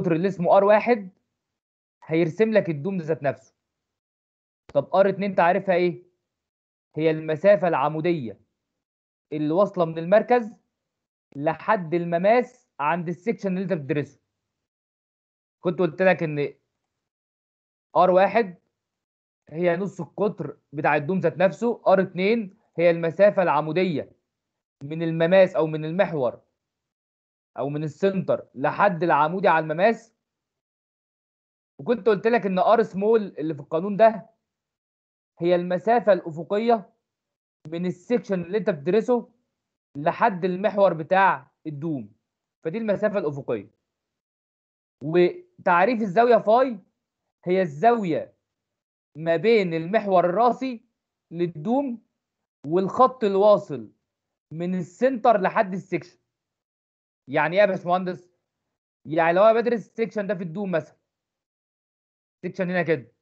القطر اللي اسمه ار واحد هيرسم لك الدوم ذات نفسه طب ار اتنين انت عارفها ايه هي المسافه العموديه اللي واصله من المركز لحد المماس عند السكشن اللي انت بتدرسه كنت قلت لك ان ار واحد هي نص القطر بتاع الدوم ذات نفسه ار 2 هي المسافه العموديه من المماس او من المحور او من السنتر لحد العمودي على المماس وكنت قلت لك ان ار سمول اللي في القانون ده هي المسافه الافقيه من السكشن اللي انت بتدرسه لحد المحور بتاع الدوم فدي المسافه الافقيه وتعريف الزاويه فاي هي الزاويه ما بين المحور الراسي للدوم والخط الواصل من السنتر لحد السكشن يعني ايه يا باشمهندس؟ يعني لو انا بدرس السكشن ده في الدوم مثلا السكشن هنا كده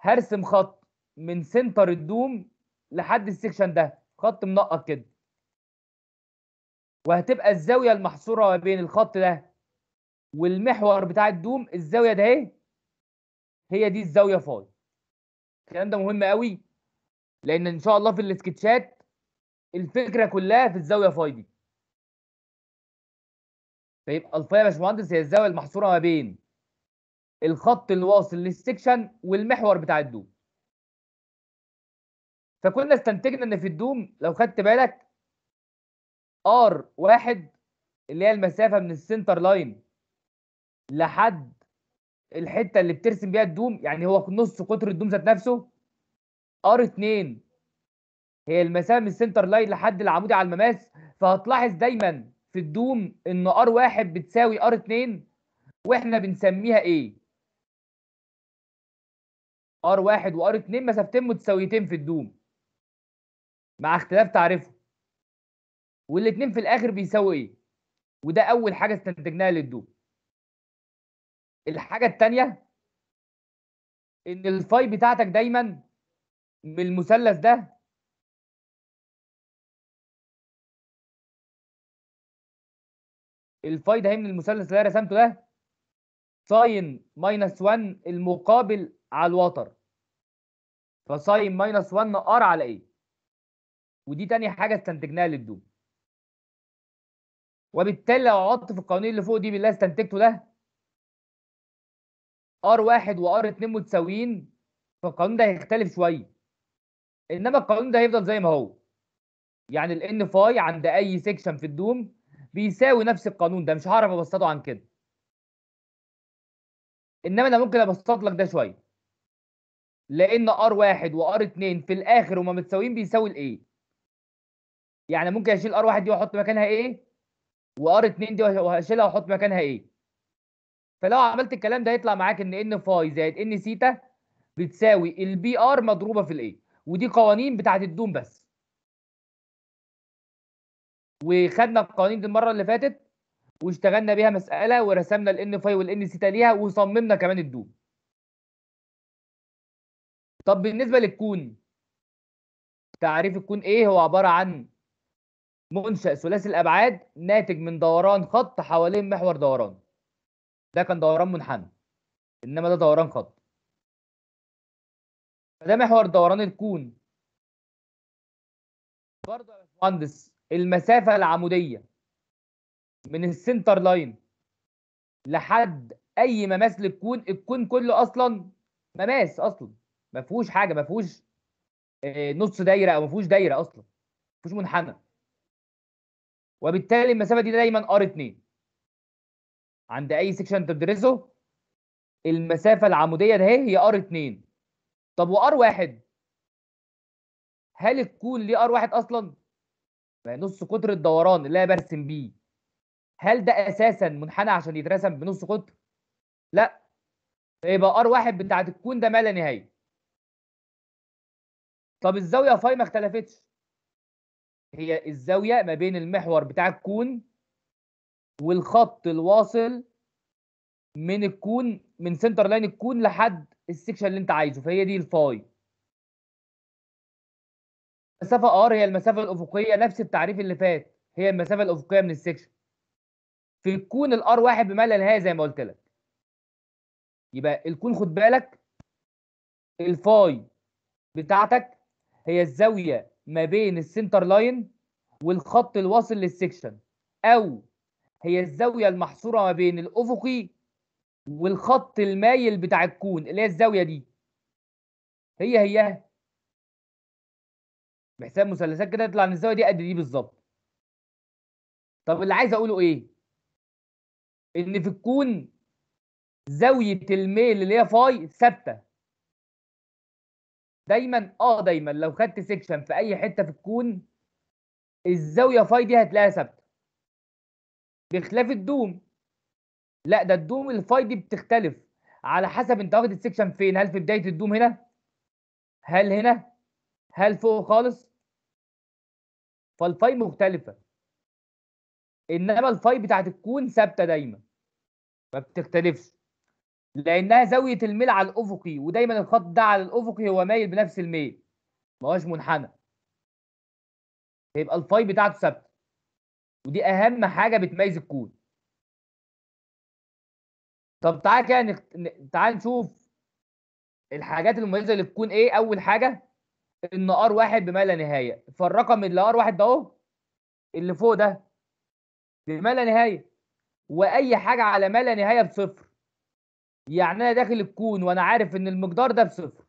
هرسم خط من سنتر الدوم لحد السكشن ده خط منقط كده وهتبقى الزاويه المحصوره ما بين الخط ده والمحور بتاع الدوم الزاويه ده اهي هي دي الزاويه فاي الكلام ده مهم قوي لان ان شاء الله في السكتشات الفكره كلها في الزاويه فاي دي فيبقى الطيه يا باشمهندس هي الزاويه المحصوره ما بين الخط الواصل للسكشن والمحور بتاع الدوم فكنا استنتجنا ان في الدوم لو خدت بالك ار واحد اللي هي المسافه من السنتر لاين لحد الحته اللي بترسم بيها الدوم يعني هو نص قطر الدوم ذات نفسه ار 2 هي المسافه من السنتر لاين لحد العمودي على المماس فهتلاحظ دايما في الدوم ان ار واحد بتساوي ار اتنين واحنا بنسميها ايه ار واحد وار اتنين مسافتين متساويتين في الدوم مع اختلاف تعريفهم والاتنين في الاخر بيساوي ايه وده اول حاجه استنتجناها للدوم الحاجه الثانيه ان الفاي بتاعتك دايما من المثلث ده الفاي هي من المثلث اللي انا رسمته ده ساين ماينس 1 المقابل على الوتر فساين ماينس 1 ار على ايه ودي تاني حاجه استنتجناها للدوم وبالتالي لو قعدت في القوانين اللي فوق دي بالله استنتجته ده ار واحد وار اتنين متساويين فالقانون ده هيختلف شويه انما القانون ده هيفضل زي ما هو يعني الان فاي عند اي سيكشن في الدوم بيساوي نفس القانون ده مش هعرف ابسطه عن كده انما انا ممكن ابسط لك ده شويه لان ار واحد وار اتنين في الاخر هما متساويين بيساوي الايه يعني ممكن اشيل ار واحد دي واحط مكانها ايه وار اتنين دي وهشيلها واحط مكانها ايه فلو عملت الكلام ده هيطلع معاك ان ان فاي زائد ان سيتا بتساوي البي ار مضروبه في الايه ودي قوانين بتاعت الدوم بس وخدنا القوانين دي المره اللي فاتت واشتغلنا بيها مساله ورسمنا ال فاي 5 ان سيتا ليها وصممنا كمان الدوم طب بالنسبه للكون تعريف الكون ايه هو عباره عن منشا ثلاثي الابعاد ناتج من دوران خط حوالين محور دوران ده كان دوران منحنى انما ده دوران خط فده محور دوران الكون برضه يا باشمهندس المسافه العموديه من السنتر لاين لحد اي مماس للكون الكون كله اصلا مماس اصلا ما فيهوش حاجه ما فيهوش آه، نص دايره او ما فيهوش دايره اصلا ما فيهوش منحنى وبالتالي المسافه دي دايما r 2 عند اي سيكشن انت بتدرسه المسافه العموديه ده هي r 2 طب وr 1 هل الكون ليه r 1 اصلا نص قطر الدوران اللي انا برسم بيه هل ده اساسا منحنى عشان يترسم بنص قطر؟ لا يبقى ار واحد بتاعت الكون ده ما لا نهايه طب الزاويه فاي ما اختلفتش هي الزاويه ما بين المحور بتاع الكون والخط الواصل من الكون من سنتر لاين الكون لحد السكشن اللي انت عايزه فهي دي الفاي المسافه ار آه، هي المسافه الافقيه نفس التعريف اللي فات هي المسافه الافقيه من السكشن في الكون الار واحد بما لا نهايه زي ما قلت لك يبقى الكون خد بالك الفاي بتاعتك هي الزاويه ما بين السنتر لاين والخط الواصل للسكشن او هي الزاويه المحصوره ما بين الافقي والخط المايل بتاع الكون اللي هي الزاويه دي هي هي بحساب مثلثات كده يطلع ان الزاويه دي قد دي بالظبط طب اللي عايز اقوله ايه ان في الكون زاويه الميل اللي هي فاي ثابته دايما اه دايما لو خدت سيكشن في اي حته في الكون الزاويه فاي دي هتلاقيها ثابته بخلاف الدوم لا ده الدوم الفاي دي بتختلف على حسب انت واخد السكشن فين هل في بدايه الدوم هنا هل هنا هل فوق خالص فالفاي مختلفه انما الفاي بتاعت الكون ثابته دايما ما بتختلفش لانها زاويه الميل على الافقي ودايما الخط ده على الافقي هو مايل بنفس الميل ما هوش منحنى يبقى الفاي بتاعته ثابته ودي اهم حاجه بتميز الكون طب تعالى كده نخ... تعال نشوف الحاجات المميزه للكون ايه اول حاجه ان ار واحد بما لا نهايه فالرقم اللي ار واحد ده اهو اللي فوق ده بما لا نهايه واي حاجه على ما لا نهايه بصفر يعني انا داخل الكون وانا عارف ان المقدار ده بصفر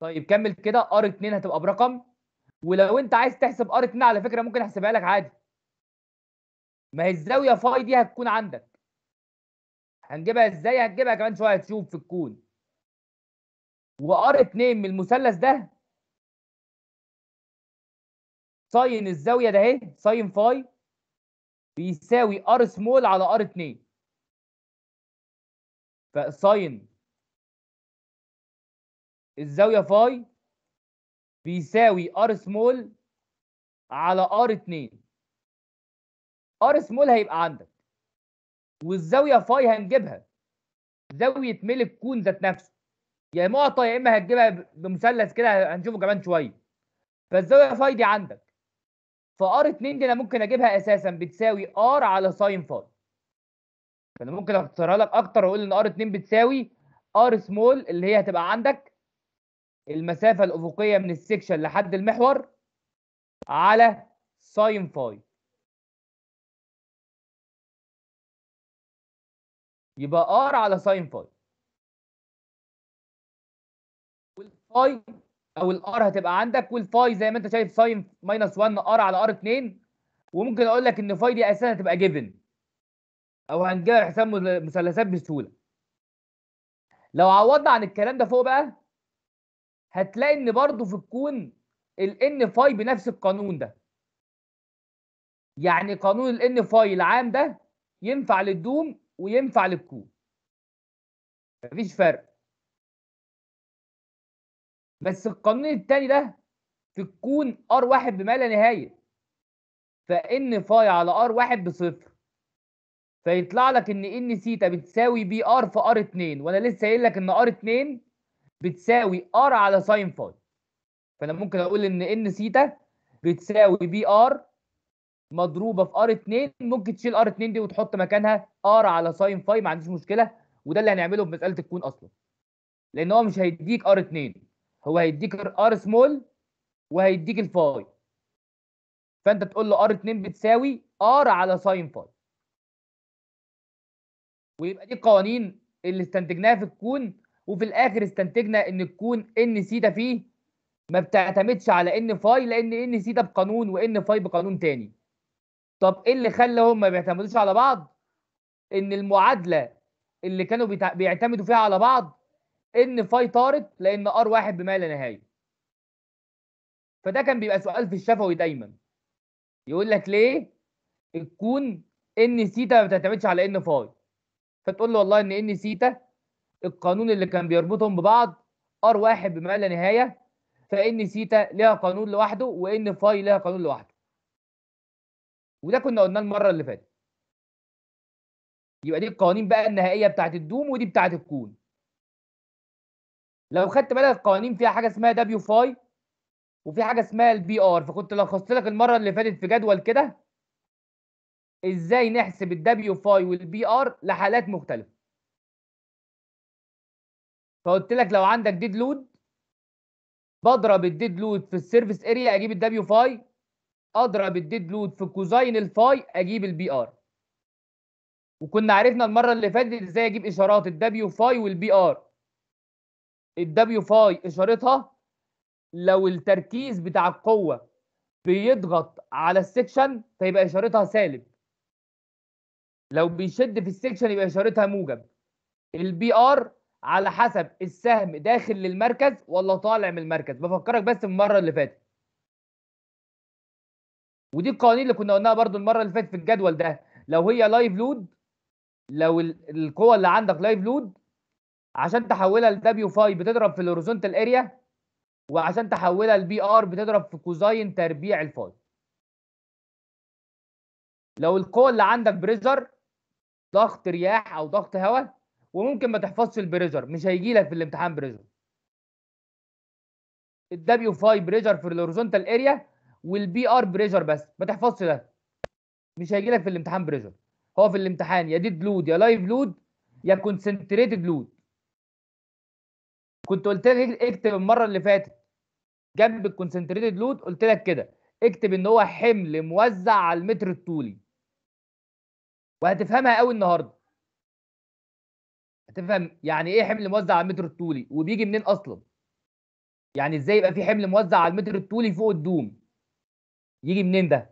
طيب كمل كده ار 2 هتبقى برقم ولو انت عايز تحسب ار 2 على فكره ممكن احسبها لك عادي ما هي الزاويه فاي دي هتكون عندك هنجيبها ازاي هتجيبها كمان شويه تشوف في الكون وار 2 من المثلث ده ساين الزاويه ده اهي ساين فاي بيساوي ار سمول على ار 2 فساين الزاويه فاي بيساوي ار سمول على ار 2 ار سمول هيبقى عندك والزاويه فاي هنجيبها زاويه ميل الكون ذات نفسه يا نقطة يا إما هتجيبها بمثلث كده هنشوفه كمان شوية فالزاوية فاي دي عندك فار 2 دي أنا ممكن أجيبها أساسا بتساوي ار على ساين فاي فأنا ممكن أختصرها لك أكتر وأقول إن ار 2 بتساوي ار سمول اللي هي هتبقى عندك المسافة الأفقية من السكشن لحد المحور على ساين فاي يبقى ار على ساين فاي فاي او الار هتبقى عندك والفاي زي ما انت شايف ساين ماينس 1 ار على ار 2 وممكن اقول لك ان فاي دي اساسا هتبقى جيفن او هنجيبها حساب مثلثات بسهوله لو عوضنا عن الكلام ده فوق بقى هتلاقي ان برضه في الكون الان فاي بنفس القانون ده يعني قانون الان فاي العام ده ينفع للدوم وينفع للكون مفيش فرق بس القانون الثاني ده في الكون ار واحد بما لا نهايه فان فاي على ار واحد بصفر فيطلع لك ان ان سيتا بتساوي بي ار في ار 2 وانا لسه قايل لك ان ار 2 بتساوي ار على ساين فاي فانا ممكن اقول ان ان سيتا بتساوي بي ار مضروبه في ار 2 ممكن تشيل ار 2 دي وتحط مكانها ار على ساين فاي ما عنديش مشكله وده اللي هنعمله في مساله الكون اصلا لان هو مش هيديك ار 2 هو هيديك الار سمول وهيديك الفاي فانت تقول له ار 2 بتساوي ار على ساين فاي ويبقى دي القوانين اللي استنتجناها في الكون وفي الاخر استنتجنا ان الكون ان سي ده فيه ما بتعتمدش على ان فاي لان ان سي ده بقانون وان فاي بقانون تاني طب ايه اللي خلى هم ما بيعتمدوش على بعض ان المعادله اللي كانوا بيعتمدوا فيها على بعض ان فاي طارت لان ار واحد بما لا نهايه فده كان بيبقى سؤال في الشفوي دايما يقول لك ليه الكون ان سيتا ما بتعتمدش على ان فاي فتقول له والله ان ان سيتا القانون اللي كان بيربطهم ببعض ار واحد بما لا نهايه فان سيتا ليها قانون لوحده وان فاي ليها قانون لوحده وده كنا قلناه المره اللي فاتت يبقى دي القوانين بقى النهائيه بتاعت الدوم ودي بتاعت الكون لو خدت بالك القوانين فيها حاجه اسمها دبليو فاي وفي حاجه اسمها البي ار فكنت لخصت لك المره اللي فاتت في جدول كده ازاي نحسب الدبليو فاي والبي ار لحالات مختلفه فقلت لك لو عندك ديد لود بضرب الديد لود في السيرفيس اريا اجيب الدبليو فاي اضرب الديد لود في كوزاين الفاي اجيب البي ار وكنا عرفنا المره اللي فاتت ازاي اجيب اشارات الدبليو فاي والبي ار الدبليو فاي اشارتها لو التركيز بتاع القوه بيضغط على السكشن فيبقى اشارتها سالب لو بيشد في السكشن يبقى اشارتها موجب البي ار على حسب السهم داخل للمركز ولا طالع من المركز بفكرك بس المره اللي فاتت ودي القوانين اللي كنا قلناها برضو المره اللي فاتت في الجدول ده لو هي لايف لود لو القوه اللي عندك لايف لود عشان تحولها w 5 بتضرب في الهوريزونتال اريا وعشان تحولها لبي ار بتضرب في كوزاين تربيع الفاي لو القوه اللي عندك بريزر ضغط رياح او ضغط هواء وممكن ما تحفظش البريزر مش هيجي لك في الامتحان بريزر w 5 بريزر في الهوريزونتال اريا والبي ار بريزر بس ما تحفظش ده مش هيجي لك في الامتحان بريزر هو في الامتحان يا ديد لود يا لايف لود يا كونسنتريتد لود كنت قلت لك اكتب المره اللي فاتت جنب الكونسنتريتد لود قلت لك كده اكتب ان هو حمل موزع على المتر الطولي وهتفهمها قوي النهارده هتفهم يعني ايه حمل موزع على المتر الطولي وبيجي منين اصلا يعني ازاي يبقى في حمل موزع على المتر الطولي فوق الدوم يجي منين ده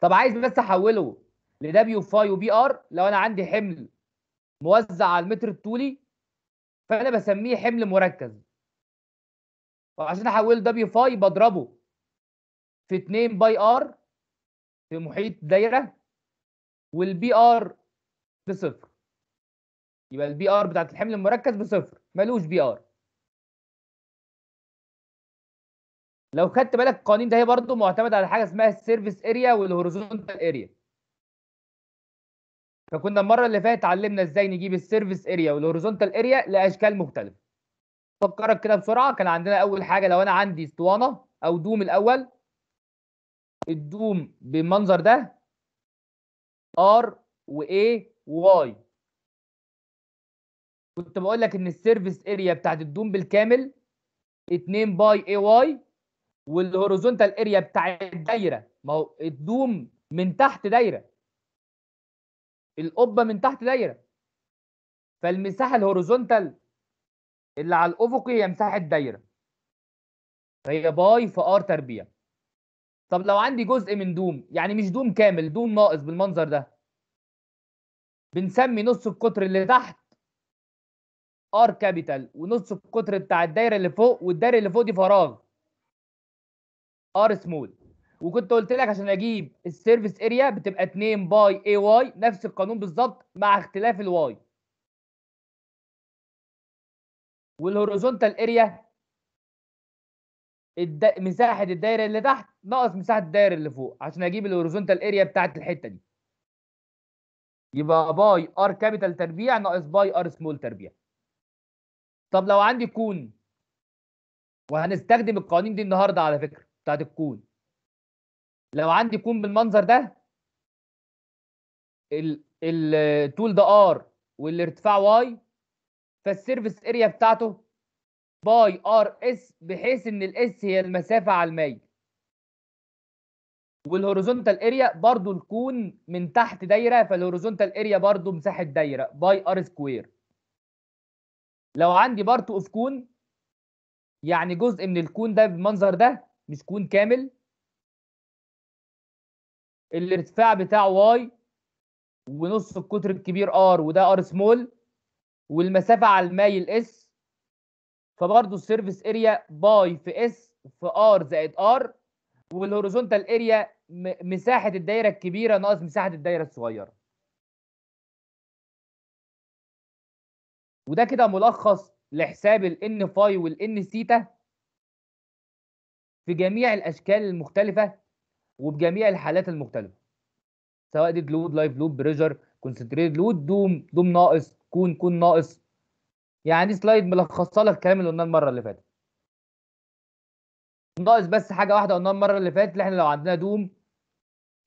طب عايز بس احوله لدبليو فاي وبي ار لو انا عندي حمل موزع على المتر الطولي فانا بسميه حمل مركز وعشان احول دبليو فاي بضربه في 2 باي ار في محيط دايره والبي ار بصفر يبقى البي ار بتاعت الحمل المركز بصفر ملوش بي ار لو خدت بالك القوانين ده هي برضه معتمد على حاجه اسمها السيرفيس اريا والهوريزونتال اريا فكنا المره اللي فاتت اتعلمنا ازاي نجيب السيرفيس اريا والهوريزونتال اريا لاشكال مختلفه فكرك كده بسرعه كان عندنا اول حاجه لو انا عندي اسطوانه او دوم الاول الدوم بالمنظر ده ار واي واي كنت بقول لك ان السيرفيس اريا بتاعت الدوم بالكامل 2 باي اي واي والهوريزونتال اريا بتاع الدايره ما هو الدوم من تحت دايره القبه من تحت دايره فالمساحه الهوريزونتال اللي على الافقي هي مساحه دايره فهي باي في ار تربيع طب لو عندي جزء من دوم يعني مش دوم كامل دوم ناقص بالمنظر ده بنسمي نص القطر اللي تحت ار كابيتال ونص القطر بتاع الدايره اللي فوق والدايره اللي فوق دي فراغ ار سمول وكنت قلت لك عشان اجيب السيرفيس اريا بتبقى 2 باي اي واي نفس القانون بالظبط مع اختلاف الواي والهوريزونتال اريا الد... مساحه الدايره اللي تحت ناقص مساحه الدايره اللي فوق عشان اجيب الهوريزونتال اريا بتاعت الحته دي يبقى باي ار كابيتال تربيع ناقص باي ار سمول تربيع طب لو عندي كون وهنستخدم القوانين دي النهارده على فكره بتاعت الكون لو عندي كون بالمنظر ده الطول ده ار والارتفاع واي فالسيرفيس اريا بتاعته باي ار اس بحيث ان الاس هي المسافه على المايل والهوريزونتال اريا برضو الكون من تحت دايره فالهوريزونتال اريا برضو مساحه دايره باي ار سكوير لو عندي بارت اوف كون يعني جزء من الكون ده بالمنظر ده مش كون كامل الارتفاع بتاعه واي ونص القطر الكبير ار وده ار سمول والمسافه على المايل اس فبرضه السيرفيس اريا باي في اس في ار زائد ار والهوريزونتال اريا مساحه الدايره الكبيره ناقص مساحه الدايره الصغيره وده كده ملخص لحساب الان فاي والان سيتا في جميع الاشكال المختلفه وبجميع الحالات المختلفه سواء ديد لود لايف لود بريجر كونسنتريت لود دوم دوم ناقص كون كون ناقص يعني سلايد ملخصه لك الكلام اللي قلناه المره اللي فاتت ناقص بس حاجه واحده قلناها المره اللي فاتت اللي احنا لو عندنا دوم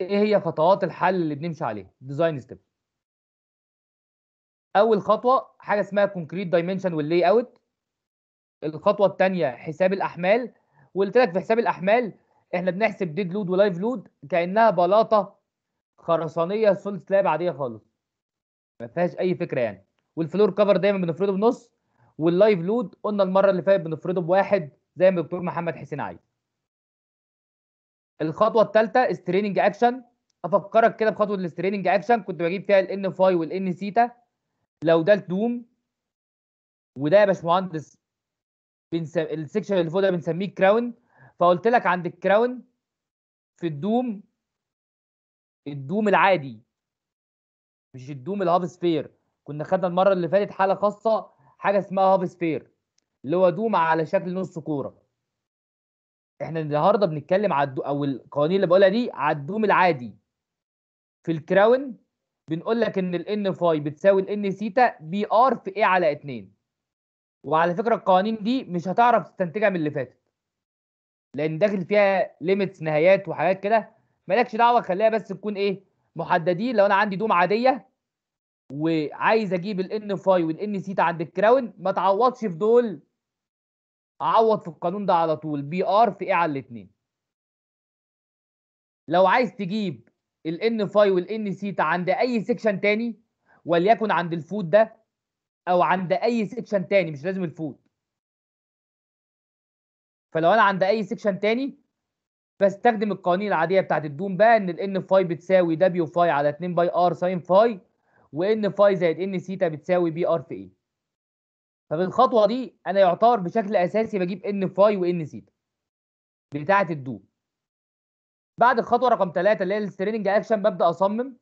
ايه هي خطوات الحل اللي بنمشي عليها ديزاين ستيب اول خطوه حاجه اسمها كونكريت دايمنشن واللي اوت الخطوه الثانيه حساب الاحمال وقلت لك في حساب الاحمال احنا بنحسب ديد لود ولايف لود كانها بلاطه خرسانيه فول سلاب عاديه خالص ما فيهاش اي فكره يعني والفلور كفر دايما بنفرده بنص واللايف لود قلنا المره اللي فاتت بنفرده بواحد زي ما الدكتور محمد حسين عايز الخطوه الثالثه ستريننج اكشن افكرك كده بخطوه الستريننج اكشن كنت بجيب فيها الان فاي والان سيتا لو ده دوم وده يا باشمهندس السكشن اللي فوق ده بنسميه كراون فقلت لك عند الكراون في الدوم الدوم العادي مش الدوم الهاف سفير كنا خدنا المره اللي فاتت حاله خاصه حاجه اسمها هاف سفير اللي هو دوم على شكل نص كوره احنا النهارده بنتكلم على الدو... او القوانين اللي بقولها دي على الدوم العادي في الكراون بنقول لك ان الان فاي بتساوي الان سيتا بي ار في ايه على 2 وعلى فكره القوانين دي مش هتعرف تستنتجها من اللي فاتت لان داخل فيها ليميتس نهايات وحاجات كده مالكش دعوه خليها بس تكون ايه محددين لو انا عندي دوم عاديه وعايز اجيب الان 5 والان سيتا عند الكراون ما تعوضش في دول اعوض في القانون ده على طول بي ار في ايه على الاثنين لو عايز تجيب الان 5 والان سيتا عند اي سيكشن تاني وليكن عند الفود ده او عند اي سيكشن تاني مش لازم الفود فلو انا عند اي سيكشن تاني بستخدم القوانين العاديه بتاعت الدوم بقى ان n فاي بتساوي دبليو فاي على 2 باي ار ساين فاي و n فاي زائد n سيتا بتساوي بي ار في اي فبالخطوه دي انا يعتبر بشكل اساسي بجيب n فاي و n سيتا بتاعه الدوم بعد الخطوه رقم 3 اللي هي الستريننج اكشن ببدا اصمم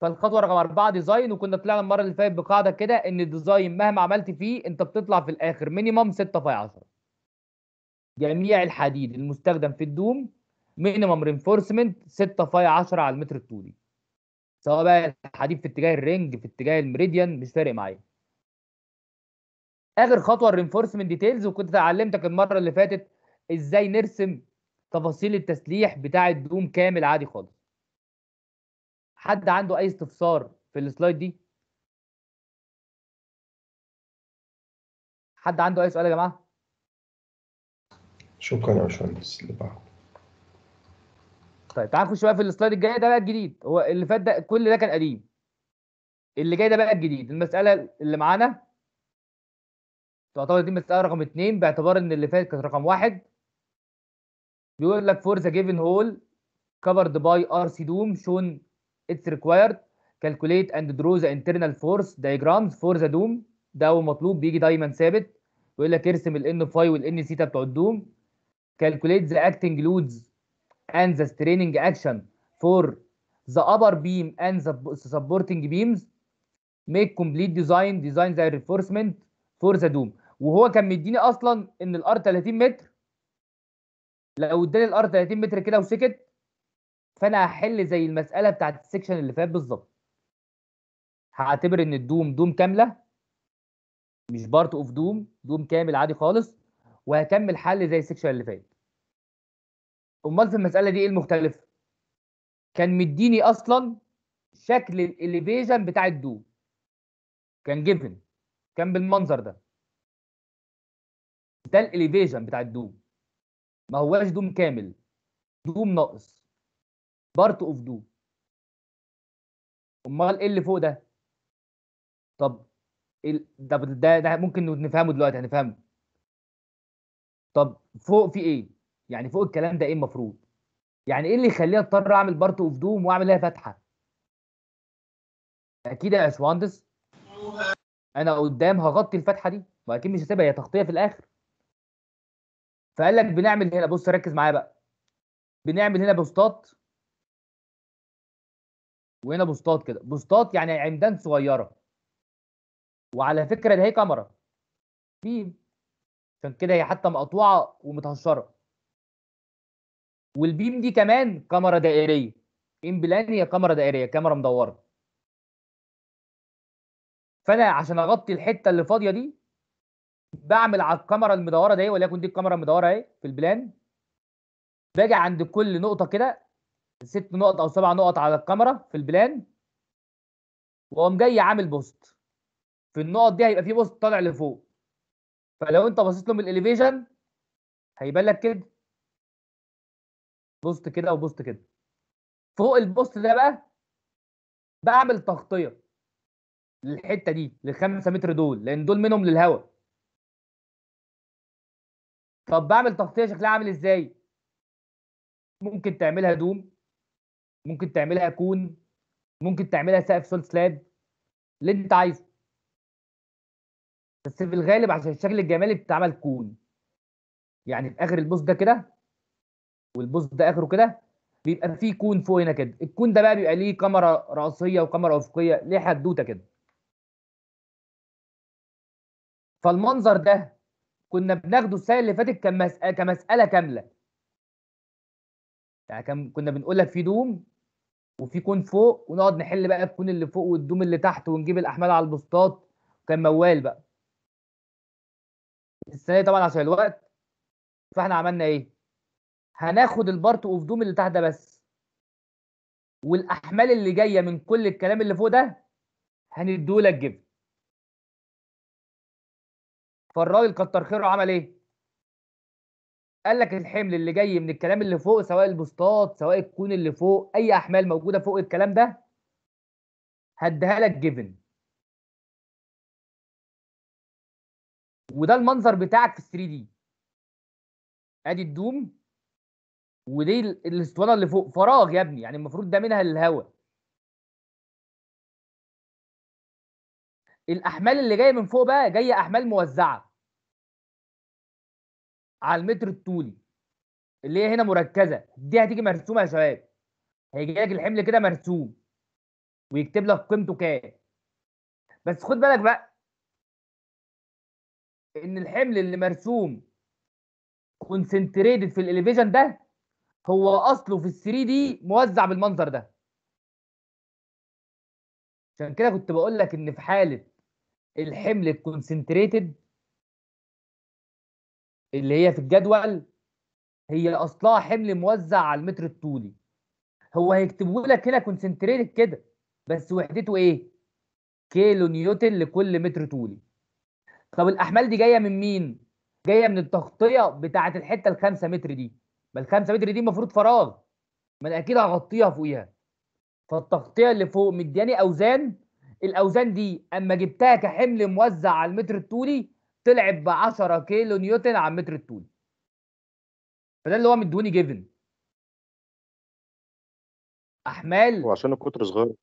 فالخطوه رقم 4 ديزاين وكنا طلعنا المره اللي فاتت بقاعده كده ان الديزاين مهما عملت فيه انت بتطلع في الاخر مينيمم 6 فاي 10 جميع الحديد المستخدم في الدوم مينيمم رينفورسمنت 6 فاي 10 على المتر الطولي سواء بقى الحديد في اتجاه الرنج في اتجاه الميريديان مش فارق معايا اخر خطوه الرينفورسمنت ديتيلز وكنت علمتك المره اللي فاتت ازاي نرسم تفاصيل التسليح بتاع الدوم كامل عادي خالص حد عنده اي استفسار في السلايد دي حد عنده اي سؤال يا جماعه شكرا يا باشمهندس بعده طيب تعال نخش بقى في السلايد الجاي ده بقى الجديد هو اللي فات ده كل ده كان قديم اللي جاي ده بقى الجديد المساله اللي معانا تعتبر دي مساله رقم اثنين باعتبار ان اللي فات كانت رقم واحد بيقول لك فور ذا جيفن هول كفرد باي ار سي دوم شون اتس ريكوايرد كالكوليت اند درو ذا انترنال فورس دايجرامز فور ذا دوم ده هو مطلوب بيجي دايما ثابت بيقول لك ارسم ال فاي والان سيتا بتوع الدوم calculate the acting loads and the straining action for the upper beam and the supporting beams make complete design design the reinforcement for the dome وهو كان مديني اصلا ان الار 30 متر لو اداني الار 30 متر كده وسكت فانا هحل زي المساله بتاعت السكشن اللي فات بالظبط هعتبر ان الدوم دوم كامله مش بارت اوف دوم دوم كامل عادي خالص وهكمل حل زي السكشن اللي فات امال في المساله دي ايه المختلف كان مديني اصلا شكل الاليفيجن بتاع الدو كان جيفن كان بالمنظر ده ده الاليفيجن بتاع الدوم ما هواش دوم كامل دوم ناقص بارت اوف دوم امال ايه اللي فوق ده طب ده, ده ممكن نفهمه دلوقتي هنفهمه طب فوق في ايه يعني فوق الكلام ده ايه المفروض يعني ايه اللي يخليني اضطر اعمل بارت اوف دوم واعمل لها فتحه اكيد يا باشمهندس انا قدام هغطي الفتحه دي واكيد مش هسيبها هي تغطيه في الاخر فقال لك بنعمل هنا بص ركز معايا بقى بنعمل هنا بوستات وهنا بوستات كده بوستات يعني عمدان صغيره وعلى فكره ده هي كاميرا فيم عشان كده هي حتى مقطوعه ومتهشره والبيم دي كمان كاميرا دائريه بيم بلان هي كاميرا دائريه كاميرا مدوره فانا عشان اغطي الحته اللي فاضيه دي بعمل على الكاميرا المدوره دي وليكن دي الكاميرا المدوره اهي في البلان باجي عند كل نقطه كده ست نقط او سبع نقط على الكاميرا في البلان واقوم جاي عامل بوست في النقط دي هيبقى في بوست طالع لفوق فلو انت بصيت له من الاليفيشن هيبان لك كده بوست كده وبوست كده فوق البوست ده بقى بعمل تغطيه للحته دي للخمسة متر دول لان دول منهم للهواء طب بعمل تغطيه شكلها عامل ازاي ممكن تعملها دوم ممكن تعملها كون ممكن تعملها سقف سول سلاب اللي انت عايزه بس في الغالب عشان الشكل الجمالي بتتعمل كون يعني في اخر البوست ده كده والبوز ده اخره كده بيبقى فيه كون فوق هنا كده الكون ده بقى بيبقى ليه كاميرا راسيه وكاميرا افقيه ليه حدوته كده فالمنظر ده كنا بناخده السنه اللي فاتت كمسألة, كمساله كامله يعني كم كنا بنقول لك في دوم وفي كون فوق ونقعد نحل بقى الكون اللي فوق والدوم اللي تحت ونجيب الاحمال على البسطات كان موال بقى السنه دي طبعا عشان الوقت فاحنا عملنا ايه هناخد البارت اوف دوم اللي تحت ده بس والاحمال اللي جايه من كل الكلام اللي فوق ده هنديهولك جبن فالراجل كتر خيره عمل ايه قال لك الحمل اللي جاي من الكلام اللي فوق سواء البوستات سواء الكون اللي فوق اي احمال موجوده فوق الكلام ده هديها لك جيفن وده المنظر بتاعك في 3 دي ادي الدوم ودي الاسطوانه اللي فوق فراغ يا ابني يعني المفروض ده منها الهواء الاحمال اللي جايه من فوق بقى جايه احمال موزعه على المتر الطولي اللي هي هنا مركزه دي هتيجي مرسومه يا شباب هيجي لك الحمل كده مرسوم ويكتب لك قيمته كام بس خد بالك بقى ان الحمل اللي مرسوم كونسنتريتد في الاليفيجن ده هو اصله في ال 3 دي موزع بالمنظر ده عشان كده كنت بقول لك ان في حاله الحمل الكونسنتريتد اللي هي في الجدول هي اصلها حمل موزع على المتر الطولي هو هيكتبه لك هنا كونسنتريتد كده بس وحدته ايه كيلو نيوتن لكل متر طولي طب الاحمال دي جايه من مين جايه من التغطيه بتاعه الحته الخمسة متر دي ما الخمسه متر دي المفروض فراغ ما انا اكيد هغطيها فوقيها فالتغطيه اللي فوق مدياني اوزان الاوزان دي اما جبتها كحمل موزع على المتر الطولي طلعت ب 10 كيلو نيوتن على المتر الطولي فده اللي هو مدوني جيفن احمال وعشان القطر صغير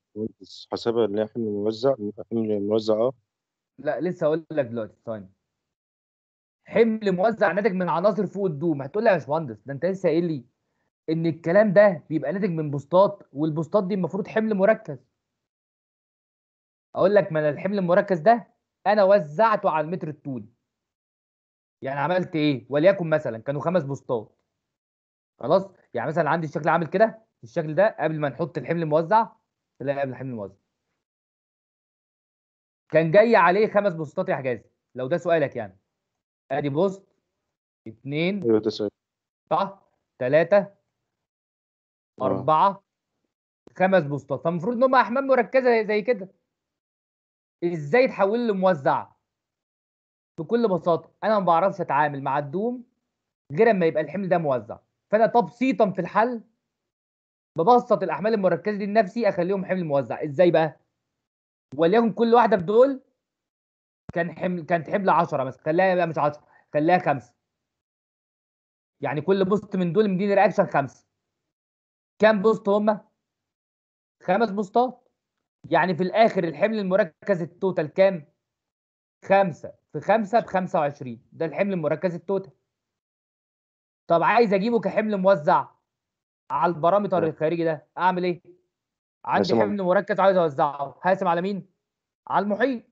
حسب ان حمل موزع حمل موزع اه لا لسه هقول لك دلوقتي ثانيه حمل موزع ناتج من عناصر فوق الدوم هتقول لي يا باشمهندس ده انت لسه قايل لي ان الكلام ده بيبقى ناتج من بوستات والبوستات دي المفروض حمل مركز اقول لك ما انا الحمل المركز ده انا وزعته على المتر الطولي يعني عملت ايه وليكن مثلا كانوا خمس بوستات خلاص يعني مثلا عندي الشكل عامل كده الشكل ده قبل ما نحط الحمل الموزع تلاقي قبل الحمل الموزع كان جاي عليه خمس بوستات يا حجازي لو ده سؤالك يعني ادي بوست اثنين ايوه تسعة صح ثلاثة آه. أربعة خمس بوستات فالمفروض إن هم أحمال مركزة زي كده إزاي لي لموزع بكل بساطة أنا ما بعرفش أتعامل مع الدوم غير أما يبقى الحمل ده موزع فأنا تبسيطا في الحل ببسط الأحمال المركزة دي لنفسي أخليهم حمل موزع إزاي بقى؟ وليكن كل واحدة في دول كان حمل كانت حمل 10 بس خلاها بقى مش 10 خلاها خمسه يعني كل بوست من دول مديني رياكشن خمسه كام بوست هم؟ خمس بوستات يعني في الاخر الحمل المركز التوتال كام؟ خمسه في خمسه ب 25 ده الحمل المركز التوتال طب عايز اجيبه كحمل موزع على البارامتر الخارجي ده اعمل ايه؟ عندي حمل مركز عايز اوزعه هقسم على مين؟ على المحيط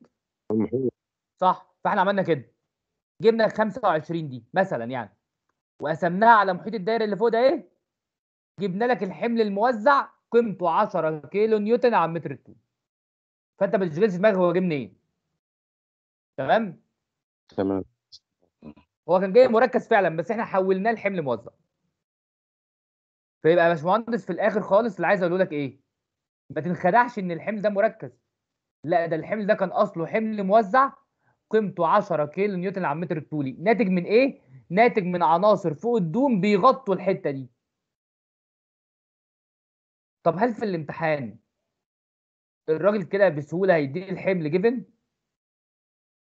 المحيط صح فاحنا عملنا كده جبنا ال 25 دي مثلا يعني وقسمناها على محيط الدايره اللي فوق ده ايه جبنا لك الحمل الموزع قيمته 10 كيلو نيوتن على متر الكوب فانت ما تشغلش دماغك هو جه منين تمام تمام هو كان جاي مركز فعلا بس احنا حولناه لحمل موزع فيبقى يا باشمهندس في الاخر خالص اللي عايز اقوله لك ايه ما تنخدعش ان الحمل ده مركز لا ده الحمل ده كان اصله حمل موزع قيمته 10 كيلو نيوتن على المتر الطولي ناتج من ايه ناتج من عناصر فوق الدوم بيغطوا الحته دي طب هل في الامتحان الراجل كده بسهوله هيديني الحمل جيفن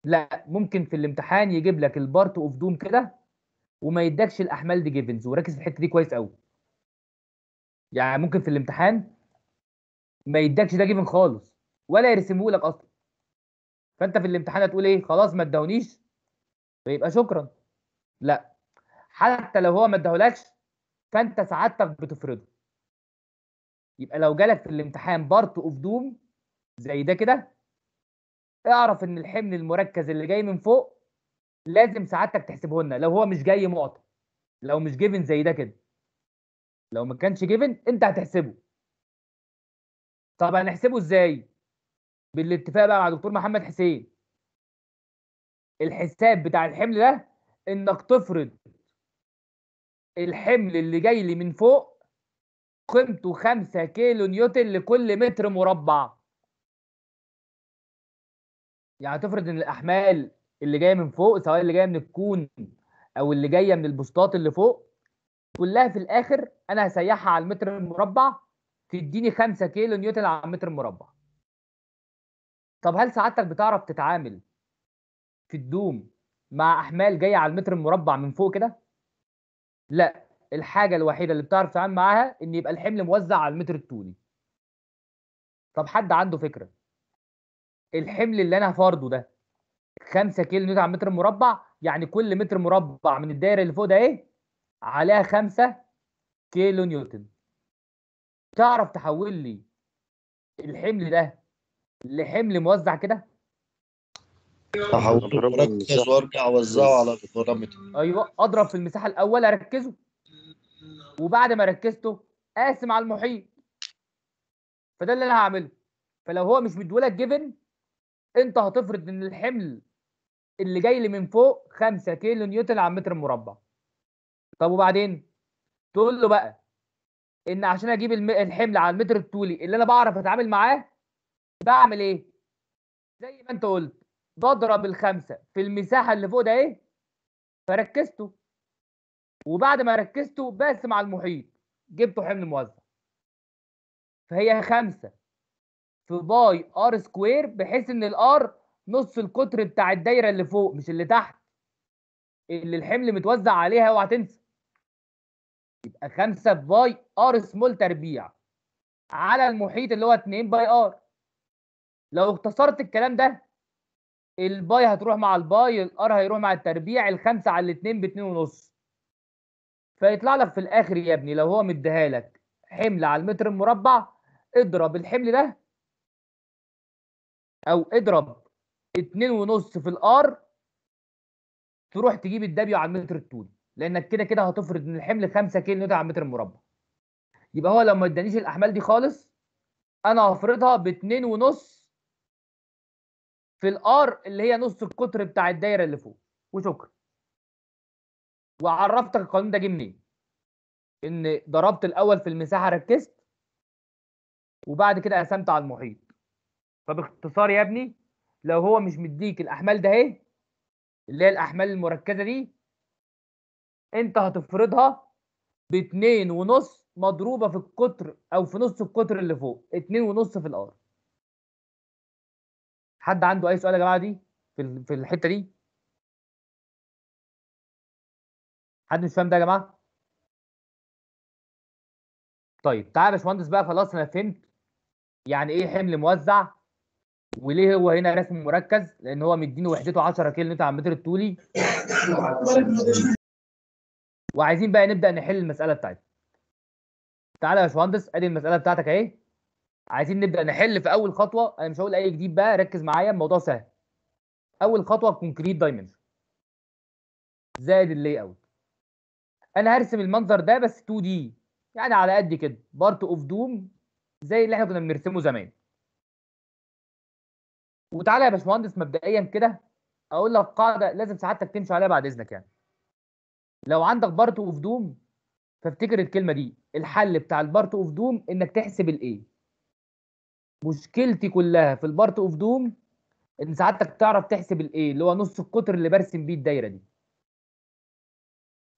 لا ممكن في الامتحان يجيب لك البارت اوف دوم كده وما يدكش الاحمال دي جيفنز وركز في الحته دي كويس قوي يعني ممكن في الامتحان ما يدكش ده جيفن خالص ولا يرسمه لك اصلا فانت في الامتحان هتقول ايه خلاص ما ادونيش فيبقى شكرا لا حتى لو هو ما ادهولكش فانت سعادتك بتفرضه يبقى لو جالك في الامتحان بارت اوف دوم زي ده كده اعرف ان الحمل المركز اللي جاي من فوق لازم سعادتك تحسبه لنا لو هو مش جاي معطى لو مش جيفن زي ده كده لو ما كانش جيفن انت هتحسبه طب هنحسبه ازاي بالاتفاق بقى مع دكتور محمد حسين الحساب بتاع الحمل ده انك تفرض الحمل اللي جاي لي من فوق قيمته 5 كيلو نيوتن لكل متر مربع يعني تفرض ان الاحمال اللي جايه من فوق سواء اللي جايه من الكون او اللي جايه من البوستات اللي فوق كلها في الاخر انا هسيحها على المتر المربع تديني 5 كيلو نيوتن على المتر المربع طب هل سعادتك بتعرف تتعامل في الدوم مع احمال جايه على المتر المربع من فوق كده لا الحاجه الوحيده اللي بتعرف تتعامل معاها ان يبقى الحمل موزع على المتر الطولي طب حد عنده فكره الحمل اللي انا فارضه ده 5 كيلو نيوتن على المتر المربع يعني كل متر مربع من الدايره اللي فوق ده ايه عليها 5 كيلو نيوتن تعرف تحول لي الحمل ده لحمل موزع كده احاول اركز وارجع اوزعه على الكرامتر ايوه اضرب في المساحه الاول اركزه وبعد ما ركزته قاسم على المحيط فده اللي انا هعمله فلو هو مش مديهولك جيفن انت هتفرض ان الحمل اللي جاي لي من فوق 5 كيلو نيوتن على متر مربع طب وبعدين تقول له بقى ان عشان اجيب الحمل على المتر الطولي اللي انا بعرف اتعامل معاه بعمل ايه زي ما انت قلت بضرب الخمسه في المساحه اللي فوق ده ايه فركزته وبعد ما ركزته بس مع المحيط جبته حمل موزع فهي خمسة في باي ار سكوير بحيث ان الار نص القطر بتاع الدايره اللي فوق مش اللي تحت اللي الحمل متوزع عليها اوعى تنسى يبقى خمسه في باي ار سمول تربيع على المحيط اللي هو 2 باي ار لو اختصرت الكلام ده الباي هتروح مع الباي الار هيروح مع التربيع الخمسه على الاثنين باتنين ونص فيطلع لك في الاخر يا ابني لو هو مديها لك حمل على المتر المربع اضرب الحمل ده او اضرب اتنين ونص في الار تروح تجيب الدبليو على المتر الطول لانك كده كده هتفرض ان الحمل خمسة كيلو نيوتن على المتر المربع يبقى هو لو ما ادانيش الاحمال دي خالص انا هفرضها باتنين ونص في الار اللي هي نص القطر بتاع الدايره اللي فوق وشكرا وعرفتك القانون ده جه منين ان ضربت الاول في المساحه ركزت وبعد كده قسمت على المحيط فباختصار يا ابني لو هو مش مديك الاحمال ده اهي اللي هي الاحمال المركزه دي انت هتفرضها باتنين ونص مضروبه في القطر او في نص القطر اللي فوق اتنين ونص في الار حد عنده اي سؤال يا جماعه دي في في الحته دي حد مش فاهم ده يا جماعه طيب تعالى يا باشمهندس بقى خلاص انا فهمت يعني ايه حمل موزع وليه هو هنا رسم مركز لان هو مديني وحدته 10 كيلو نيوتن على المتر الطولي وعايزين بقى نبدا نحل المساله بتاعتنا تعالى يا باشمهندس ادي المساله بتاعتك اهي عايزين نبدا نحل في اول خطوه انا مش هقول اي جديد بقى ركز معايا الموضوع سهل اول خطوه كونكريت دايمنشن زائد اللي اوت انا هرسم المنظر ده بس 2 دي يعني على قد كده بارت اوف دوم زي اللي احنا كنا بنرسمه زمان وتعالى يا باشمهندس مبدئيا كده اقول لك قاعده لازم سعادتك تمشي عليها بعد اذنك يعني لو عندك بارت اوف دوم فافتكر الكلمه دي الحل بتاع البارت اوف دوم انك تحسب الايه مشكلتي كلها في البارت اوف دوم ان سعادتك تعرف تحسب الايه اللي هو نص القطر اللي برسم بيه الدايره دي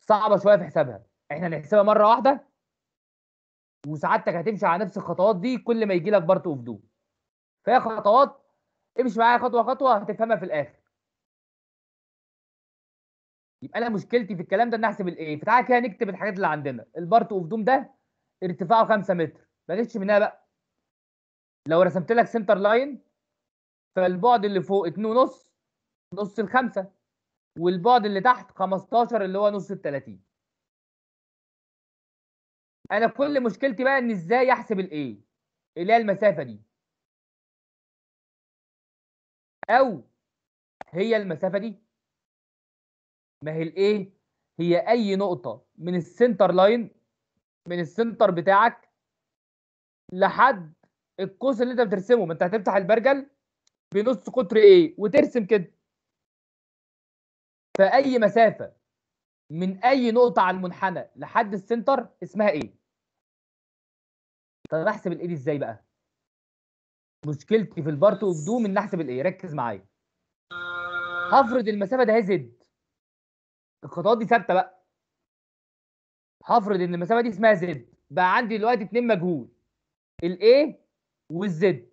صعبه شويه في حسابها احنا هنحسبها مره واحده وسعادتك هتمشي على نفس الخطوات دي كل ما يجي لك بارت اوف دوم فهي خطوات امشي معايا خطوه خطوه هتفهمها في الاخر يبقى انا مشكلتي في الكلام ده ان احسب الايه فتعالى كده نكتب الحاجات اللي عندنا البارت اوف دوم ده ارتفاعه 5 متر ما جتش منها بقى لو رسمت لك سنتر لاين فالبعد اللي فوق اتنين نص نص الخمسه والبعد اللي تحت 15 اللي هو نص ال 30 انا كل مشكلتي بقى ان ازاي احسب الايه اللي هي المسافه دي او هي المسافه دي ما هي الايه هي اي نقطه من السنتر لاين من السنتر بتاعك لحد القوس اللي انت بترسمه ما انت هتفتح البرجل بنص قطر ايه وترسم كده فاي مسافه من اي نقطه على المنحنى لحد السنتر اسمها ايه طب احسب الايه ازاي بقى مشكلتي في البارت اوف دو ان احسب الايه ركز معايا هفرض المسافه ده هي زد الخطوات دي ثابته بقى هفرض ان المسافه دي اسمها زد بقى عندي دلوقتي اتنين مجهول الايه والزد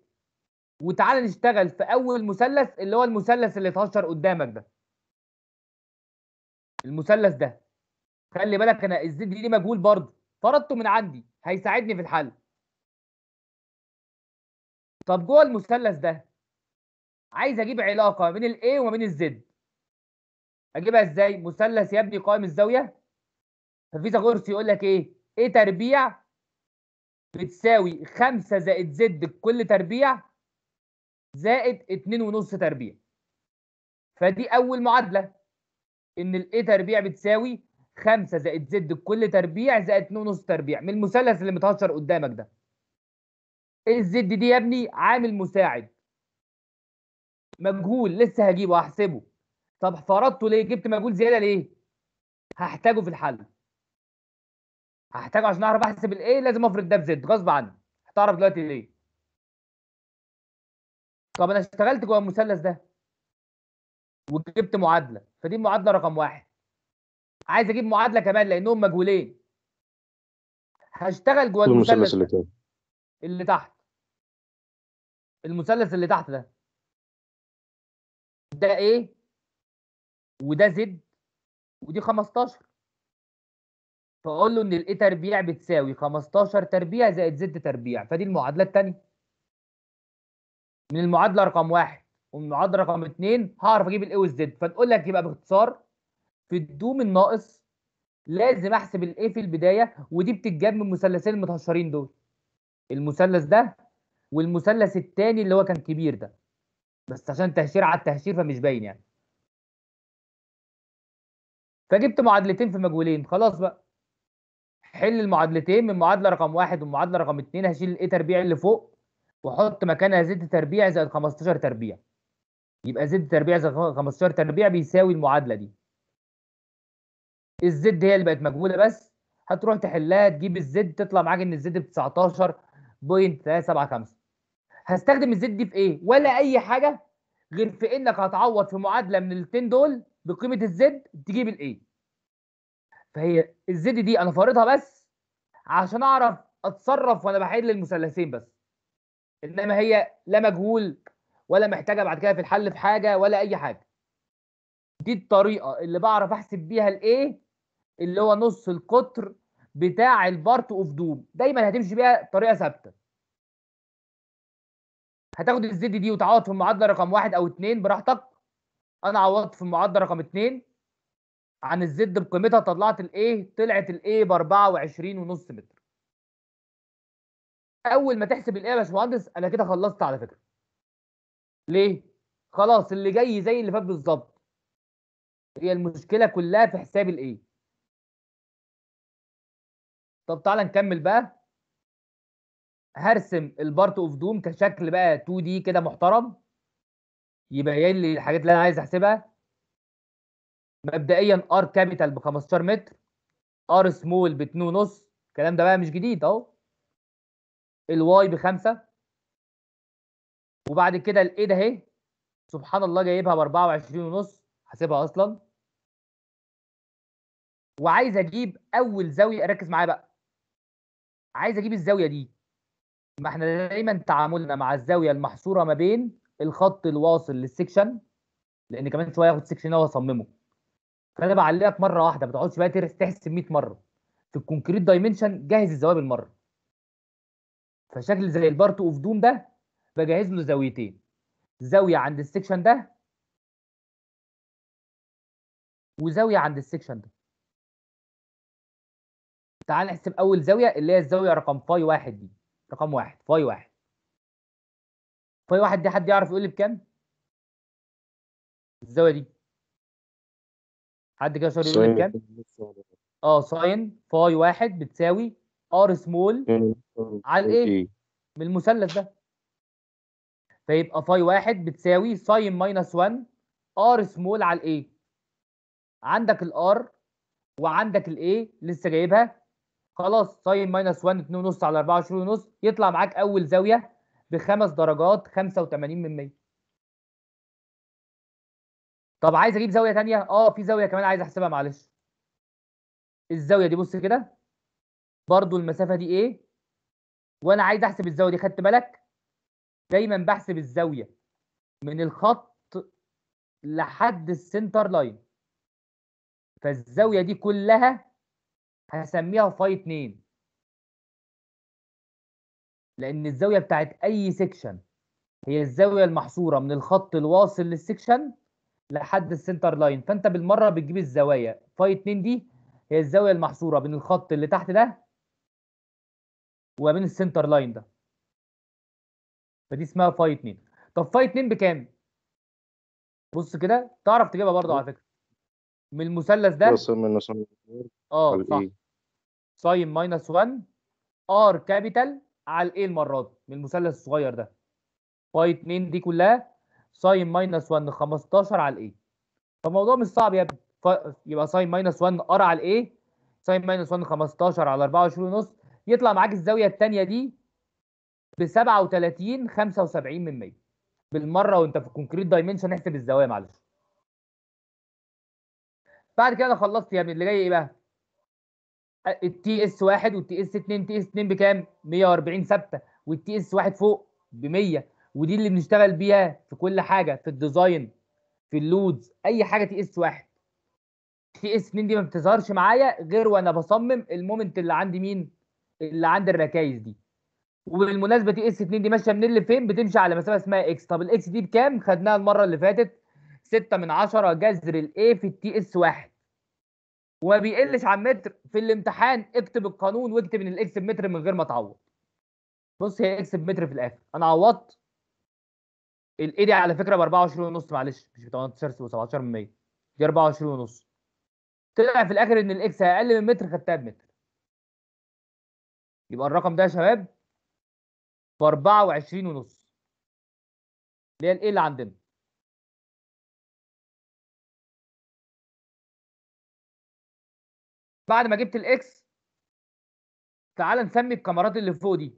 وتعالى نشتغل في اول مثلث اللي هو المثلث اللي اتهشر قدامك ده المثلث ده خلي بالك انا الزد دي, مجهول برضه فرضته من عندي هيساعدني في الحل طب جوه المثلث ده عايز اجيب علاقه بين الاي وما بين الزد اجيبها ازاي مثلث يبني قائم الزاويه ففيثاغورس يقول لك ايه ايه تربيع بتساوي 5 زائد زد بكل تربيع زائد 2.5 تربيع فدي أول معادلة إن الاي تربيع بتساوي 5 زائد زد بكل تربيع زائد 2.5 تربيع من المثلث اللي متهشر قدامك ده إيه الزد دي يا ابني عامل مساعد مجهول لسه هجيبه هحسبه طب فرضته ليه جبت مجهول زياده ليه هحتاجه في الحل هحتاجه عشان اعرف احسب الايه لازم افرض ده بزد غصب عني هتعرف دلوقتي ليه طب انا اشتغلت جوه المثلث ده وجبت معادله فدي المعادله رقم واحد عايز اجيب معادله كمان لانهم مجهولين هشتغل جوه المثلث اللي اللي تحت المثلث اللي تحت ده ده ايه وده زد ودي 15 فاقول له ان الاي تربيع بتساوي 15 تربيع زائد زد تربيع فدي المعادله الثانيه من المعادله رقم واحد ومن المعادله رقم اثنين هعرف اجيب الاي والزد فتقول لك يبقى باختصار في الدوم الناقص لازم احسب الاي في البدايه ودي بتتجاب من المثلثين المتهشرين دول المثلث ده والمثلث الثاني اللي هو كان كبير ده بس عشان تهشير على التهشير فمش باين يعني فجبت معادلتين في مجهولين خلاص بقى حل المعادلتين من معادله رقم واحد والمعادله رقم اثنين هشيل الاي تربيع اللي فوق واحط مكانها زد تربيع زائد 15 تربيع يبقى زد تربيع زائد 15 تربيع بيساوي المعادله دي الزد هي اللي بقت مجهوله بس هتروح تحلها تجيب الزد تطلع معاك ان الزد ب 19.375 هستخدم الزد دي في ايه ولا اي حاجه غير في انك هتعوض في معادله من الاثنين دول بقيمه الزد تجيب الايه فهي الزد دي انا فارضها بس عشان اعرف اتصرف وانا بحل المثلثين بس انما هي لا مجهول ولا محتاجه بعد كده في الحل في حاجه ولا اي حاجه دي الطريقه اللي بعرف احسب بيها الايه اللي هو نص القطر بتاع البارت اوف دوم دايما هتمشي بيها طريقه ثابته هتاخد الزد دي وتعوض في المعادله رقم واحد او اتنين براحتك انا عوضت في المعادله رقم اتنين عن الزد بقيمتها طلعت الايه طلعت الايه ب 24 ونص متر اول ما تحسب الايه يا باشمهندس انا كده خلصت على فكره ليه خلاص اللي جاي زي اللي فات بالظبط هي المشكله كلها في حساب الايه طب تعالى نكمل بقى هرسم البارت اوف دوم كشكل بقى 2 دي كده محترم يبين لي الحاجات اللي انا عايز احسبها مبدئيا ار كابيتال ب 15 متر ار سمول ب 2.5 الكلام ده بقى مش جديد اهو الواي بخمسة وبعد كده الايه ده اهي سبحان الله جايبها ب 24 ونص حاسبها اصلا وعايز اجيب اول زاويه ركز معايا بقى عايز اجيب الزاويه دي ما احنا دايما تعاملنا مع الزاويه المحصوره ما بين الخط الواصل للسكشن لان كمان شويه هاخد سكشن اهو اصممه فانا بعلقها في مره واحده ما تقعدش بقى تحسب 100 مره في الكونكريت دايمنشن جهز الزوايا بالمره فشكل زي البارت اوف دوم ده بجهز له زاويتين زاويه عند السكشن ده وزاويه عند السكشن ده تعال نحسب اول زاويه اللي هي الزاويه رقم فاي واحد دي رقم واحد فاي واحد فاي واحد دي حد يعرف يقول لي بكام الزاويه دي حد كده سوري يقول كام؟ اه ساين فاي واحد بتساوي ار سمول على إيه؟, ايه؟ من المثلث ده فيبقى فاي واحد بتساوي ساين ماينس 1 ار سمول على الايه؟ عندك الار وعندك الايه لسه جايبها خلاص ساين ماينس 1 2 ونص على 24 ونص يطلع معاك اول زاويه بخمس درجات 85 من 100 طب عايز اجيب زاويه ثانيه اه في زاويه كمان عايز احسبها معلش الزاويه دي بص كده برضو المسافه دي ايه وانا عايز احسب الزاويه دي خدت بالك دايما بحسب الزاويه من الخط لحد السنتر لاين فالزاويه دي كلها هسميها فاي 2 لان الزاويه بتاعت اي سيكشن هي الزاويه المحصوره من الخط الواصل للسيكشن لحد السنتر لاين فانت بالمره بتجيب الزوايا فاي 2 دي هي الزاويه المحصوره بين الخط اللي تحت ده وما بين السنتر لاين ده فدي اسمها فاي 2 طب فاي 2 بكام بص كده تعرف تجيبها برضه على فكره من المثلث ده من اه صح إيه؟ ساين ماينس 1 ار كابيتال على الايه المرات من المثلث الصغير ده فاي 2 دي كلها ساين ماينس 1 15 على الايه فالموضوع مش صعب يا ابني ف... يبقى ساين ماينس 1 ار على الايه ساين ماينس 1 15 على 24 ونص يطلع معاك الزاويه الثانيه دي ب 37 75 من 100 بالمره وانت في الكونكريت دايمنشن احسب الزوايا معلش بعد كده انا خلصت يا ابني اللي جاي ايه بقى التي اس 1 والتي اس 2 تي اس 2 بكام 140 ثابته والتي اس 1 فوق ب 100 ودي اللي بنشتغل بيها في كل حاجه في الديزاين في اللودز اي حاجه تي اس واحد تي اس 2 دي ما بتظهرش معايا غير وانا بصمم المومنت اللي عندي مين اللي عند الركايز دي وبالمناسبه تي اس 2 دي ماشيه من اللي فين بتمشي على مسافه اسمها اكس طب الاكس دي بكام خدناها المره اللي فاتت 6 من 10 جذر الاي في التي اس 1 وما بيقلش عن متر في الامتحان اكتب القانون واكتب ان الاكس بمتر من غير ما تعوض بص هي اكس بمتر في الاخر انا عوضت الاي دي على فكره ب 24 ونص معلش مش ب 18 و 17% دي 24 ونص طلع في الاخر ان الاكس اقل من متر خدتها بمتر يبقى الرقم ده يا شباب ب 24 ونص اللي هي الاي اللي عندنا بعد ما جبت الاكس تعال نسمي الكاميرات اللي فوق دي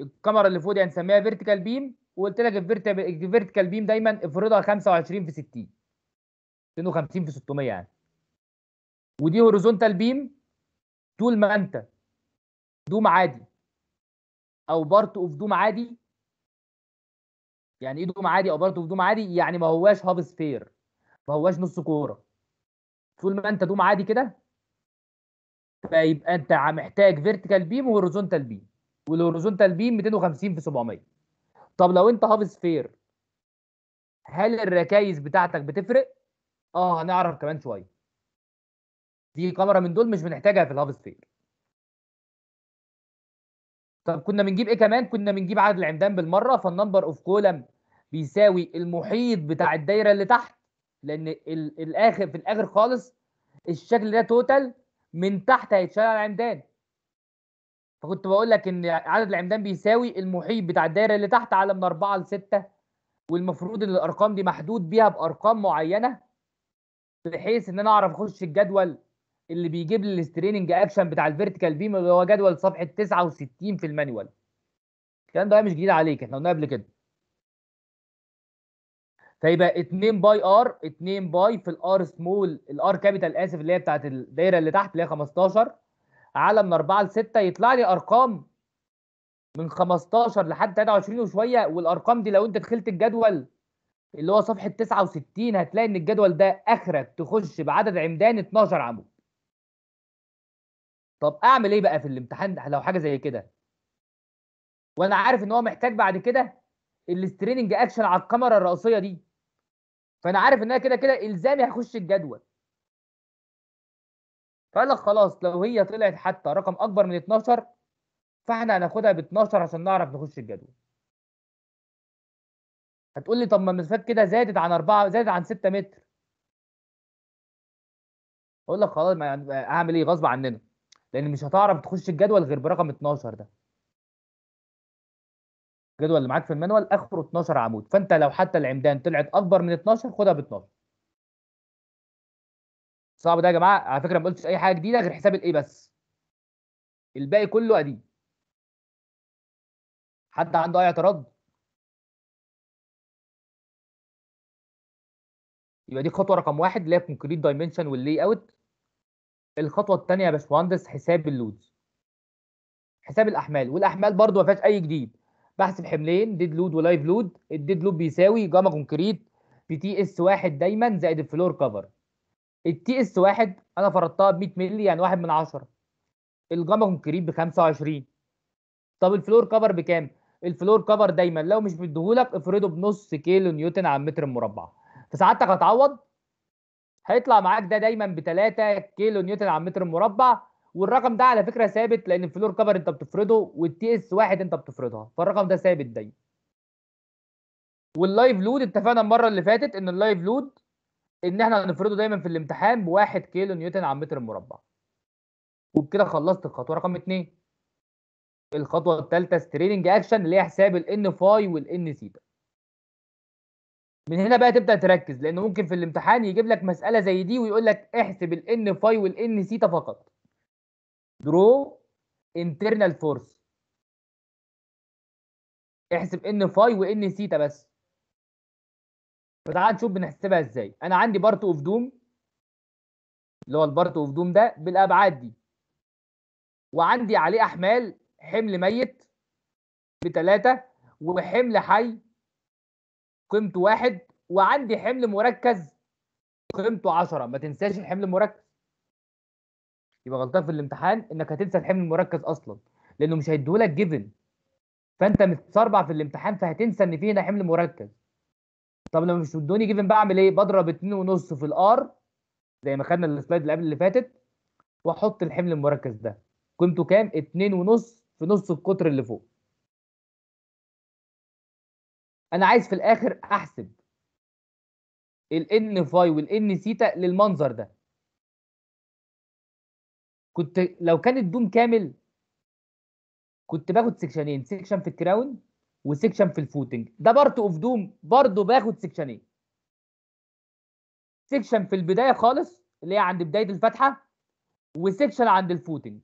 الكاميرا اللي فوق دي هنسميها فيرتيكال بيم وقلت لك الفيرتيكال بيم دايما افرضها 25 في 60 52 في 600 يعني ودي هوريزونتال بيم طول ما انت دوم عادي او بارت اوف دوم عادي يعني ايه دوم عادي او بارت اوف دوم عادي يعني ما هواش هاف سفير ما هواش نص كوره طول ما انت دوم عادي كده فيبقى انت محتاج فيرتيكال بيم وهوريزونتال بيم والهوريزونتال بيم 250 في 700 طب لو انت حافظ فير هل الركايز بتاعتك بتفرق؟ اه هنعرف كمان شويه دي كاميرا من دول مش بنحتاجها في الهاف فير طب كنا بنجيب ايه كمان؟ كنا بنجيب عدد العمدان بالمره فالنمبر اوف كولم بيساوي المحيط بتاع الدايره اللي تحت لان الاخر في الاخر خالص الشكل ده توتال من تحت هيتشال على العمدان فكنت بقول لك ان عدد العمدان بيساوي المحيط بتاع الدايره اللي تحت على من 4 ل 6 والمفروض ان الارقام دي محدود بيها بارقام معينه بحيث ان انا اعرف اخش الجدول اللي بيجيب لي الاستريننج اكشن بتاع الفيرتيكال بيم اللي هو جدول صفحه 69 في المانيوال الكلام ده مش جديد عليك احنا قلناه قبل كده فيبقى 2 باي ار 2 باي في الار سمول الار كابيتال اسف اللي هي بتاعت الدايره اللي تحت اللي هي 15 على من 4 ل 6 يطلع لي ارقام من 15 لحد 23 وشويه والارقام دي لو انت دخلت الجدول اللي هو صفحه 69 هتلاقي ان الجدول ده اخرك تخش بعدد عمدان 12 عمود طب اعمل ايه بقى في الامتحان لو حاجه زي كده وانا عارف ان هو محتاج بعد كده الستريننج اكشن على الكاميرا الرئيسيه دي فانا عارف ان انا كده كده الزامي هخش الجدول فقال لك خلاص لو هي طلعت حتى رقم اكبر من 12 فاحنا هناخدها ب 12 عشان نعرف نخش الجدول هتقول لي طب ما المسافات كده زادت عن 4 زادت عن 6 متر اقول لك خلاص ما يعني اعمل ايه غصب عننا لان مش هتعرف تخش الجدول غير برقم 12 ده الجدول اللي معاك في المانوال اخره 12 عمود فانت لو حتى العمدان طلعت اكبر من 12 خدها ب 12 صعب ده يا جماعه على فكره ما قلتش اي حاجه جديده غير حساب الايه بس الباقي كله قديم حد عنده اي اعتراض يبقى دي خطوه رقم واحد اللي هي كونكريت دايمنشن واللي اوت الخطوه الثانيه يا باشمهندس حساب اللودز حساب الاحمال والاحمال برضو ما فيهاش اي جديد بحسب حملين ديد لود ولايف لود الديد لود بيساوي جاما كونكريت بي تي اس واحد دايما زائد الفلور كفر التي اس واحد انا فرضتها ب 100 مللي يعني واحد من عشرة الجاما كونكريت ب 25 طب الفلور كفر بكام؟ الفلور كفر دايما لو مش مديهولك افرضه بنص كيلو نيوتن على المتر المربع فسعادتك هتعوض هيطلع معاك ده دايما ب 3 كيلو نيوتن على المتر المربع والرقم ده على فكره ثابت لان الفلور كفر انت بتفرضه والتي اس واحد انت بتفرضها فالرقم ده ثابت دايما واللايف لود اتفقنا المره اللي فاتت ان اللايف لود ان احنا هنفرضه دايما في الامتحان بواحد كيلو نيوتن على المتر المربع وبكده خلصت الخطوه رقم اتنين الخطوه الثالثه ستريننج اكشن اللي هي حساب الان فاي والان ثيتا من هنا بقى تبدا تركز لان ممكن في الامتحان يجيب لك مساله زي دي ويقول لك احسب الان فاي والان ثيتا فقط درو انترنال فورس احسب ان فاي وان ثيتا بس فتعال نشوف بنحسبها ازاي انا عندي بارت اوف دوم اللي هو البارت اوف دوم ده بالابعاد دي وعندي عليه احمال حمل ميت بتلاتة وحمل حي قيمته واحد وعندي حمل مركز قيمته 10 ما تنساش الحمل المركز يبقى غلطان في الامتحان انك هتنسى الحمل المركز اصلا لانه مش هيديهولك جيفن فانت متسربع في الامتحان فهتنسى ان في هنا حمل مركز طب لما مش مدوني جيفن بعمل ايه بضرب 2.5 في الار زي ما خدنا السلايد اللي قبل اللي فاتت واحط الحمل المركز ده قيمته كام 2.5 في نص القطر اللي فوق انا عايز في الاخر احسب الان فاي والان سيتا للمنظر ده كنت لو كان الدوم كامل كنت باخد سكشنين سكشن في الكراون وسكشن في الفوتنج ده بارت اوف دوم برضه باخد سكشنين سكشن في البدايه خالص اللي هي عند بدايه الفتحه وسكشن عند الفوتنج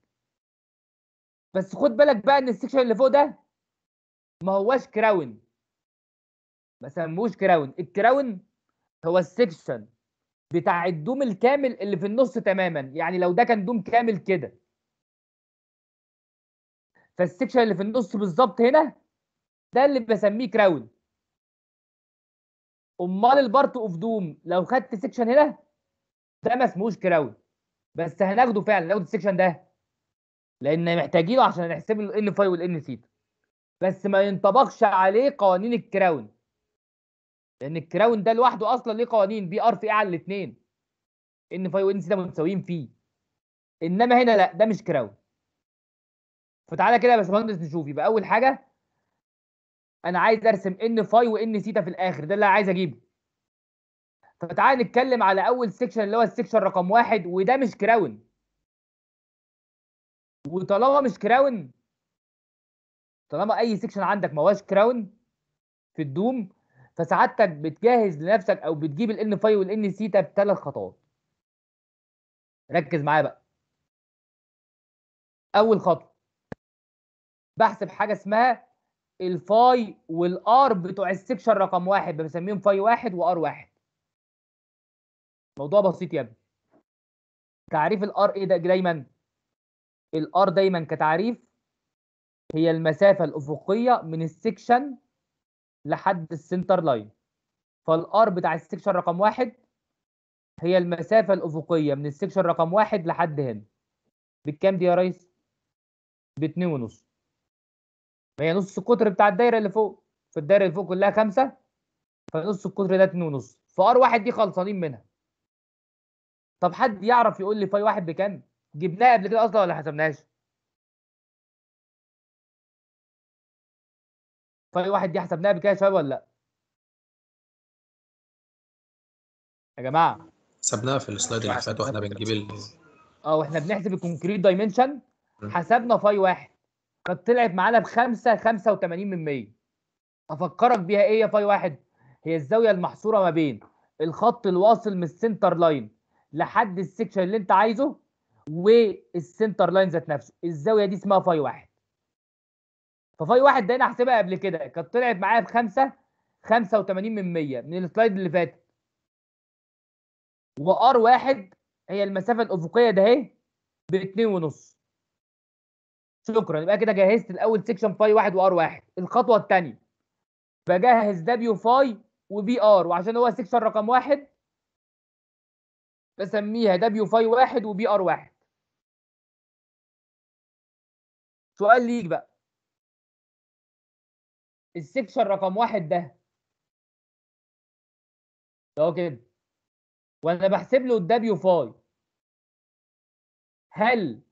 بس خد بالك بقى ان السكشن اللي فوق ده ما هواش كراون ما سموش كراون الكراون هو السكشن بتاع الدوم الكامل اللي في النص تماما يعني لو ده كان دوم كامل كده فالسكشن اللي في النص بالظبط هنا ده اللي بسميه كراون امال البارت اوف دوم لو خدت سيكشن هنا ده ما اسمهوش كراون بس هناخده فعلا ناخد السيكشن ده لان محتاجينه عشان نحسب له الان فاي والان سيت بس ما ينطبقش عليه قوانين الكراون لان الكراون ده لوحده اصلا ليه قوانين بي ار في ايه على الاثنين ان فاي وان سي ده متساويين فيه انما هنا لا ده مش كراون فتعالى كده يا باشمهندس نشوف يبقى اول حاجه انا عايز ارسم ان فاي وان ثيتا في الاخر ده اللي عايز اجيبه فتعال نتكلم على اول سيكشن اللي هو السيكشن رقم واحد وده مش كراون وطالما مش كراون طالما اي سيكشن عندك ما هواش كراون في الدوم فسعادتك بتجهز لنفسك او بتجيب الان فاي والان ثيتا بثلاث خطوات ركز معايا بقى اول خطوه بحسب حاجه اسمها الفاي والار بتوع السكشن رقم واحد بسميهم فاي واحد وار واحد موضوع بسيط يا ابني تعريف الار ايه ده دايما الار دايما كتعريف هي المسافة الأفقية من السكشن لحد السنتر لاين فالار بتاع السكشن رقم واحد هي المسافة الأفقية من السكشن رقم واحد لحد هنا بكام دي يا ريس؟ باتنين ونص هي نص القطر بتاع الدايره اللي فوق في الدايره اللي فوق كلها خمسه فنص القطر ده 2 ونص فار واحد دي خلصانين منها طب حد يعرف يقول لي فاي واحد بكام جبناها قبل كده اصلا ولا حسبناهاش فاي واحد دي حسبناها بكام يا شباب ولا لا يا جماعه حسبناها في السلايد اللي فات واحنا بنجيب اه واحنا بنحسب الكونكريت دايمنشن حسبنا فاي واحد قد طلعت معانا ب 5 85% افكرك بيها ايه يا فاي واحد هي الزاويه المحصوره ما بين الخط الواصل من السنتر لاين لحد السكشن اللي انت عايزه والسنتر لاين ذات نفسه الزاويه دي اسمها فاي واحد ففاي واحد ده انا حاسبها قبل كده كانت طلعت معايا ب 5 85% من السلايد اللي فاتت وار واحد هي المسافه الافقيه ده اهي ب 2.5 شكرا يبقى كده جهزت الاول سيكشن باي 1 وار 1 الخطوه الثانيه بجهز دبليو فاي وبي ار وعشان هو سيكشن رقم واحد بسميها دبليو فاي واحد وبي ار واحد سؤال ليك بقى السيكشن رقم واحد ده هو كده وانا بحسب له الدبليو فاي هل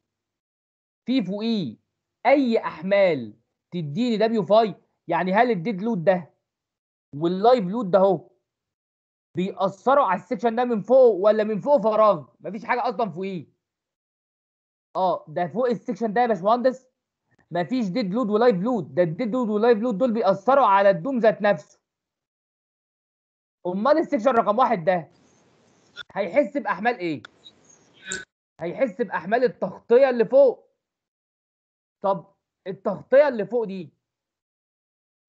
في فوقيه اي احمال تديني دبليو فاي يعني هل الديد لود ده واللايف لود ده اهو بيأثروا على السكشن ده من فوق ولا من فوق فراغ مفيش حاجه اصلا فوقيه اه ده فوق السكشن ده يا باشمهندس مفيش ديد لود ولايف لود ده الديد لود واللايف لود دول بيأثروا على الدوم ذات نفسه امال السكشن رقم واحد ده هيحس باحمال ايه هيحس باحمال التغطيه اللي فوق طب التغطيه اللي فوق دي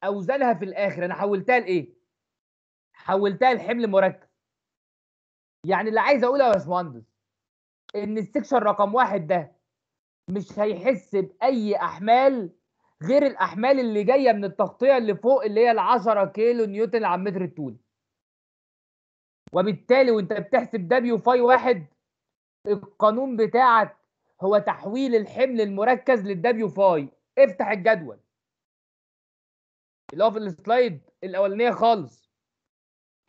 اوزانها في الاخر انا حولتها لايه؟ حولتها لحمل مركب. يعني اللي عايز اقوله يا باشمهندس ان السكشن رقم واحد ده مش هيحس باي احمال غير الاحمال اللي جايه من التغطيه اللي فوق اللي هي ال 10 كيلو نيوتن على المتر الطولي. وبالتالي وانت بتحسب دبليو فاي واحد القانون بتاعك هو تحويل الحمل المركز للدبليو فاي افتح الجدول اللي هو في السلايد الاولانيه خالص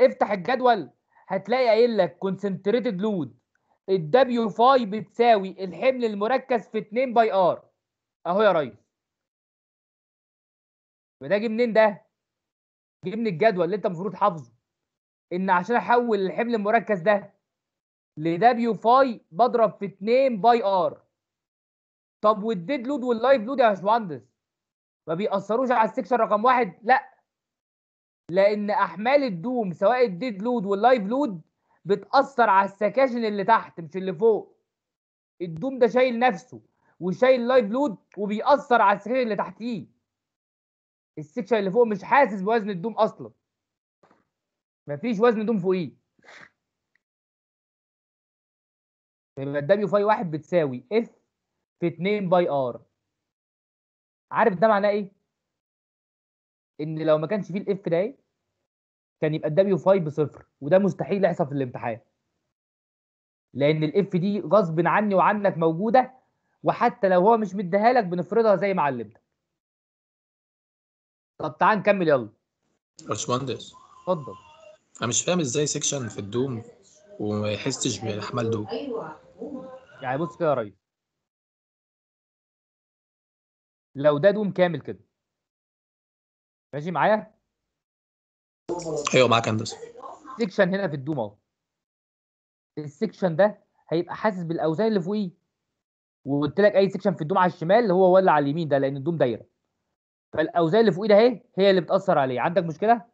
افتح الجدول هتلاقي قايل لك كونسنتريتد لود الدبليو فاي بتساوي الحمل المركز في 2 باي ار اهو يا ريس وده جه منين ده؟ جه من الجدول اللي انت المفروض حافظه ان عشان احول الحمل المركز ده ل لدبليو فاي بضرب في 2 باي ار طب والديد لود واللايف لود يا باشمهندس ما بيأثروش على السكشن رقم واحد لا لان احمال الدوم سواء الديد لود واللايف لود بتأثر على السكاشن اللي تحت مش اللي فوق الدوم ده شايل نفسه وشايل لايف لود وبيأثر على السكشن اللي تحتيه السكشن اللي فوق مش حاسس بوزن الدوم اصلا مفيش وزن دوم فوقيه يبقى الدبليو فاي واحد بتساوي اف في 2 باي ار عارف ده معناه ايه؟ ان لو ما كانش فيه الاف ده كان يبقى الدبليو فاي بصفر وده مستحيل يحصل في الامتحان لان الاف دي غصب عني وعنك موجوده وحتى لو هو مش مديها لك بنفرضها زي ما علمتك طب تعال نكمل يلا باشمهندس اتفضل انا مش فاهم ازاي سيكشن في الدوم وما يحسش بالاحمال دول يعني بص كده يا ريس لو ده دوم كامل كده ماشي معايا ايوه معاك هندسه سيكشن هنا في الدوم اهو السيكشن ده هيبقى حاسس بالاوزان اللي فوقيه وقلت لك اي سيكشن في الدوم على الشمال هو هو على اليمين ده لان الدوم دايره فالاوزان اللي فوقيه ده اهي هي اللي بتاثر عليه عندك مشكله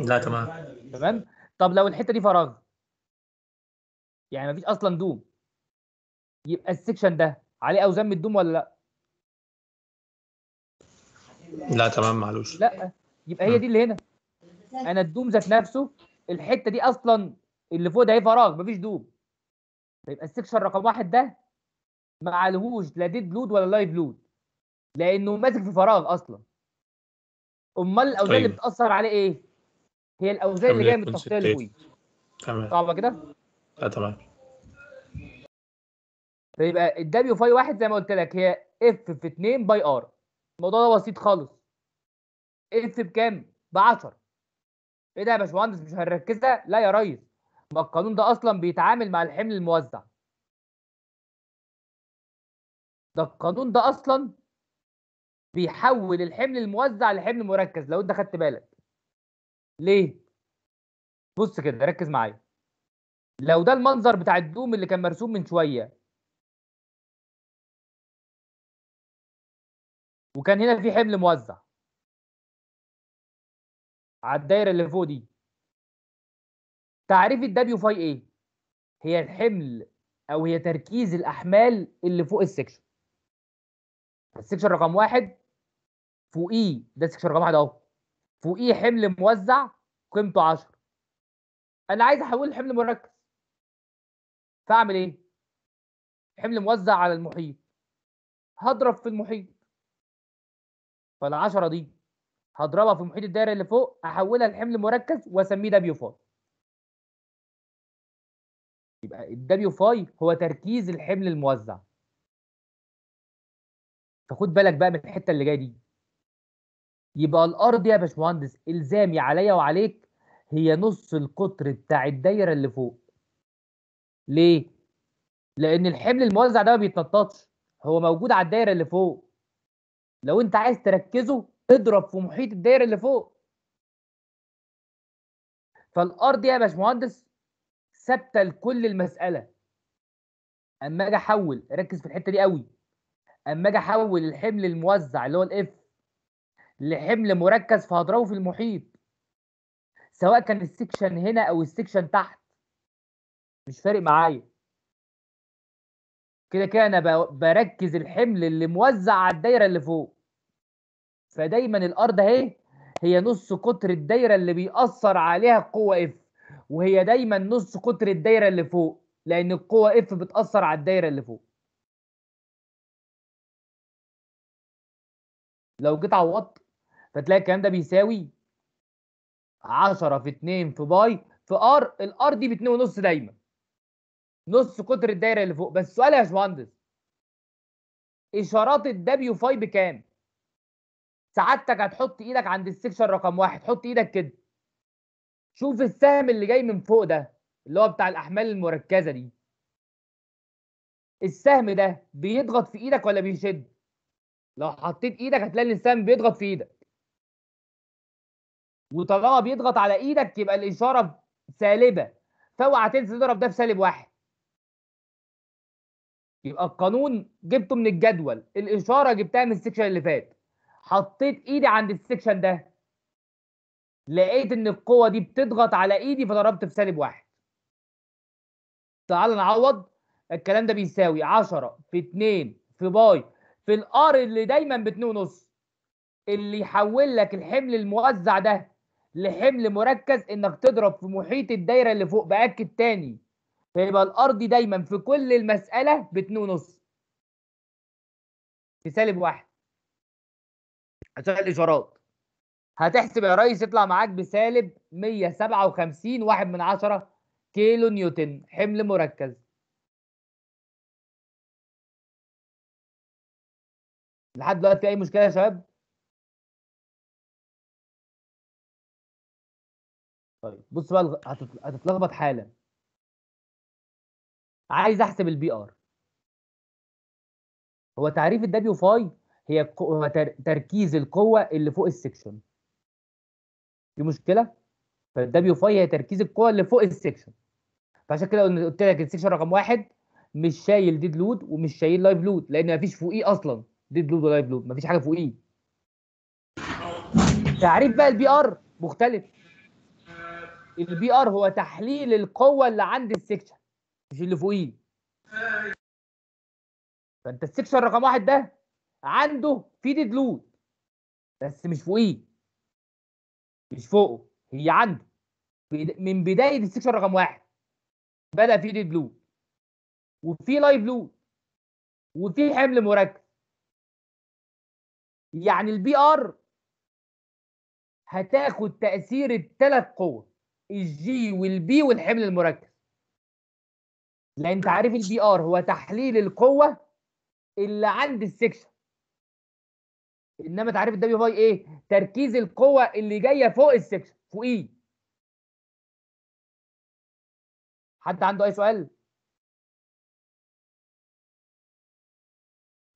لا تمام تمام طب لو الحته دي فراغ يعني مفيش اصلا دوم يبقى السكشن ده عليه اوزان من الدوم ولا لا لا تمام معلوش لا يبقى هي دي اللي هنا انا الدوم ذات نفسه الحته دي اصلا اللي فوق ده هي فراغ مفيش دوم فيبقى السكشن رقم واحد ده معلهوش لا ديد لود ولا لايف لود لانه ماسك في فراغ اصلا امال الاوزان طيب. اللي بتاثر عليه ايه هي الاوزان اللي جايه من التغطيه الهوي تمام صعبه كده؟ اه تمام فيبقى آه، الدبليو فاي واحد زي ما قلت لك هي اف في 2 باي ار الموضوع ده بسيط خالص اف بكام؟ ب 10 ايه ده يا باشمهندس مش هنركزها؟ لا يا ريس ما القانون ده اصلا بيتعامل مع الحمل الموزع ده القانون ده اصلا بيحول الحمل الموزع لحمل مركز لو انت خدت بالك ليه؟ بص كده ركز معايا لو ده المنظر بتاع الدوم اللي كان مرسوم من شويه وكان هنا في حمل موزع على الدايره اللي فوق دي تعريف الدبليو فاي ايه هي الحمل او هي تركيز الاحمال اللي فوق السكشن السكشن رقم واحد فوقيه e، ده السكشن رقم واحد اهو فوقيه حمل موزع قيمته 10 انا عايز احول حمل مركز فاعمل ايه حمل موزع على المحيط هضرب في المحيط فال10 دي هضربها في محيط الدايره اللي فوق احولها لحمل مركز واسميه دبليو فاي يبقى الدبليو فاي هو تركيز الحمل الموزع فخد بالك بقى من الحته اللي جايه دي يبقى الارض يا باشمهندس الزامي عليا وعليك هي نص القطر بتاع الدايره اللي فوق ليه لان الحمل الموزع ده ما بيتنططش هو موجود على الدايره اللي فوق لو انت عايز تركزه اضرب في محيط الدايره اللي فوق فالارض يا باشمهندس ثابته لكل المساله اما اجي احول ركز في الحته دي قوي اما اجي احول الحمل الموزع اللي هو الاف لحمل مركز فهضربه في المحيط سواء كان السكشن هنا او السكشن تحت مش فارق معايا كده كده انا بركز الحمل اللي موزع على الدايره اللي فوق فدايما الارض اهي هي نص قطر الدايره اللي بيأثر عليها القوه اف وهي دايما نص قطر الدايره اللي فوق لان القوه اف بتأثر على الدايره اللي فوق لو جيت عوضت فتلاقي الكلام ده بيساوي 10 في 2 في باي في ار الار دي ب 2 ونص دايما نص قطر الدايره اللي فوق بس سؤال يا باشمهندس اشارات الدبليو 5 بكام؟ سعادتك هتحط ايدك عند السكشن رقم واحد حط ايدك كده شوف السهم اللي جاي من فوق ده اللي هو بتاع الاحمال المركزه دي السهم ده بيضغط في ايدك ولا بيشد؟ لو حطيت ايدك هتلاقي السهم بيضغط في ايدك وطالما بيضغط على ايدك يبقى الاشاره سالبه فاوعى تنزل تضرب ده في سالب واحد يبقى القانون جبته من الجدول الاشاره جبتها من السكشن اللي فات حطيت ايدي عند السكشن ده لقيت ان القوه دي بتضغط على ايدي فضربت في سالب واحد تعال نعوض الكلام ده بيساوي 10 في 2 في باي في الار اللي دايما ب 2.5 اللي يحول لك الحمل الموزع ده لحمل مركز انك تضرب في محيط الدايره اللي فوق باكد تاني فيبقى الارضي دايما في كل المساله ب ونص في سالب واحد عشان الاشارات هتحسب يا ريس يطلع معاك بسالب 157 واحد من عشرة كيلو نيوتن حمل مركز لحد دلوقتي في اي مشكله يا شباب طيب بص بقى هتتلخبط حالا عايز احسب البي ار هو تعريف الدبليو فاي هي تركيز القوه اللي فوق السكشن في مشكله فالدبليو فاي هي تركيز القوه اللي فوق السكشن فعشان كده قلت لك السكشن رقم واحد مش شايل ديد لود ومش شايل لايف لود لان مفيش فوقيه e اصلا ديد لود ولايف لود مفيش حاجه فوقيه e. تعريف بقى البي ار مختلف البي ار هو تحليل القوه اللي عند السكشن مش اللي فوقيه فانت السكشن رقم واحد ده عنده فيدد لود بس مش فوقيه مش فوقه هي عنده من بدايه السكشن رقم واحد بدا فيدد لود وفي لايف لود وفي حمل مركب يعني البي ار هتاخد تاثير الثلاث قوى الجي والبي والحمل المركز لان عارف البي ار هو تحليل القوه اللي عند السكشن انما تعريف الدبليو باي ايه تركيز القوه اللي جايه فوق السكشن فوقيه إيه. حد عنده اي سؤال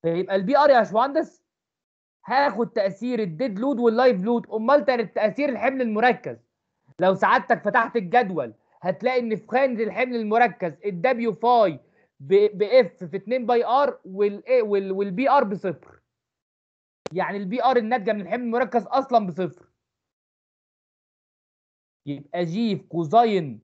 فيبقى البي ار يا باشمهندس هاخد تاثير الديد لود واللايف لود امال تاثير الحمل المركز لو سعادتك فتحت الجدول هتلاقي ان في خانه الحمل المركز الدبليو فاي باف في 2 باي ار والبي ار بصفر يعني البي ار الناتجه من الحمل المركز اصلا بصفر يبقى جي في كوزاين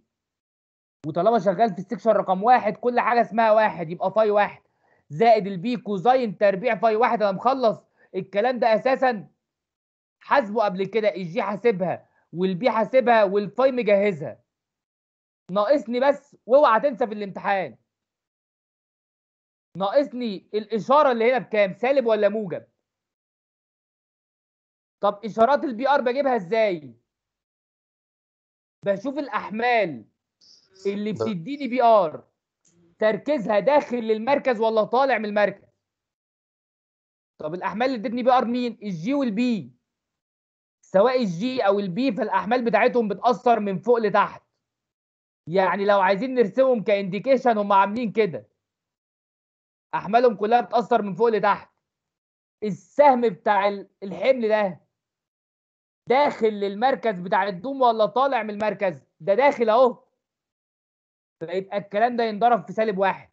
وطالما شغال في السكشن رقم واحد كل حاجه اسمها واحد يبقى فاي واحد زائد البي كوزاين تربيع فاي واحد انا مخلص الكلام ده اساسا حاسبه قبل كده الجي حاسبها والبي حاسبها والفاي مجهزها ناقصني بس واوعى تنسى في الامتحان ناقصني الاشاره اللي هنا بكام سالب ولا موجب طب اشارات البي ار بجيبها ازاي بشوف الاحمال اللي بتديني بي ار تركيزها داخل للمركز ولا طالع من المركز طب الاحمال اللي ادتني بي ار مين الجي والبي سواء الجي او البي فالاحمال بتاعتهم بتاثر من فوق لتحت يعني لو عايزين نرسمهم كانديكيشن هم عاملين كده احمالهم كلها بتاثر من فوق لتحت السهم بتاع الحمل ده داخل للمركز بتاع الدوم ولا طالع من المركز ده داخل اهو فيبقى الكلام ده ينضرب في سالب واحد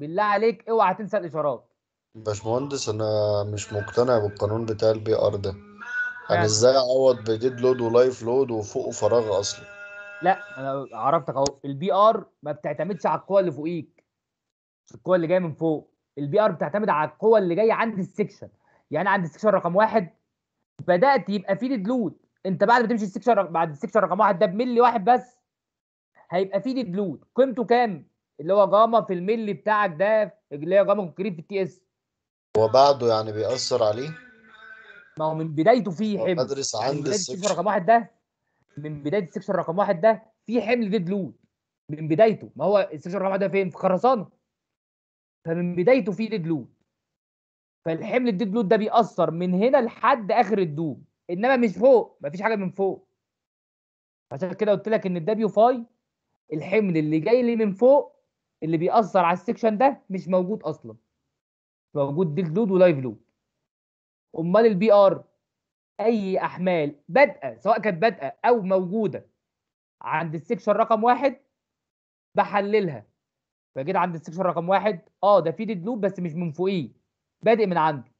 بالله عليك اوعى تنسى الاشارات باشمهندس انا مش مقتنع بالقانون بتاع البي ار ده انا يعني ازاي اعوض بديد لود ولايف لود وفوقه فراغ اصلا لا انا عرفتك اهو البي ار ما بتعتمدش على القوه اللي فوقيك القوه اللي جايه من فوق البي ار بتعتمد على القوه اللي جايه عند السكشن يعني عند السكشن رقم واحد بدات يبقى في ديد لود انت بعد ما تمشي السكشن بعد السكشن رقم واحد ده بملي واحد بس هيبقى في ديد لود قيمته كام اللي هو جاما في الملي بتاعك ده اللي هي جاما كونكريت في التي اس وبعده يعني بيأثر عليه ما هو من بدايته في حمل بدرس عند السكشن رقم واحد ده من بدايه السكشن رقم واحد ده في حمل ديد لود من بدايته ما هو السكشن رقم واحد ده فين في خرسانه فمن بدايته في ديد لود فالحمل الديد لود ده بيأثر من هنا لحد اخر الدوم انما مش فوق مفيش حاجه من فوق عشان كده قلت لك ان الدبليو فاي الحمل اللي جاي لي من فوق اللي بيأثر على السكشن ده مش موجود اصلا موجود ديك لود ولايف لود امال البي ار اي احمال بادئه سواء كانت بادئه او موجوده عند السكشن رقم واحد بحللها فجيت عند السكشن رقم واحد اه ده في ديد لود بس مش من فوقيه بادئ من عنده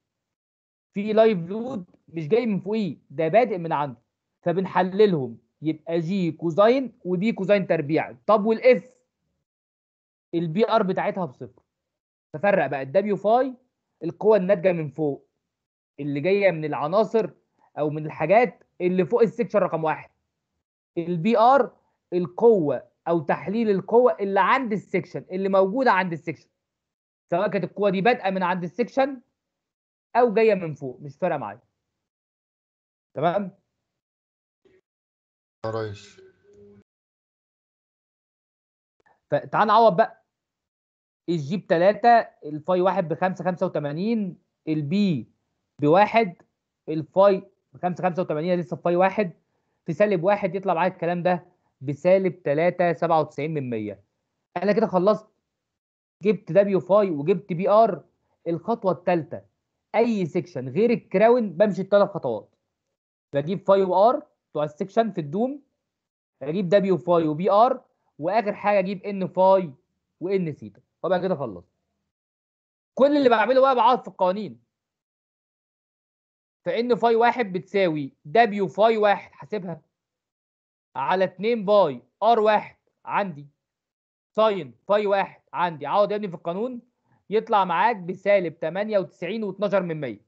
في لايف لود مش جاي من فوقيه ده بادئ من عنده فبنحللهم يبقى جي كوزاين وبي كوزاين تربيع طب والاف البي ار بتاعتها بصفر تفرق بقى الدبليو فاي القوى الناتجه من فوق اللي جايه من العناصر او من الحاجات اللي فوق السكشن رقم واحد البي ار القوه او تحليل القوه اللي عند السكشن اللي موجوده عند السكشن سواء كانت القوه دي بادئه من عند السكشن او جايه من فوق مش فارقه معايا تمام يا ريس فتعال نعوض بقى الجي ب 3 الفاي 1 ب 5 85 البي ب 1 الفاي ب 5 85 لسه فاي 1 في سالب 1 يطلع معايا الكلام ده بسالب 3 97 من 100 انا كده خلصت جبت دبليو فاي وجبت بي ار الخطوه الثالثه اي سيكشن غير الكراون بمشي الثلاث خطوات بجيب فاي وار بتوع السكشن في الدوم اجيب دبليو فاي وبي ار واخر حاجه اجيب ان فاي وان ثيتا وبعد كده خلصت كل اللي بعمله بقى بقعد في القوانين فان فاي واحد بتساوي دبليو فاي واحد حاسبها على 2 باي ار واحد عندي ساين فاي واحد عندي عوض يا ابني في القانون يطلع معاك بسالب 98 و12 من 100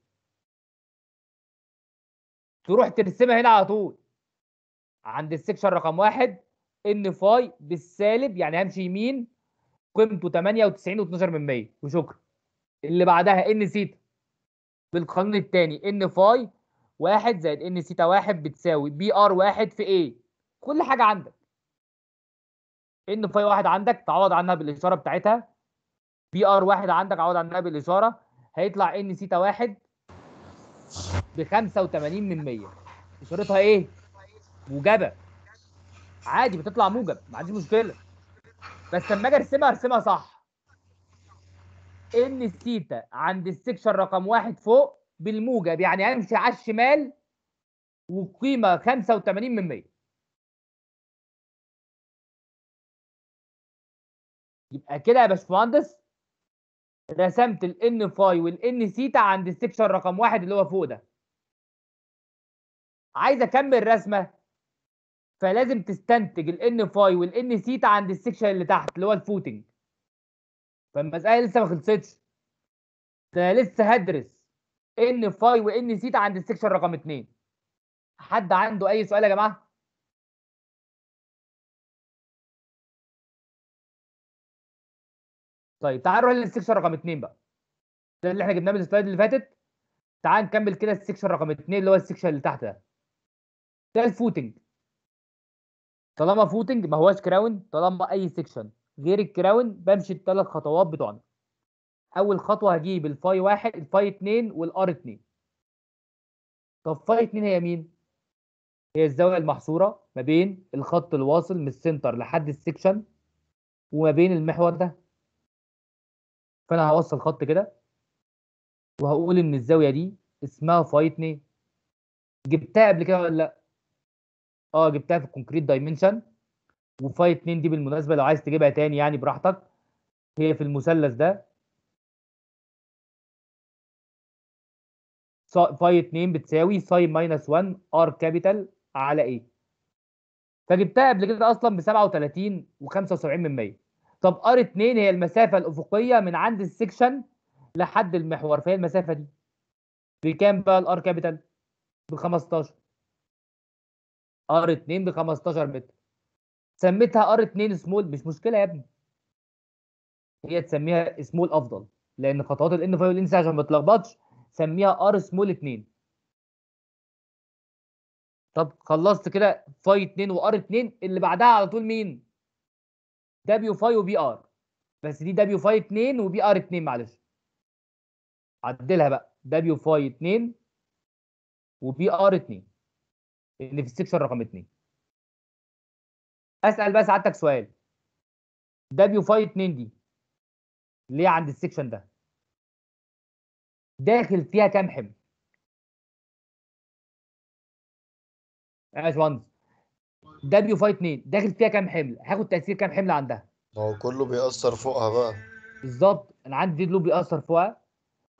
تروح ترسمها هنا على طول عند السكشن رقم واحد ان فاي بالسالب يعني همشي يمين قيمته 98 و12 من 100 وشكرا اللي بعدها ان سيتا بالقانون الثاني ان فاي واحد زائد ان سيتا واحد بتساوي بي ار واحد في ايه كل حاجه عندك ان فاي واحد عندك تعوض عنها بالاشاره بتاعتها بي ار واحد عندك عوض عنها بالاشاره هيطلع ان سيتا واحد ب 85 من 100 اشارتها ايه؟ موجبه عادي بتطلع موجب ما عنديش مشكله بس لما اجي ارسمها ارسمها صح ان ثيتا عند السكشن رقم واحد فوق بالموجب يعني همشي على الشمال وقيمه 85 من 100 يبقى كده يا باشمهندس رسمت الان فاي والان ثيتا عند السكشن رقم واحد اللي هو فوق ده عايز اكمل رسمه فلازم تستنتج الان فاي والان سيتا عند السكشن اللي تحت اللي هو الفوتنج فالمساله لسه ما خلصتش ده لسه هدرس ان فاي وان سيتا عند السكشن رقم اتنين حد عنده اي سؤال يا جماعه طيب تعال نروح للسكشن رقم اتنين بقى ده اللي احنا جبناه من السلايد اللي فاتت تعال نكمل كده السكشن رقم اتنين اللي هو السكشن اللي تحت ده ده الفوتنج طالما فوتنج ما هواش كراون طالما اي سيكشن غير الكراون بمشي الثلاث خطوات بتوعنا اول خطوه هجيب الفاي واحد الفاي اتنين والار اتنين طب فاي اتنين هي مين هي الزاويه المحصوره ما بين الخط الواصل من السنتر لحد السيكشن وما بين المحور ده فانا هوصل خط كده وهقول ان الزاويه دي اسمها فاي اتنين جبتها قبل كده ولا لا اه جبتها في الكونكريت دايمنشن وفاي 2 دي بالمناسبه لو عايز تجيبها تاني يعني براحتك هي في المثلث ده فاي 2 بتساوي ساين ماينس 1 ار كابيتال على ايه فجبتها قبل كده اصلا ب 37 و75 من 100 طب ار 2 هي المسافه الافقيه من عند السكشن لحد المحور فهي المسافه دي بكام بقى الار كابيتال ب 15 ار 2 ب 15 متر سميتها ار 2 سمول مش مشكله يا ابني هي تسميها سمول افضل لان خطوات الان فاي والان سي عشان ما تتلخبطش سميها ار سمول 2 طب خلصت كده فاي 2 وار 2 اللي بعدها على طول مين دبليو فاي وبي ار بس دي دبليو فاي 2 وبي ار 2 معلش عدلها بقى دبليو فاي 2 وبي ار 2 اللي في السكشن رقم اثنين اسال بقى سعادتك سؤال دبليو فاي 2 دي ليه عند السكشن ده داخل فيها كام حمل يا باشمهندس دبليو فاي 2 داخل فيها كام حمل هاخد تاثير كام حمل عندها ما هو كله بيأثر فوقها بقى بالظبط انا عندي ديد لوب بيأثر فوقها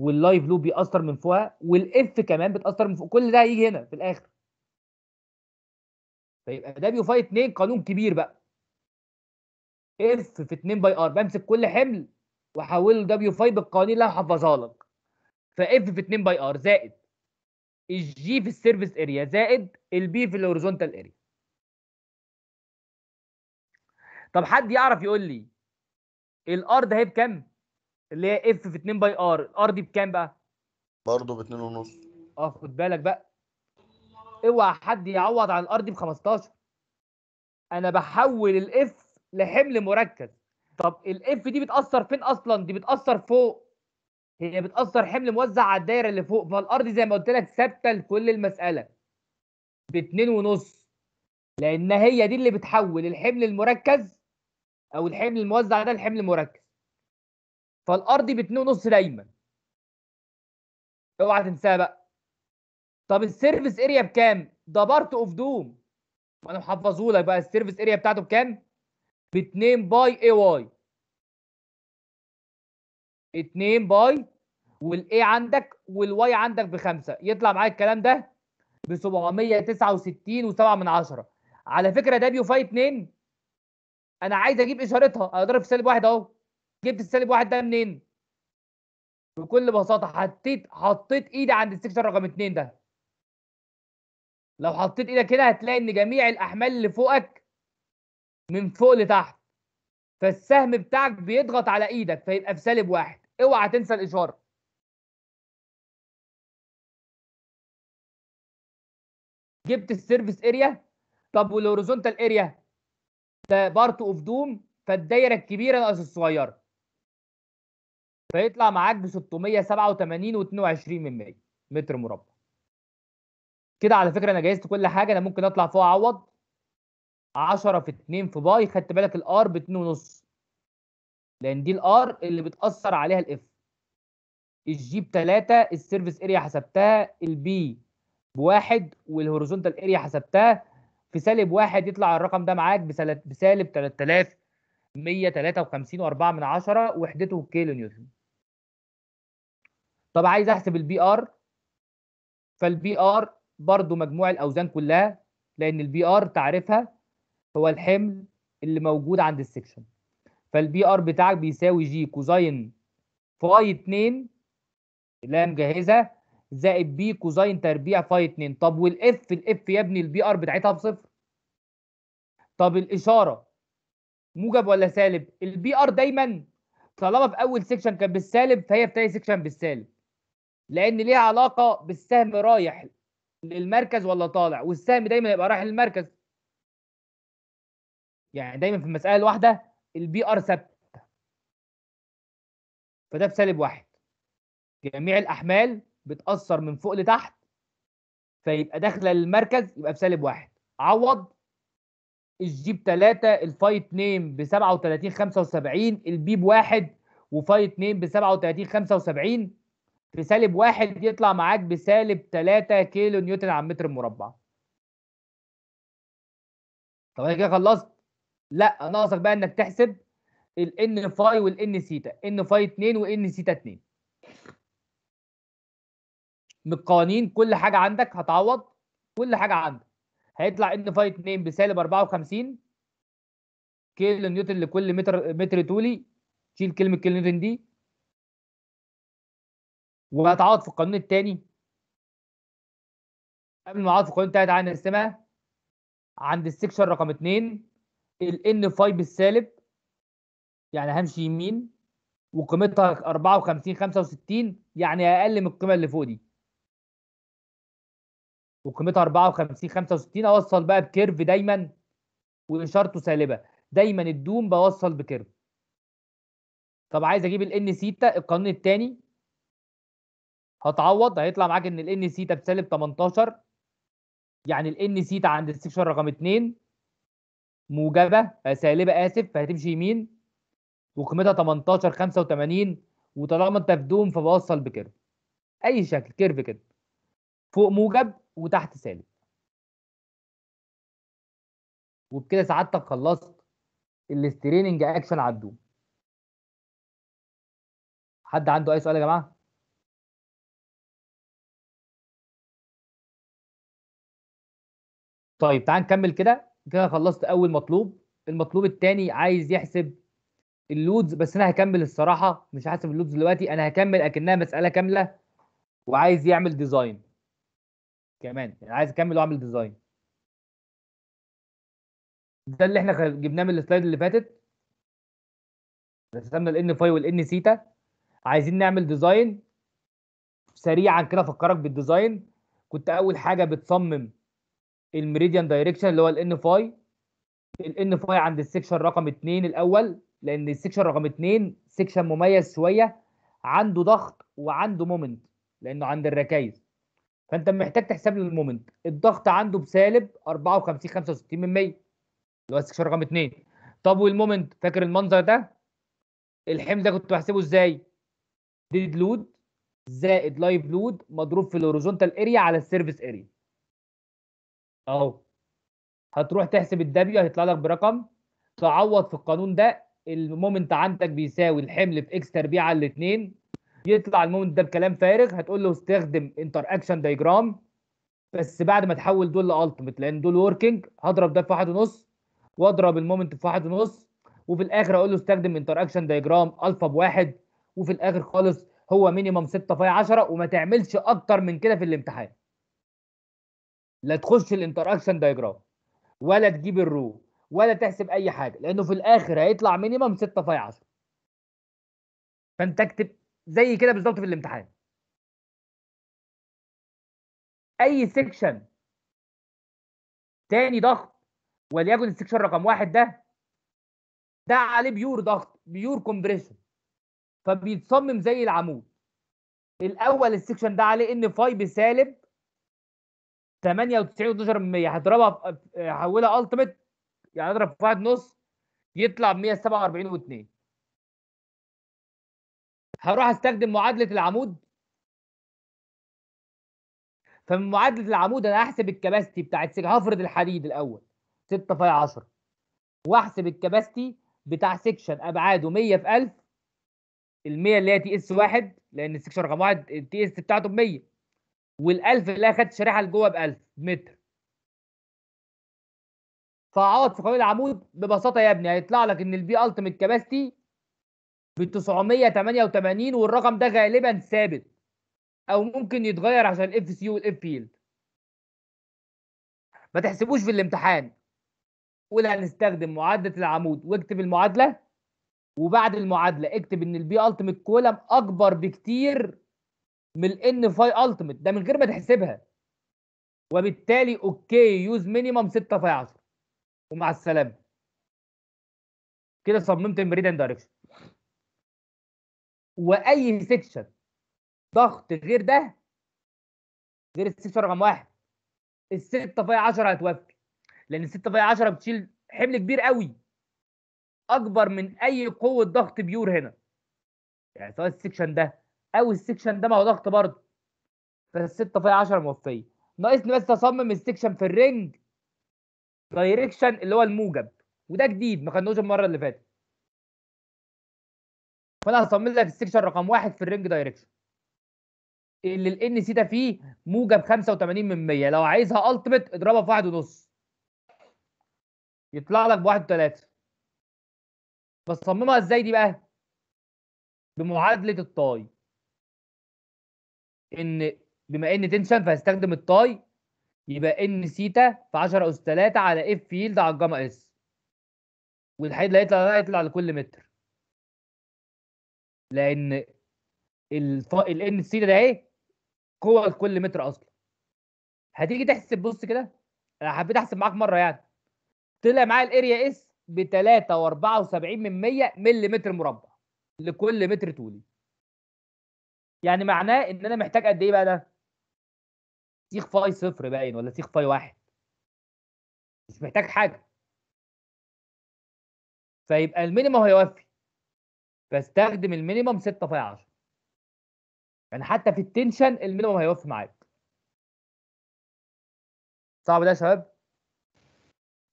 واللايف لوب بيأثر من فوقها والاف كمان بتأثر من فوق كل ده هيجي هنا في الاخر فيبقى ده فاي 2 قانون كبير بقى اف في 2 باي ار بمسك كل حمل واحوله دبليو فاي بالقوانين اللي انا حافظها لك فاف في 2 باي ار زائد الجي في السيرفيس اريا زائد البي في الهوريزونتال اريا طب حد يعرف يقول لي الار ده هي بكام اللي هي اف في 2 باي ار الار دي بكام بقى برضه ب 2.5 اه خد بالك بقى اوعى حد يعوض عن الار دي ب 15 انا بحول الاف لحمل مركز طب الاف دي بتاثر فين اصلا دي بتاثر فوق هي بتاثر حمل موزع على الدايره اللي فوق فالارض زي ما قلت لك ثابته لكل المساله باتنين ونص لان هي دي اللي بتحول الحمل المركز او الحمل الموزع ده لحمل مركز فالارض باتنين ونص دايما اوعى تنساها بقى طب السيرفيس اريا بكام؟ ده بارت اوف دوم وانا محفظه لك بقى السيرفيس اريا بتاعته بكام؟ ب 2 باي اي واي 2 باي والاي عندك والواي عندك بخمسه يطلع معايا الكلام ده ب 769 و7 من 10 على فكره دبليو فاي 2 انا عايز اجيب اشارتها اضرب في سالب واحد اهو جبت السالب واحد ده منين؟ بكل بساطه حطيت حطيت ايدي عند السكشن رقم 2 ده لو حطيت ايدك كده هتلاقي ان جميع الاحمال اللي فوقك من فوق لتحت فالسهم بتاعك بيضغط على ايدك فيبقى في سالب واحد اوعى تنسى الاشاره جبت السيرفيس اريا طب والهوريزونتال اريا ده بارت اوف دوم فالدايره الكبيره ناقص الصغيره فيطلع معاك ب 687 و22 من متر مربع كده على فكره انا جهزت كل حاجه انا ممكن اطلع فوق اعوض 10 في 2 في باي خدت بالك الار ب 2 ونص لان دي الار اللي بتاثر عليها الاف الجي ب 3 السيرفيس اريا حسبتها البي ب 1 والهوريزونتال اريا حسبتها في سالب واحد يطلع الرقم ده معاك بسالب 3153.4 وحدته كيلو نيوتن طب عايز احسب البي ار فالبي ار برضو مجموع الاوزان كلها لان البي ار تعرفها هو الحمل اللي موجود عند السكشن فالبي ار بتاعك بيساوي جي كوزين فاي 2 اللي مجهزه زائد بي كوزين تربيع فاي 2 طب والاف الاف يا ابني البي ار بتاعتها بصفر طب الاشاره موجب ولا سالب البي ار دايما طالما في اول سيكشن كان بالسالب فهي في تاني سيكشن بالسالب لان ليها علاقه بالسهم رايح للمركز ولا طالع والسهم دايما يبقى رايح للمركز يعني دايما في المساله الواحده البي ار ثابته فده بسالب واحد جميع الاحمال بتاثر من فوق لتحت فيبقى داخله للمركز يبقى بسالب واحد عوض الجي ب 3 الفاي 2 ب 37 75 البي 1 وفاي 2 ب 37 75 في سالب واحد يطلع معاك بسالب 3 كيلو نيوتن على المتر المربع طب انا كده خلصت لا ناقصك بقى انك تحسب ال ان فاي وال ان سيتا ان فاي 2 وان سيتا 2 من القوانين كل حاجه عندك هتعوض كل حاجه عندك هيطلع ان فاي 2 بسالب 54 كيلو نيوتن لكل متر متر طولي شيل كلمه كيلو نيوتن دي وهتعوض في القانون الثاني قبل ما اعوض في القانون الثالث عن نرسمها عند السكشن رقم 2 n 5 بالسالب يعني همشي يمين وقيمتها 54 65 يعني اقل من القيمه اللي فوق دي وقيمتها 54 65 اوصل بقى بكيرف دايما واشارته سالبه دايما الدوم بوصل بكيرف طب عايز اجيب n 6 القانون الثاني هتعوض هيطلع معاك ان الان سيتا بسالب 18 يعني الان سيتا عند السكشن رقم 2 موجبه سالبه اسف فهتمشي يمين وقيمتها 18 85 وطالما انت في دوم فبوصل بكيرف اي شكل كيرف كده فوق موجب وتحت سالب وبكده سعادتك خلصت الاستريننج اكشن على الدوم حد عنده اي سؤال يا جماعه طيب تعال نكمل كده كده خلصت اول مطلوب المطلوب الثاني عايز يحسب اللودز بس انا هكمل الصراحه مش هحسب اللودز دلوقتي انا هكمل اكنها مساله كامله وعايز يعمل ديزاين كمان يعني عايز اكمل واعمل ديزاين ده اللي احنا جبناه من السلايد اللي فاتت رسمنا الان فاي والان سيتا عايزين نعمل ديزاين سريعا كده افكرك بالديزاين كنت اول حاجه بتصمم الميريديان دايركشن اللي هو الان فاي الان فاي عند السكشن رقم 2 الاول لان السكشن رقم 2 سكشن مميز شويه عنده ضغط وعنده مومنت لانه عند الركايز فانت محتاج تحسب له المومنت الضغط عنده بسالب 54 65 من 100 اللي هو السكشن رقم 2 طب والمومنت فاكر المنظر ده الحمل ده كنت بحسبه ازاي ديد لود زائد لايف لود مضروب في الهوريزونتال اريا على السيرفيس اريا اهو هتروح تحسب الدبليو هيطلع لك برقم تعوض في القانون ده المومنت عندك بيساوي الحمل في اكس تربيع على الاثنين يطلع المومنت ده بكلام فارغ هتقول له استخدم انتر اكشن دايجرام بس بعد ما تحول دول لالتيميت لان دول وركينج هضرب ده في واحد ونص واضرب المومنت في واحد ونص وفي الاخر اقول له استخدم انتر اكشن دايجرام الفا بواحد وفي الاخر خالص هو مينيمم 6 في 10 وما تعملش اكتر من كده في الامتحان لا تخش الانتراكشن دايجرام ولا تجيب الرو ولا تحسب اي حاجه لانه في الاخر هيطلع مينيمم 6 فاي 10 فانت اكتب زي كده بالظبط في الامتحان اي سيكشن تاني ضغط وليكن السيكشن رقم واحد ده ده عليه بيور ضغط بيور كومبريشن فبيتصمم زي العمود الاول السيكشن ده عليه ان فاي بسالب 98 و12 هضربها هحولها التميت يعني اضرب في واحد نص يطلع ب 147 و2 هروح استخدم معادله العمود فمن معادله العمود انا هحسب الكباستي بتاعت هفرض الحديد الاول 6 في 10 واحسب الكباستي بتاع سكشن ابعاده 100 في 1000 ال 100 اللي هي تي اس 1 لان السكشن رقم 1 التي اس بتاعته ب 100 وال1000 اللي خدت شريحه لجوه ب1000 متر فاقعد في قانون العمود ببساطه يا ابني هيطلع لك ان البي التيميت كباستي ب 988 والرقم ده غالبا ثابت او ممكن يتغير عشان الاف سي والاف فيلد ما تحسبوش في الامتحان قول هنستخدم معادله العمود واكتب المعادله وبعد المعادله اكتب ان البي التيميت كولم اكبر بكتير من الان فاي التيميت ده من غير ما تحسبها وبالتالي اوكي يوز مينيمم 6 فاي 10 ومع السلامه كده صممت المريديان دايركشن واي سيكشن ضغط غير ده غير السيكشن رقم واحد ال 6 فاي 10 هتوفي لان ال 6 فاي 10 بتشيل حمل كبير قوي اكبر من اي قوه ضغط بيور هنا يعني سواء السيكشن ده او السكشن ده ما هو ضغط برضه بس 6 فيها 10 موفيه ناقصني بس اصمم السكشن في الرينج دايركشن اللي هو الموجب وده جديد ما خدناهوش المره اللي فاتت فانا هصمم لك السكشن رقم واحد في الرينج دايركشن اللي ان سي ده فيه موجب 85 من 100 لو عايزها التمت اضربها في واحد ونص يطلع لك بواحد وثلاثة بصممها ازاي دي بقى؟ بمعادلة الطاي ان بما ان تنشن فهستخدم الطاي يبقى ان سيتا في 10 اس 3 على اف فيلد على الجاما اس والحيد اللي هيطلع ده هيطلع لكل متر لان الف... الان سيتا ده ايه قوه لكل متر اصلا هتيجي تحسب بص كده انا حبيت احسب معاك مره يعني طلع معايا الاريا اس ب 3.74 من 100 ملم مربع لكل متر طولي يعني معناه ان انا محتاج قد ايه بقى ده سيخ فاي صفر باين ولا سيخ فاي واحد مش محتاج حاجه فيبقى المينيمم هيوفي فاستخدم المينيمم 6 فاي 10 يعني حتى في التنشن المينيمم هيوفي معاك صعب ده يا شباب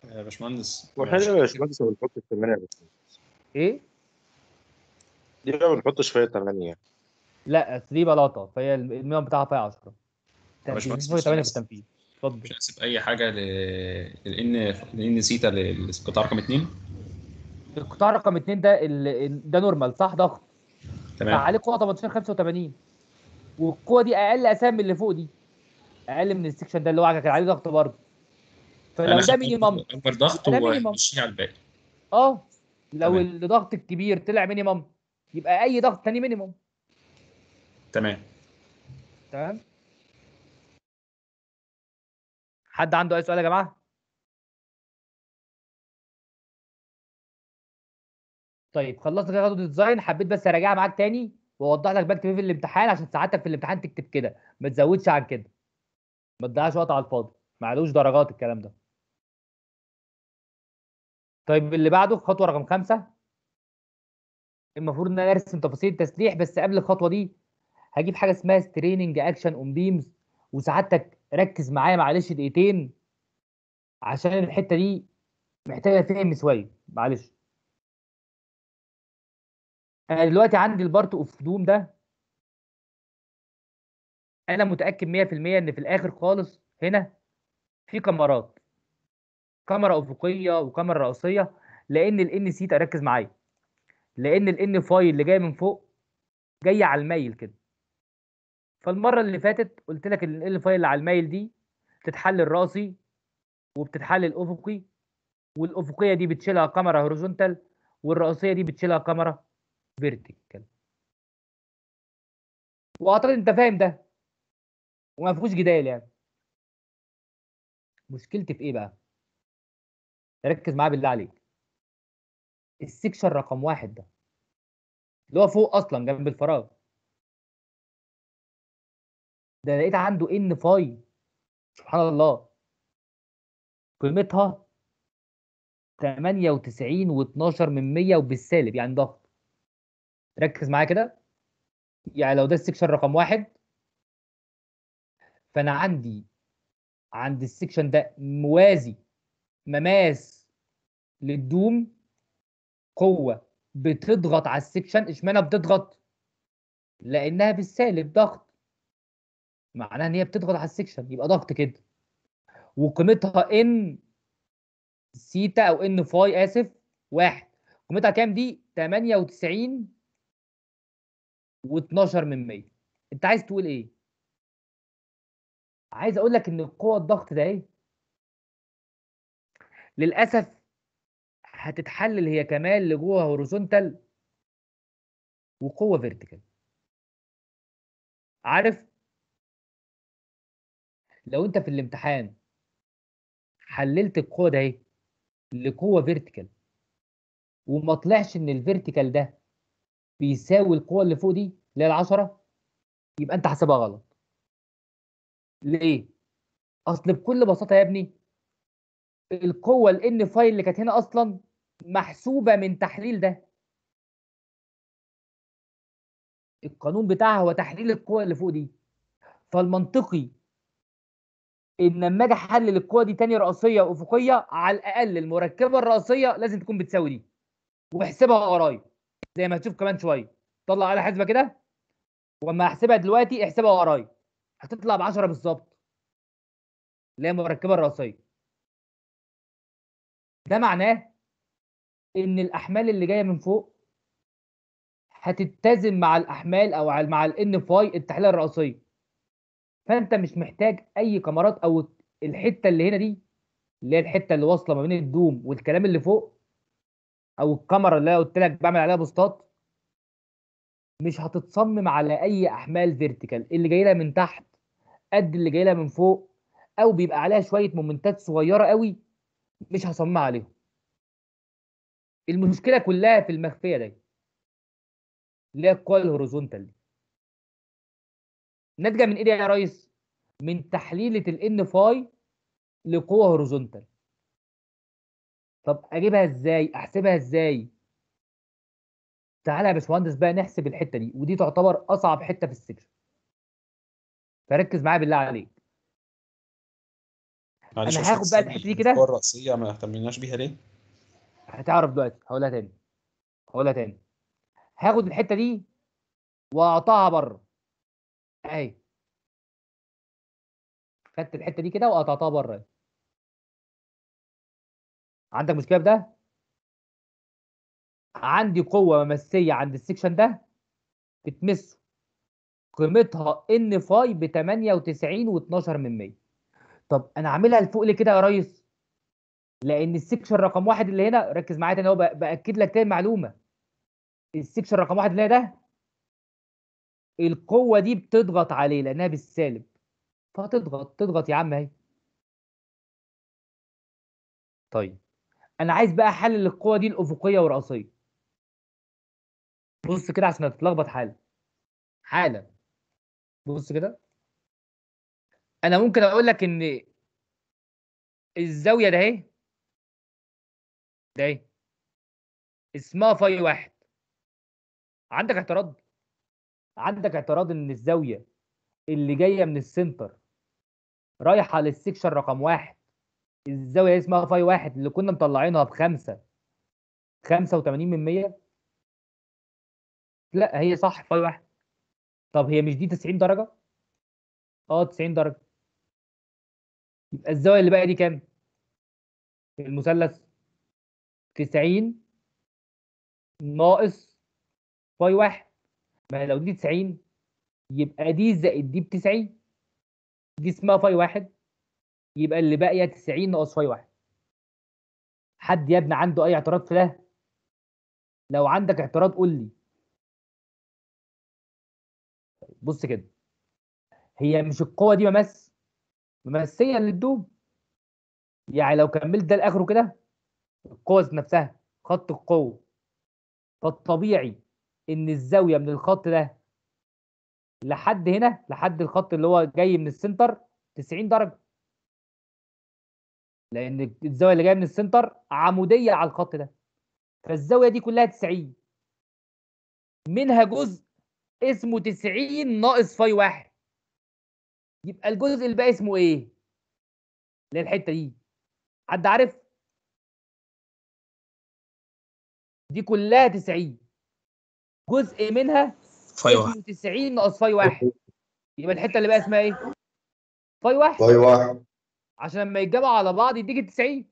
يا باشمهندس وحلو يا باشمهندس ما بنحطش 8 بس ايه؟ دي ما بنحطش فيها 8 لا 3 بلاطه فهي المينيمم بتاعها فيها 10 مش مش 8 في التنفيذ اتفضل مش هسيب اي حاجه ل لان لان سيتا للقطاع رقم 2 القطاع رقم 2 ده ال... ده نورمال صح ضغط تمام عليه قوه 18 85 والقوه دي اقل اسامي من اللي فوق دي اقل من السكشن ده اللي هو كان عليه ضغط برضه فلو ده مينيمم اكبر ضغط ومشي على الباقي اه لو الضغط الكبير طلع مينيمم يبقى اي ضغط تاني مينيمم تمام تمام حد عنده اي سؤال يا جماعه طيب خلصت كده غرض الديزاين حبيت بس اراجعها معاك تاني واوضح لك بكتب ايه في الامتحان عشان ساعتك في الامتحان تكتب كده ما تزودش عن كده ما تضيعش وقت على الفاضي معلوش درجات الكلام ده طيب اللي بعده خطوه رقم خمسة المفروض ان انا ارسم تفاصيل التسليح بس قبل الخطوه دي هجيب حاجه اسمها ستريننج اكشن اون بيمز وسعادتك ركز معايا معلش دقيقتين عشان الحته دي محتاجه فهم شويه معلش انا دلوقتي عندي البارت اوف دوم ده انا متاكد 100% ان في الاخر خالص هنا في كاميرات كاميرا افقيه وكاميرا راسيه لان الان سي تركز معايا لان الان فايل اللي جاي من فوق جاي على الميل كده فالمره اللي فاتت قلت لك ان ال فايل اللي على المايل دي بتتحل الراسي وبتتحل الافقي والافقيه دي بتشيلها كاميرا هوريزونتال والراسيه دي بتشيلها كاميرا فيرتيكال واعتقد انت فاهم ده وما فيهوش جدال يعني مشكلتي في ايه بقى ركز معايا بالله عليك السكشن رقم واحد ده اللي هو فوق اصلا جنب الفراغ ده لقيت عنده ان فاي سبحان الله قيمتها 98 و12 من 100 وبالسالب يعني ضغط ركز معايا كده يعني لو ده السكشن رقم واحد فانا عندي عند السكشن ده موازي مماس للدوم قوه بتضغط على السكشن اشمعنى بتضغط لانها بالسالب ضغط معناها ان هي بتضغط على السكشن يبقى ضغط كده وقيمتها ان سيتا او ان فاي اسف واحد قيمتها كام دي 98 و12 من 100 انت عايز تقول ايه عايز اقول لك ان قوه الضغط ده ايه للاسف هتتحلل هي كمان لجوه هوريزونتال وقوه فيرتيكال عارف لو انت في الامتحان حللت القوه ده اهي لقوه فيرتيكال وما طلعش ان الفيرتيكال ده بيساوي القوه اللي فوق دي اللي هي ال 10 يبقى انت حاسبها غلط ليه اصل بكل بساطه يا ابني القوه الان فاي اللي كانت هنا اصلا محسوبه من تحليل ده القانون بتاعها هو تحليل القوه اللي فوق دي فالمنطقي ان لما اجي احلل القوه دي تاني راسيه وافقيه على الاقل المركبه الراسيه لازم تكون بتساوي دي واحسبها ورايا زي ما هتشوف كمان شويه طلع على حسبه كده ولما احسبها دلوقتي احسبها ورايا هتطلع ب 10 بالظبط اللي هي المركبه الراسيه ده معناه ان الاحمال اللي جايه من فوق هتتزن مع الاحمال او مع الان فاي التحليل الراسيه فانت مش محتاج اي كاميرات او الحته اللي هنا دي اللي هي الحته اللي واصله ما بين الدوم والكلام اللي فوق او الكاميرا اللي انا قلت لك بعمل عليها بوستات مش هتتصمم على اي احمال فيرتيكال اللي جاي لها من تحت قد اللي جاي لها من فوق او بيبقى عليها شويه مومنتات صغيره قوي مش هصممها عليهم المشكله كلها في المخفيه دي اللي هي القوى هوريزونتال دي ناتجه من ايه يا ريس؟ من تحليله الان فاي لقوه هوريزونتال طب اجيبها ازاي؟ احسبها ازاي؟ تعالى يا باشمهندس بقى نحسب الحته دي ودي تعتبر اصعب حته في السكشن فركز معايا بالله عليك معلش انا هاخد بقى الحته دي كده الراسيه ما اهتمناش بيها ليه؟ هتعرف دلوقتي هقولها تاني هقولها تاني هاخد الحته دي واقطعها بره أيوه. خدت الحتة دي كده وقطعتها بره. عندك مشكلة في ده؟ عندي قوة ممسية عند السكشن ده بتمسه قيمتها ان فاي ب 98 و12 من 100 طب انا عاملها لفوق ليه كده يا ريس؟ لان السكشن رقم واحد اللي هنا ركز معايا تاني هو باكد لك تاني معلومه السكشن رقم واحد اللي هنا ده القوه دي بتضغط عليه لانها بالسالب فهتضغط تضغط يا عم اهي طيب انا عايز بقى احلل القوه دي الافقيه والرأسية بص كده عشان تتلخبط حالا حالا بص كده انا ممكن اقول لك ان الزاويه ده اهي ده اهي اسمها فاي واحد عندك اعتراض عندك اعتراض ان الزاويه اللي جايه من السنتر رايحه للسكشن رقم واحد الزاويه اسمها فاي واحد اللي كنا مطلعينها بخمسه 85 من 100 لا هي صح فاي واحد طب هي مش دي 90 درجه؟ اه 90 درجه يبقى الزاويه اللي باقيه دي كام؟ المثلث 90 ناقص فاي واحد ما لو دي 90 يبقى دي زائد دي ب 90 دي اسمها فاي واحد يبقى اللي باقيه 90 ناقص فاي واحد حد يا ابني عنده اي اعتراض في ده لو عندك اعتراض قول لي بص كده هي مش القوه دي ممس ممسيه للدوب يعني لو كملت ده لاخره كده القوة نفسها خط القوة فالطبيعي ان الزاويه من الخط ده لحد هنا لحد الخط اللي هو جاي من السنتر 90 درجه لان الزاويه اللي جايه من السنتر عموديه على الخط ده فالزاويه دي كلها 90 منها جزء اسمه 90 ناقص فاي واحد يبقى الجزء الباقي اسمه ايه؟ اللي هي الحته دي حد عارف؟ دي كلها 90 جزء منها فاي واحد 90 ناقص فاي واحد يبقى الحته اللي بقى اسمها ايه؟ فاي واحد فاي واحد عشان لما يتجمعوا على بعض يديك ال 90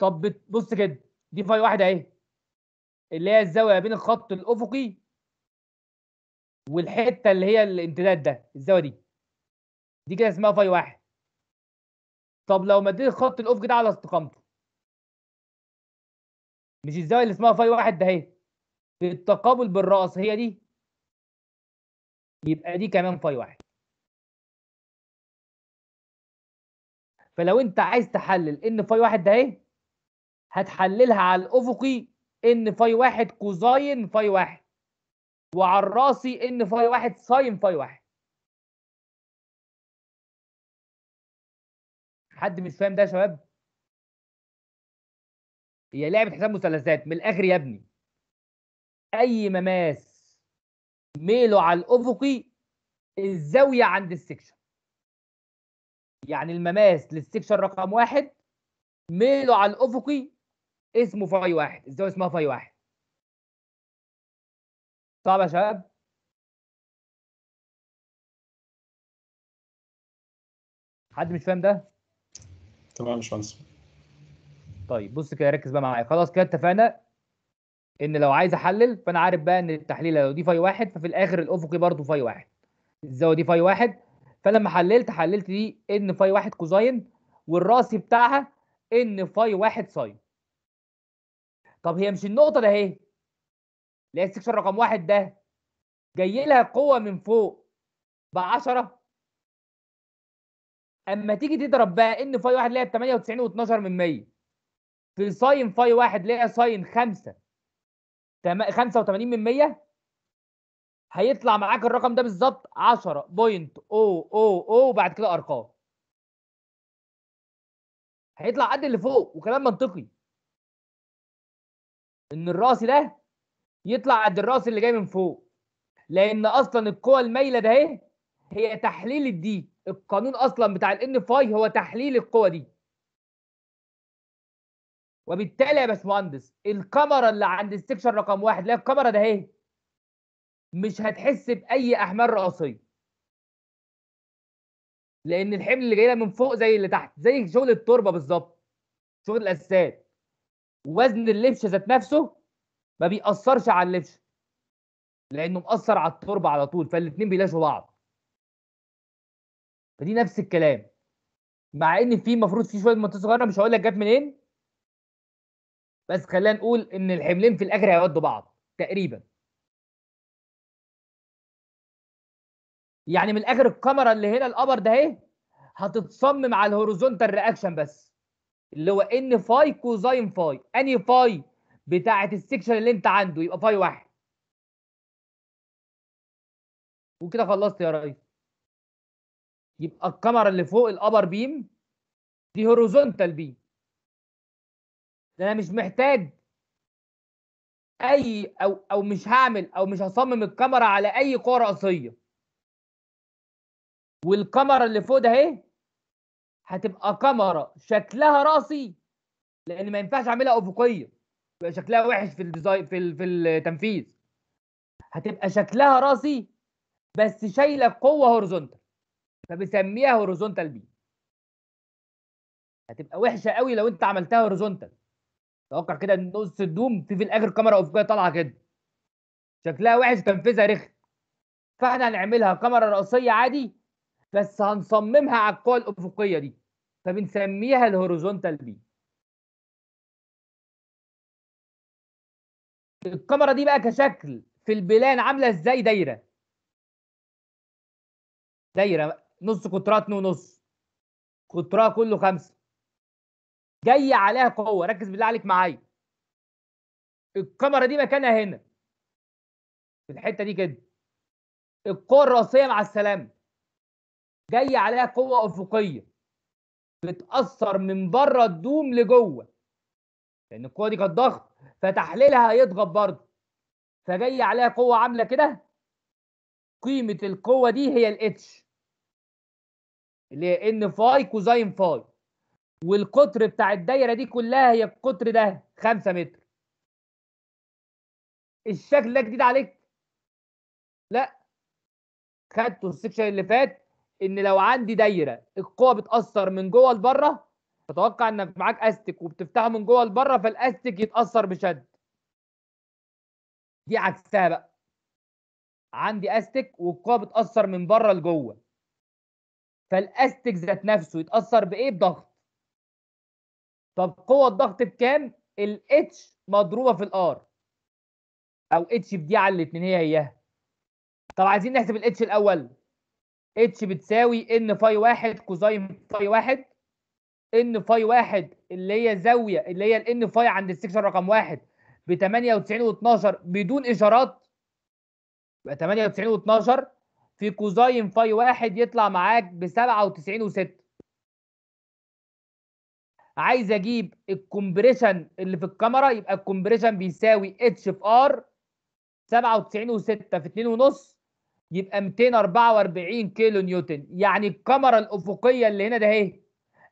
طب بص كده دي فاي واحد اهي اللي هي الزاويه بين الخط الافقي والحته اللي هي الامتداد ده الزاويه دي دي كده اسمها فاي واحد طب لو مديت الخط الافقي ده على استقامته مش الزاويه اللي اسمها فاي واحد ده اهي التقابل بالراس هي دي يبقى دي كمان فاي واحد فلو انت عايز تحلل ان فاي واحد ده اهي هتحللها على الافقي ان فاي واحد كوزاين فاي واحد وعلى الراسي ان فاي واحد ساين فاي واحد حد مش فاهم ده يا شباب هي لعبه حساب مثلثات من الاخر يا ابني اي مماس ميله على الافقي الزاويه عند السكشن يعني المماس للسكشن رقم واحد ميله على الافقي اسمه فاي واحد الزاويه اسمها فاي واحد صعب يا شباب حد مش فاهم ده؟ تمام يا باشمهندس طيب بص كده ركز بقى معايا خلاص كده اتفقنا ان لو عايز احلل فانا عارف بقى ان التحليله لو دي فاي واحد ففي الاخر الافقي برضه فاي واحد الزاويه دي فاي واحد فلما حللت حللت دي ان فاي واحد كوزاين والراسي بتاعها ان فاي واحد ساين طب هي مش النقطه ده اهي اللي هي السكشن رقم واحد ده جاي لها قوه من فوق ب 10 اما تيجي تضرب بقى ان فاي واحد اللي هي 98 و12 من 100 في ساين فاي واحد لقى ساين خمسة تم... خمسة وتمانين من مية هيطلع معاك الرقم ده بالظبط عشرة بوينت او او او بعد كده ارقام هيطلع قد اللي فوق وكلام منطقي ان الراس ده يطلع قد الراس اللي جاي من فوق لان اصلا القوى المايله ده إيه؟ هي تحليل الدي القانون اصلا بتاع الان فاي هو تحليل القوى دي وبالتالي يا باشمهندس الكاميرا اللي عند السكشن رقم واحد اللي هي الكاميرا ده اهي مش هتحس باي احمال رأسيه لان الحمل اللي جاي من فوق زي اللي تحت زي شغل التربه بالظبط شغل الاساسات وزن اللبش ذات نفسه ما بيأثرش على اللبش لانه مأثر على التربه على طول فالاثنين بيلاشوا بعض فدي نفس الكلام مع ان في المفروض في شويه منطقه صغيره مش هقول لك جت منين بس خلينا نقول ان الحملين في الاخر هيودوا بعض تقريبا يعني من الاخر الكاميرا اللي هنا القمر ده اهي هتتصمم على الهوريزونتال رياكشن بس اللي هو ان فاي كوزاين فاي اني فاي بتاعه السكشن اللي انت عنده يبقى فاي واحد وكده خلصت يا ريس يبقى الكاميرا اللي فوق الابر بيم دي هوريزونتال بيم ده انا مش محتاج اي او او مش هعمل او مش هصمم الكاميرا على اي كوره رأسيه والكاميرا اللي فوق ده اهي هتبقى كاميرا شكلها راسي لان ما ينفعش اعملها افقيه يبقى شكلها وحش في الديزاين في في التنفيذ هتبقى شكلها راسي بس شايله قوه هورزونتال فبسميها هورزونتال بي هتبقى وحشه قوي لو انت عملتها هورزونتال توقع كده ان نص الدوم في في الاخر كاميرا افقيه طالعه كده شكلها وحش تنفيذها رخم فاحنا هنعملها كاميرا راسيه عادي بس هنصممها على القوى الافقيه دي فبنسميها الهوريزونتال بي الكاميرا دي بقى كشكل في البلان عامله ازاي دايره دايره نص قطرها 2 ونص قطرها كله خمسه جايه عليها قوه ركز بالله عليك معايا الكاميرا دي مكانها هنا في الحته دي كده القوه الراسيه مع السلامه جايه عليها قوه افقيه بتاثر من بره الدوم لجوه لان القوه دي كانت ضغط فتحليلها هيضغط برضه فجايه عليها قوه عامله كده قيمه القوه دي هي الاتش اللي هي ان فاي كوزاين فاي والقطر بتاع الدايره دي كلها هي القطر ده 5 متر الشكل ده جديد عليك لا خدته السكشن اللي فات ان لو عندي دايره القوه بتاثر من جوه لبره فتوقع انك معاك استك وبتفتحه من جوه لبره فالاستك يتاثر بشد دي عكسها بقى عندي استك والقوه بتاثر من بره لجوه فالاستك ذات نفسه يتاثر بايه بضغط طب قوه الضغط بكام؟ الاتش مضروبه في الار او اتش بدي على الاتنين هي هيها طب عايزين نحسب الاتش الاول اتش بتساوي ان فاي واحد كوزاين فاي واحد ان فاي واحد اللي هي زاويه اللي هي الان فاي عند السكشن رقم واحد ب 98 و12 بدون اشارات يبقى 98 و12 في كوزاين فاي واحد يطلع معاك ب 97 و6 عايز اجيب الكمبريشن اللي في الكاميرا يبقى الكمبريشن بيساوي اتش في ار 97.6 في 2.5 يبقى 244 كيلو نيوتن يعني الكاميرا الافقيه اللي هنا ده اهي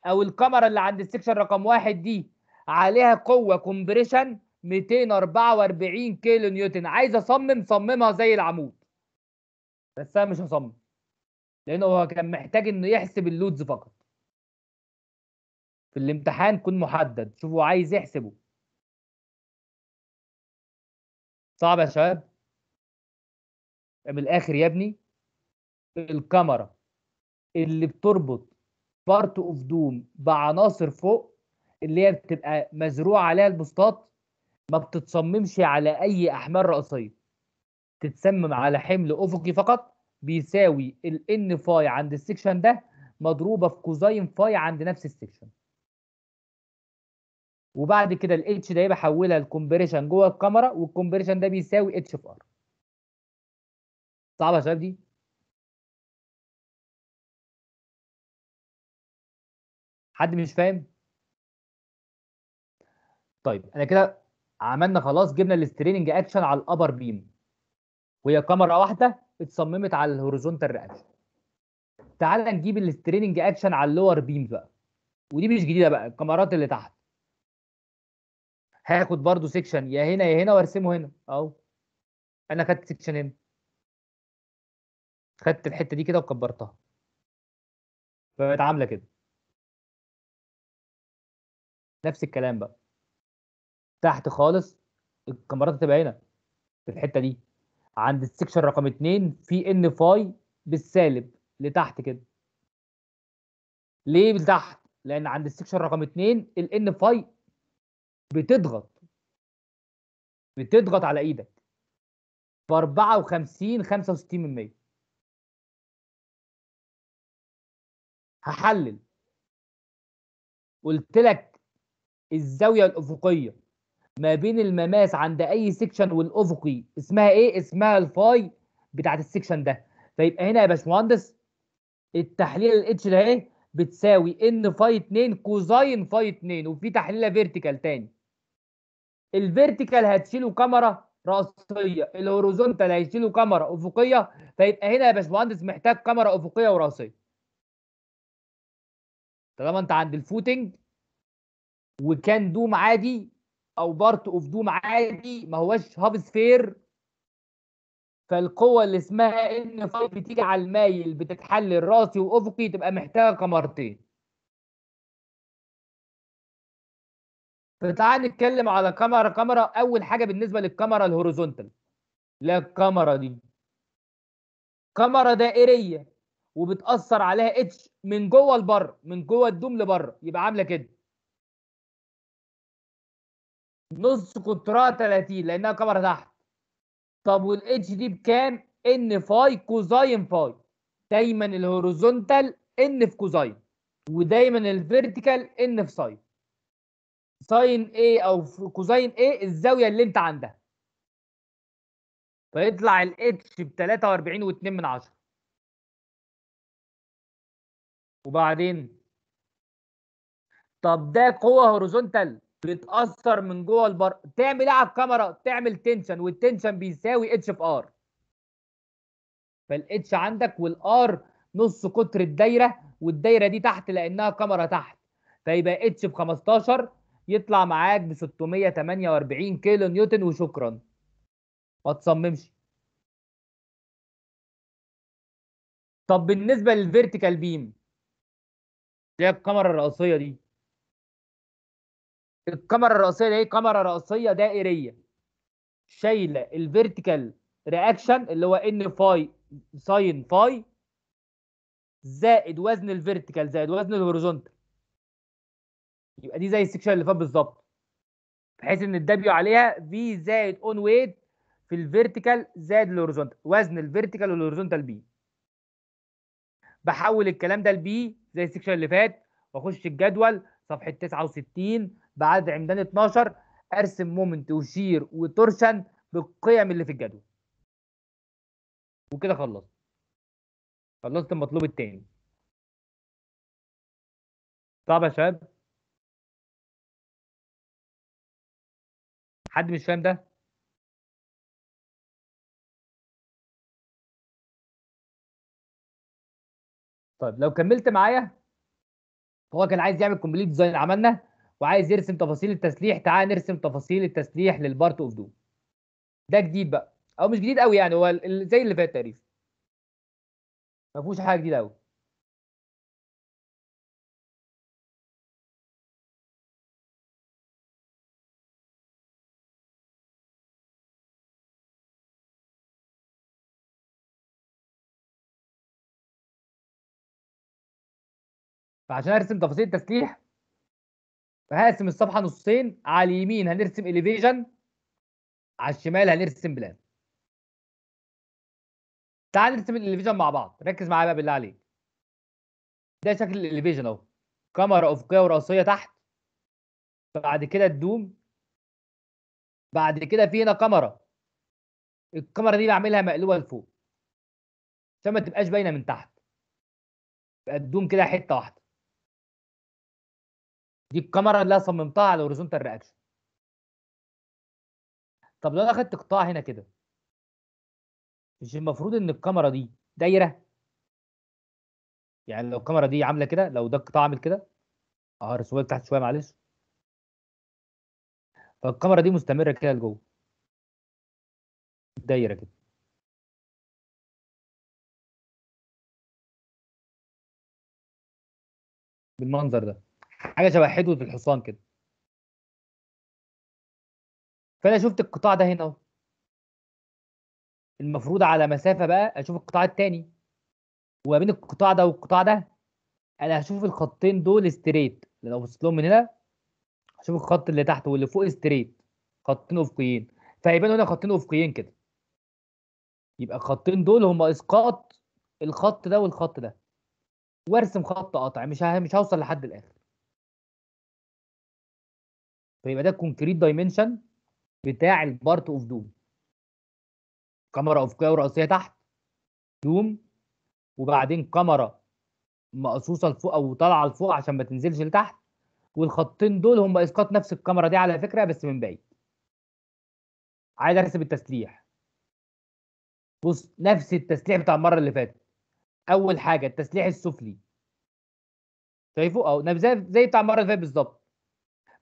او الكاميرا اللي عند السكشن رقم واحد دي عليها قوه كومبريشن 244 كيلو نيوتن عايز اصمم صممها زي العمود بس انا مش هصمم لانه هو كان محتاج انه يحسب اللودز فقط في الامتحان كن محدد شوف هو عايز يحسبه صعب يا شباب من الاخر يا ابني الكاميرا اللي بتربط بارت اوف دوم بعناصر فوق اللي هي بتبقى مزروع عليها البوستات ما بتتصممش على اي احمال رئيسيه تتصمم على حمل افقي فقط بيساوي ال فاي عند السكشن ده مضروبه في كوزين فاي عند نفس السكشن وبعد كده الاتش ده بحولها لكمبريشن جوه الكاميرا والكمبريشن ده بيساوي اتش في ار صعبه يا شباب دي حد مش فاهم طيب انا كده عملنا خلاص جبنا الاستريننج اكشن على الابر بيم وهي كاميرا واحده اتصممت على الهوريزونتال رياكشن تعال نجيب الاستريننج اكشن على اللور بيم بقى ودي مش جديده بقى الكاميرات اللي تحت هاخد برضو سيكشن يا هنا يا هنا وارسمه هنا اهو انا خدت سيكشن هنا خدت الحته دي كده وكبرتها فبقت عامله كده نفس الكلام بقى تحت خالص الكاميرات هتبقى هنا في الحته دي عند السكشن رقم 2 في ان فاي بالسالب لتحت كده ليه لتحت لان عند السكشن رقم 2 الان فاي بتضغط بتضغط على ايدك ب 54 65 من 100 هحلل قلت لك الزاويه الافقيه ما بين المماس عند اي سيكشن والافقي اسمها ايه اسمها الفاي بتاعت السيكشن ده فيبقى هنا يا باشمهندس التحليل الاتش ده ايه بتساوي ان فاي 2 كوزاين فاي 2 وفي تحليله فيرتيكال تاني الفيرتيكال هتشيله كاميرا راسيه الهوريزونتال هيشيله كاميرا افقيه فيبقى هنا يا باشمهندس محتاج كاميرا افقيه وراسيه طالما انت عند الفوتنج وكان دوم عادي او بارت اوف دوم عادي ما هوش هاف سفير فالقوه اللي اسمها ان فايف بتيجي على المايل بتتحلل راسي وافقي تبقى محتاجه كاميرتين فتعال نتكلم على كاميرا كاميرا اول حاجه بالنسبه للكاميرا الهوريزونتال لا الكاميرا دي كاميرا دائريه وبتاثر عليها اتش من جوه لبره من جوه الدوم لبره يبقى عامله كده نص قطرها 30 لانها كاميرا تحت طب والاتش دي بكام ان فاي كوزاين فاي دايما الهوريزونتال ان في كوزاين ودايما الفيرتيكال ان في ساين ساين A او كوزين A الزاويه اللي انت عندها فيطلع الاتش ب 43.2 من عشرة. وبعدين طب ده قوه هوريزونتال بتاثر من جوه البر تعمل ايه على الكاميرا تعمل تنشن والتنشن بيساوي اتش في ار فالاتش عندك والار نص قطر الدايره والدايره دي تحت لانها كاميرا تحت فيبقى اتش ب 15 يطلع معاك ب 648 كيلو نيوتن وشكرا ما تصممش طب بالنسبه للفيرتيكال بيم اللي هي الكاميرا الرئيسيه دي الكاميرا الرئيسيه دي كاميرا رئيسيه دائريه شايله الفيرتيكال رياكشن اللي هو ان فاي ساين فاي زائد وزن الفيرتيكال زائد وزن الهوريزونتال يبقى دي زي السكشن اللي فات بالظبط بحيث ان الدبليو عليها في زائد اون ويت في الفيرتيكال زائد الهوريزونتال وزن الفيرتيكال والهوريزونتال بي بحول الكلام ده لبي زي السكشن اللي فات واخش الجدول صفحه 69 بعد عمدان 12 ارسم مومنت وشير وتورشن بالقيم اللي في الجدول وكده خلصت خلصت المطلوب الثاني صعب يا شباب حد مش فاهم ده طيب لو كملت معايا هو كان عايز يعمل كومبليت ديزاين عملنا وعايز يرسم تفاصيل التسليح تعال نرسم تفاصيل التسليح للبارت اوف دو ده جديد بقى او مش جديد قوي يعني هو زي اللي فات تقريبا ما فيهوش حاجه جديده قوي فعشان ارسم تفاصيل التسليح فهقسم الصفحه نصين على اليمين هنرسم اليفيجن على الشمال هنرسم بلان تعال نرسم الاليفيجن مع بعض ركز معايا بقى بالله عليك ده شكل الاليفيجن اهو كاميرا افقيه وراسيه تحت بعد كده الدوم بعد كده في هنا كاميرا الكاميرا دي بعملها مقلوبه لفوق عشان ما تبقاش باينه من تحت يبقى الدوم كده حته واحده دي الكاميرا اللي انا صممتها على الهوريزونتال رياكشن طب لو انا اخدت قطاع هنا كده مش المفروض ان الكاميرا دي دايره يعني لو الكاميرا دي عامله كده لو ده القطاع عامل كده اه رسومه تحت شويه معلش فالكاميرا دي مستمره كده لجوه دايره كده بالمنظر ده حاجه شبه حدوه الحصان كده فانا شفت القطاع ده هنا المفروض على مسافه بقى اشوف القطاع التاني وما بين القطاع ده والقطاع ده انا هشوف الخطين دول ستريت لو بصيت لهم من هنا هشوف الخط اللي تحت واللي فوق ستريت خطين افقيين فهيبان هنا خطين افقيين كده يبقى الخطين دول هما اسقاط الخط ده والخط ده وارسم خط قطع مش مش هوصل لحد الاخر فيبقى ده الكونكريت دايمنشن بتاع البارت اوف دوم كاميرا افقيه ورئيسيه تحت دوم وبعدين كاميرا مقصوصه لفوق او طالعه لفوق عشان ما تنزلش لتحت والخطين دول هم اسقاط نفس الكاميرا دي على فكره بس من بعيد عايز ارسم التسليح بص نفس التسليح بتاع المره اللي فاتت اول حاجه التسليح السفلي شايفه اهو زي زي بتاع المره اللي فاتت بالظبط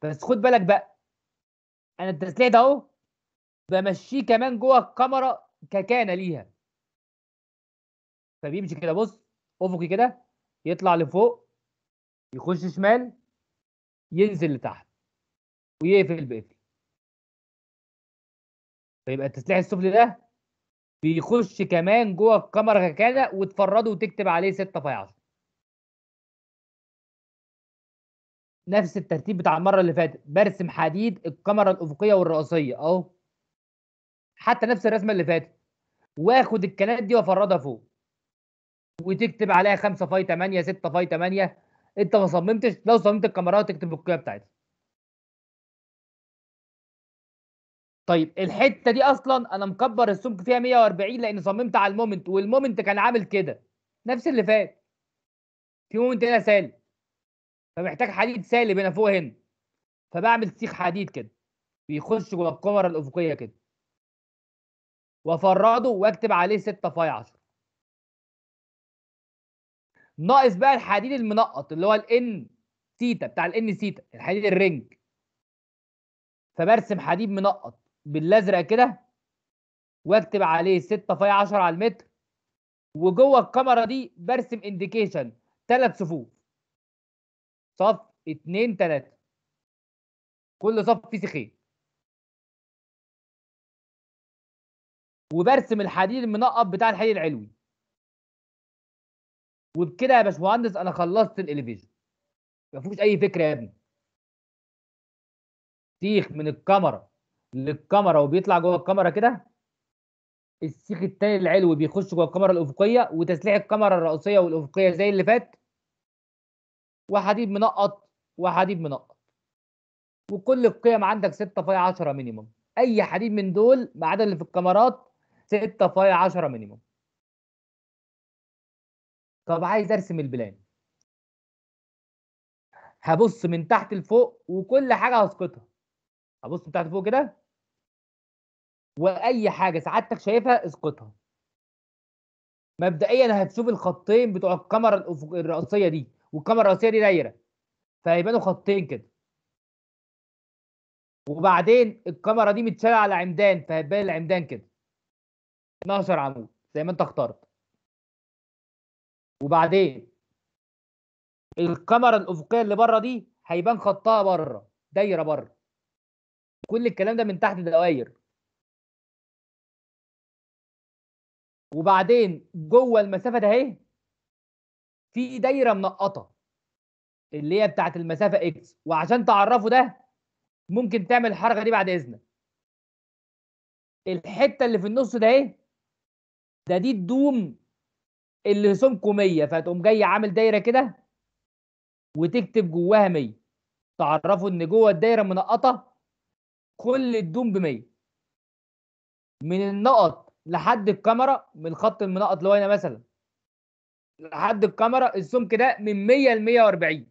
بس خد بالك بقى انا التسليح ده اهو بمشيه كمان جوه الكاميرا ككانه ليها فبيمشي كده بص افقي كده يطلع لفوق يخش شمال ينزل لتحت ويقفل بقفل فيبقى التسليح السفلي ده بيخش كمان جوه الكاميرا ككانة وتفرده وتكتب عليه 6 في 10 نفس الترتيب بتاع المره اللي فاتت برسم حديد الكاميرا الافقيه والرئيسيه اهو حتى نفس الرسمه اللي فاتت واخد الكلات دي وافردها فوق وتكتب عليها 5 فاي 8 6 فاي 8 انت ما صممتش لو صممت الكاميرات تكتب القيمه بتاعتها طيب الحته دي اصلا انا مكبر السمك فيها 140 لان صممت على المومنت والمومنت كان عامل كده نفس اللي فات في مومنت هنا سالب فمحتاج حديد سالب هنا فوق هنا فبعمل سيخ حديد كده بيخش جوه الكاميرا الافقيه كده وافرده واكتب عليه 6 فاي 10 ناقص بقى الحديد المنقط اللي هو الان سيتا بتاع الان سيتا الحديد الرنج فبرسم حديد منقط بالازرق كده واكتب عليه 6 فاي 10 على المتر وجوه الكاميرا دي برسم انديكيشن ثلاث صفوف صف اتنين تلاته كل صف فيه سيخين وبرسم الحديد المنقط بتاع الحديد العلوي وبكده يا باشمهندس انا خلصت الاليفيجن ما فيهوش اي فكره يا ابني سيخ من الكاميرا للكاميرا وبيطلع جوه الكاميرا كده السيخ التاني العلوي بيخش جوه الكاميرا الافقيه وتسليح الكاميرا الرئيسيه والافقيه زي اللي فات وحديد منقط وحديد منقط وكل القيم عندك 6 فاي 10 مينيموم اي حديد من دول ما عدا اللي في الكاميرات 6 فاي 10 مينيموم طب عايز ارسم البلان هبص من تحت لفوق وكل حاجه هسقطها هبص من تحت لفوق كده واي حاجه سعادتك شايفها اسقطها مبدئيا هتشوف الخطين بتوع الكاميرا الرئيسيه دي والكاميرا الرئيسيه دي دايره فهيبانوا خطين كده وبعدين الكاميرا دي متشاله على عمدان فهتبان العمدان كده 12 عمود زي ما انت اخترت وبعدين الكاميرا الافقيه اللي بره دي هيبان خطها بره دايره بره كل الكلام ده من تحت دوائر وبعدين جوه المسافه ده اهي في دايره منقطه اللي هي بتاعه المسافه اكس وعشان تعرفوا ده ممكن تعمل الحركه دي بعد اذنك الحته اللي في النص ده ايه ده دي الدوم اللي سمكه 100 فتقوم جاي عامل دايره كده وتكتب جواها 100 تعرفوا ان جوه الدايره منقطه كل الدوم ب 100 من النقط لحد الكاميرا من الخط المنقط اللي هو هنا مثلا لحد الكاميرا الزوم كده من 100 ل 140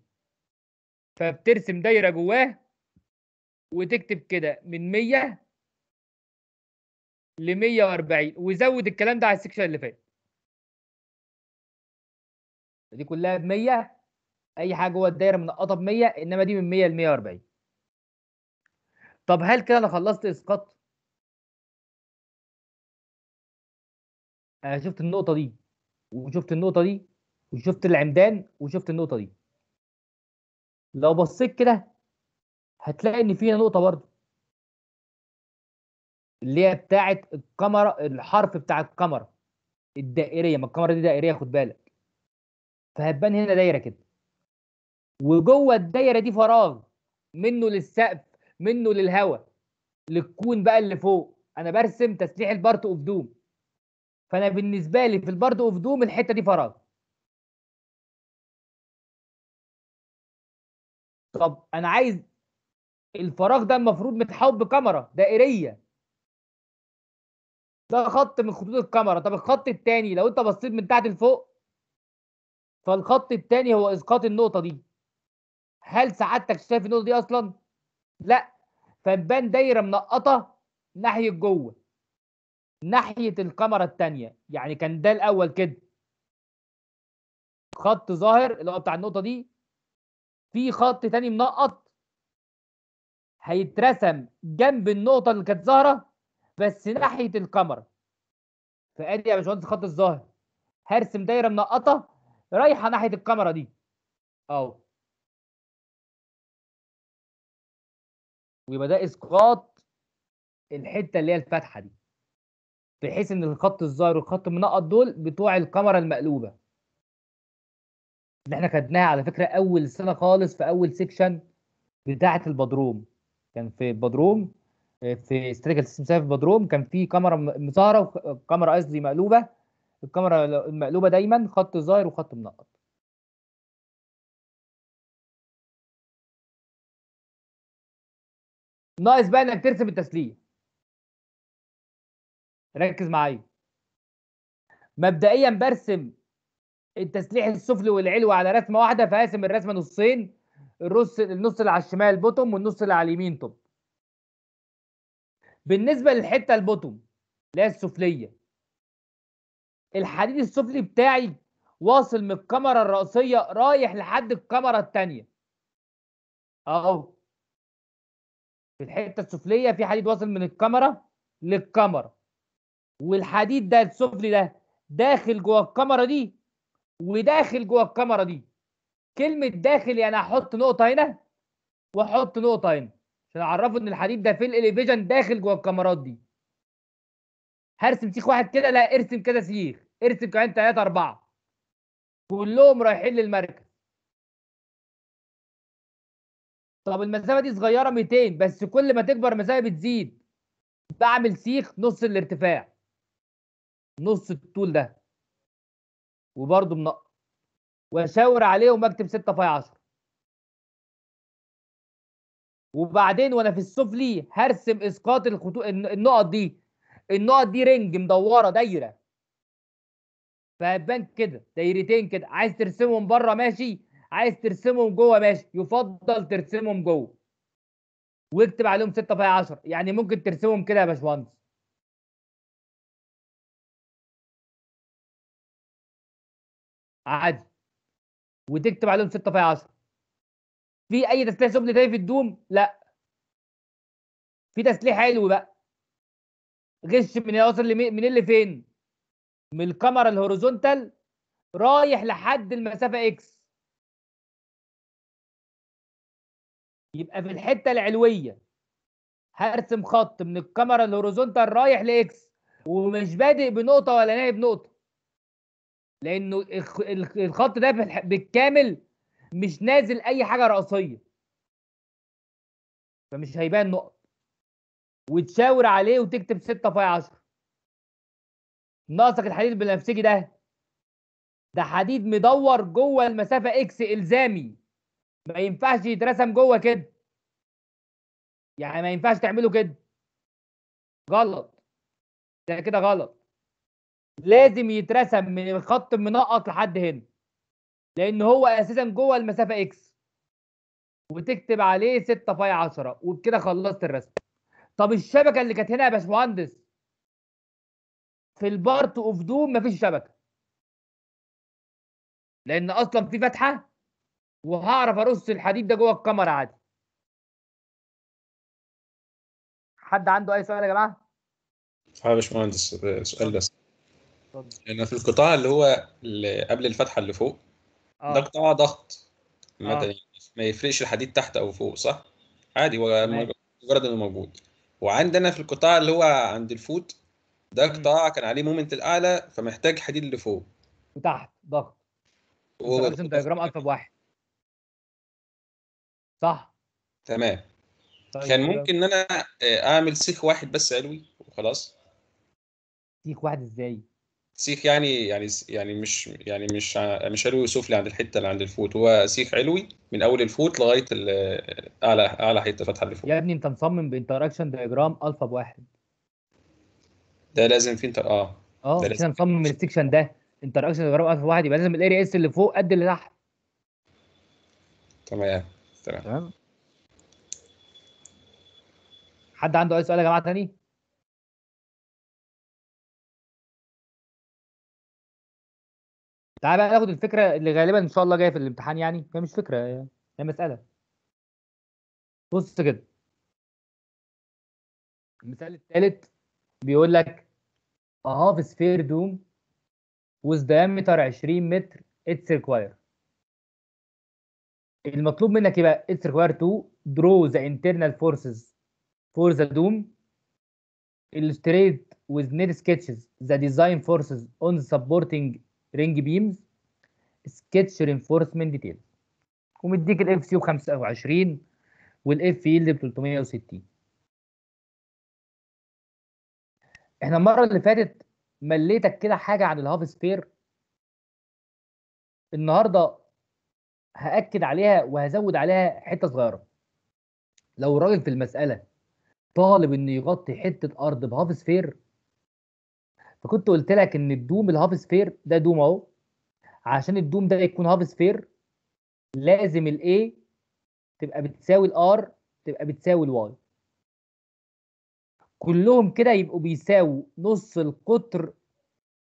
فبترسم دايره جواه وتكتب كده من 100 ل 140 وزود الكلام ده على السكشن اللي فات دي كلها ب 100 اي حاجه جوه الدايره منقطه ب 100 انما دي من 100 ل 140 طب هل كده انا خلصت اسقاط انا شفت النقطه دي وشفت النقطه دي وشفت العمدان وشفت النقطه دي لو بصيت كده هتلاقي ان فيها نقطه برضه اللي هي بتاعه الكاميرا الحرف بتاع الكاميرا الدائريه ما الكاميرا دي دائريه خد بالك فهتبان هنا دايره كده وجوه الدايره دي فراغ منه للسقف منه للهواء للكون بقى اللي فوق انا برسم تسليح البارت اوف دوم فانا بالنسبه لي في البارد اوف دوم الحته دي فراغ طب انا عايز الفراغ ده المفروض متحوط بكاميرا دائريه ده خط من خطوط الكاميرا طب الخط الثاني لو انت بصيت من تحت لفوق فالخط الثاني هو اسقاط النقطه دي هل سعادتك شايف النقطه دي اصلا لا فبان دايره منقطه ناحيه جوه ناحيه الكاميرا الثانيه يعني كان ده الاول كده خط ظاهر اللي هو بتاع النقطه دي في خط تاني منقط هيترسم جنب النقطه اللي كانت ظاهره بس ناحيه الكاميرا فادي يا باشمهندس الخط الظاهر هرسم دايره منقطه رايحه ناحيه الكاميرا دي اهو ويبقى ده اسقاط الحته اللي هي الفاتحه دي بحيث ان الخط الظاهر والخط المنقط دول بتوع الكاميرا المقلوبه اللي احنا خدناها على فكره اول سنه خالص في اول سيكشن بتاعه البدروم كان في البدروم في استريكال سيستم في البدروم كان في كاميرا مظاهره وكاميرا قصدي مقلوبه الكاميرا المقلوبه دايما خط ظاهر وخط منقط ناقص بقى انك ترسم التسليح ركز معايا مبدئيا برسم التسليح السفلي والعلوي على رسمه واحده فقاسم الرسمه نصين الرص النص اللي على الشمال بوتوم والنص اللي على اليمين توب بالنسبه للحته البوتوم اللي هي السفليه الحديد السفلي بتاعي واصل من الكاميرا الرئيسيه رايح لحد الكاميرا الثانيه اهو في الحته السفليه في حديد واصل من الكاميرا للكاميرا والحديد ده السفلي ده داخل جوه الكاميرا دي وداخل جوه الكاميرا دي كلمه داخل يعني هحط نقطه هنا واحط نقطه هنا عشان اعرفه ان الحديد ده في الاليفيجن داخل جوه الكاميرات دي هرسم سيخ واحد كده لا ارسم كده سيخ ارسم كمان ثلاثة أربعة كلهم رايحين للمركز طب المسافة دي صغيرة 200 بس كل ما تكبر المسافة بتزيد بعمل سيخ نص الارتفاع نص الطول ده وبرده منقط واشاور عليهم اكتب 6 فاي 10 وبعدين وانا في السفلي هرسم اسقاط الخطوط النقط دي النقط دي رنج مدوره دايره فهتبان كده دايرتين كده عايز ترسمهم بره ماشي عايز ترسمهم جوه ماشي يفضل ترسمهم جوه واكتب عليهم 6 في 10 يعني ممكن ترسمهم كده يا باشمهندس عادي وتكتب عليهم 6 في 10 في اي تسليح سفلي تاني في الدوم لا في تسليح حلو بقى غش من واصل من اللي فين من الكاميرا الهوريزونتال رايح لحد المسافه اكس يبقى في الحته العلويه هرسم خط من الكاميرا الهوريزونتال رايح لاكس ومش بادئ بنقطه ولا نهاية بنقطه لانه الخط ده بالكامل مش نازل اي حاجه رأسيه فمش هيبان نقط وتشاور عليه وتكتب 6 في 10 ناقصك الحديد البنفسجي ده ده حديد مدور جوه المسافه اكس الزامي ما ينفعش يترسم جوه كده يعني ما ينفعش تعمله كده غلط ده كده غلط لازم يترسم من الخط المنقط لحد هنا لان هو اساسا جوه المسافه اكس وتكتب عليه 6 باي 10 وبكده خلصت الرسم طب الشبكه اللي كانت هنا يا باشمهندس في البارت اوف دوم مفيش شبكه لان اصلا في فتحه وهعرف ارص الحديد ده جوه الكاميرا عادي حد عنده اي سؤال يا جماعه؟ اه يا باشمهندس السؤال بس لان في القطاع اللي هو اللي قبل الفتحه اللي فوق آه. ده قطاع ضغط آه. ما يفرقش الحديد تحت او فوق صح عادي هو مجرد انه موجود وعندنا في القطاع اللي هو عند الفوت ده قطاع كان عليه مومنت الاعلى فمحتاج حديد اللي فوق وتحت ضغط هو لازم دايجرام الف بواحد صح تمام طيب كان ممكن ان انا آه، اعمل سيخ واحد بس علوي وخلاص سيخ واحد ازاي سيخ يعني يعني يعني مش يعني مش مش علوي سفلي عند الحته اللي عند الفوت هو سيخ علوي من اول الفوت لغايه اعلى اعلى حته فتحه اللي فوق يا ابني انت مصمم بانتراكشن دايجرام الفا بواحد ده لازم في انتر اه اه احنا نصمم السكشن ده انتراكشن دايجرام الفا بواحد يبقى لازم الاريا اس اللي فوق قد اللي تحت تمام تمام حد عنده اي سؤال يا جماعه تاني؟ تعال بقى ناخد الفكره اللي غالبا ان شاء الله جايه في الامتحان يعني هي مش فكره هي مساله بص كده المثال الثالث بيقول لك a half sphere dome with diameter 20 متر it's required المطلوب منك يبقى it's required to draw the internal forces for the dome illustrate with neat sketches the design forces on the supporting رينج بيمز سكتش رينفورسمنت ديتيل ومديك الاف سي ب 25 والاف يلد ب 360 احنا المره اللي فاتت مليتك كده حاجه عن الهاف سبير النهارده هاكد عليها وهزود عليها حته صغيره لو الراجل في المساله طالب انه يغطي حته ارض بهاف سفير فكنت قلت لك ان الدوم الهاف سفير ده دوم اهو عشان الدوم ده يكون هاف سفير لازم الاي تبقى بتساوي الار تبقى بتساوي الواي كلهم كده يبقوا بيساووا نص القطر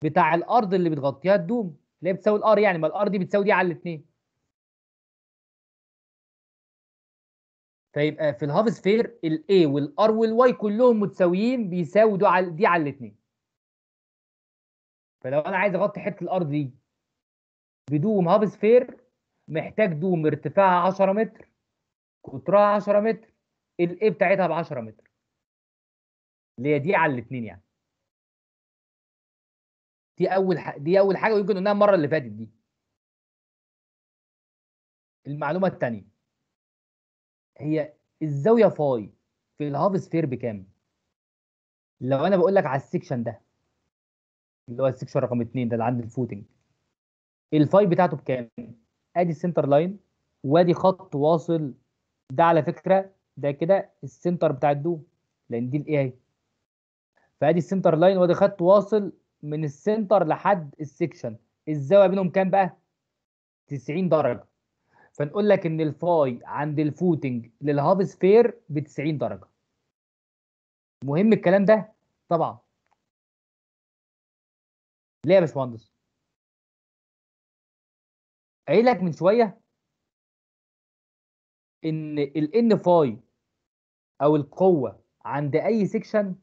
بتاع الارض اللي بتغطيها الدوم اللي هي بتساوي الار يعني ما الار دي بتساوي دي على الاثنين فيبقى في الهاف سفير الاي والار والواي كلهم متساويين بيساووا دي على الاثنين فلو انا عايز اغطي حته الارض دي بدوم هاب سفير محتاج دوم ارتفاعها 10 متر قطرها 10 متر الايه بتاعتها ب 10 متر اللي هي دي على الاثنين يعني دي اول ح... دي اول حاجه ويمكن قلناها المره اللي فاتت دي المعلومه الثانيه هي الزاويه فاي في الهاف سفير بكام لو انا بقول لك على السكشن ده اللي هو السكشن رقم اثنين ده اللي عند الفوتنج الفاي بتاعته بكام؟ ادي السنتر لاين وادي خط واصل ده على فكره ده كده السنتر بتاع الدوم لان دي الاي اي فادي السنتر لاين وادي خط واصل من السنتر لحد السكشن الزاويه بينهم كام بقى 90 درجه فنقول لك ان الفاي عند الفوتنج للهاف سفير ب 90 درجه مهم الكلام ده طبعا ليه يا باشمهندس؟ قايل لك من شويه ان الان فاي او القوه عند اي سيكشن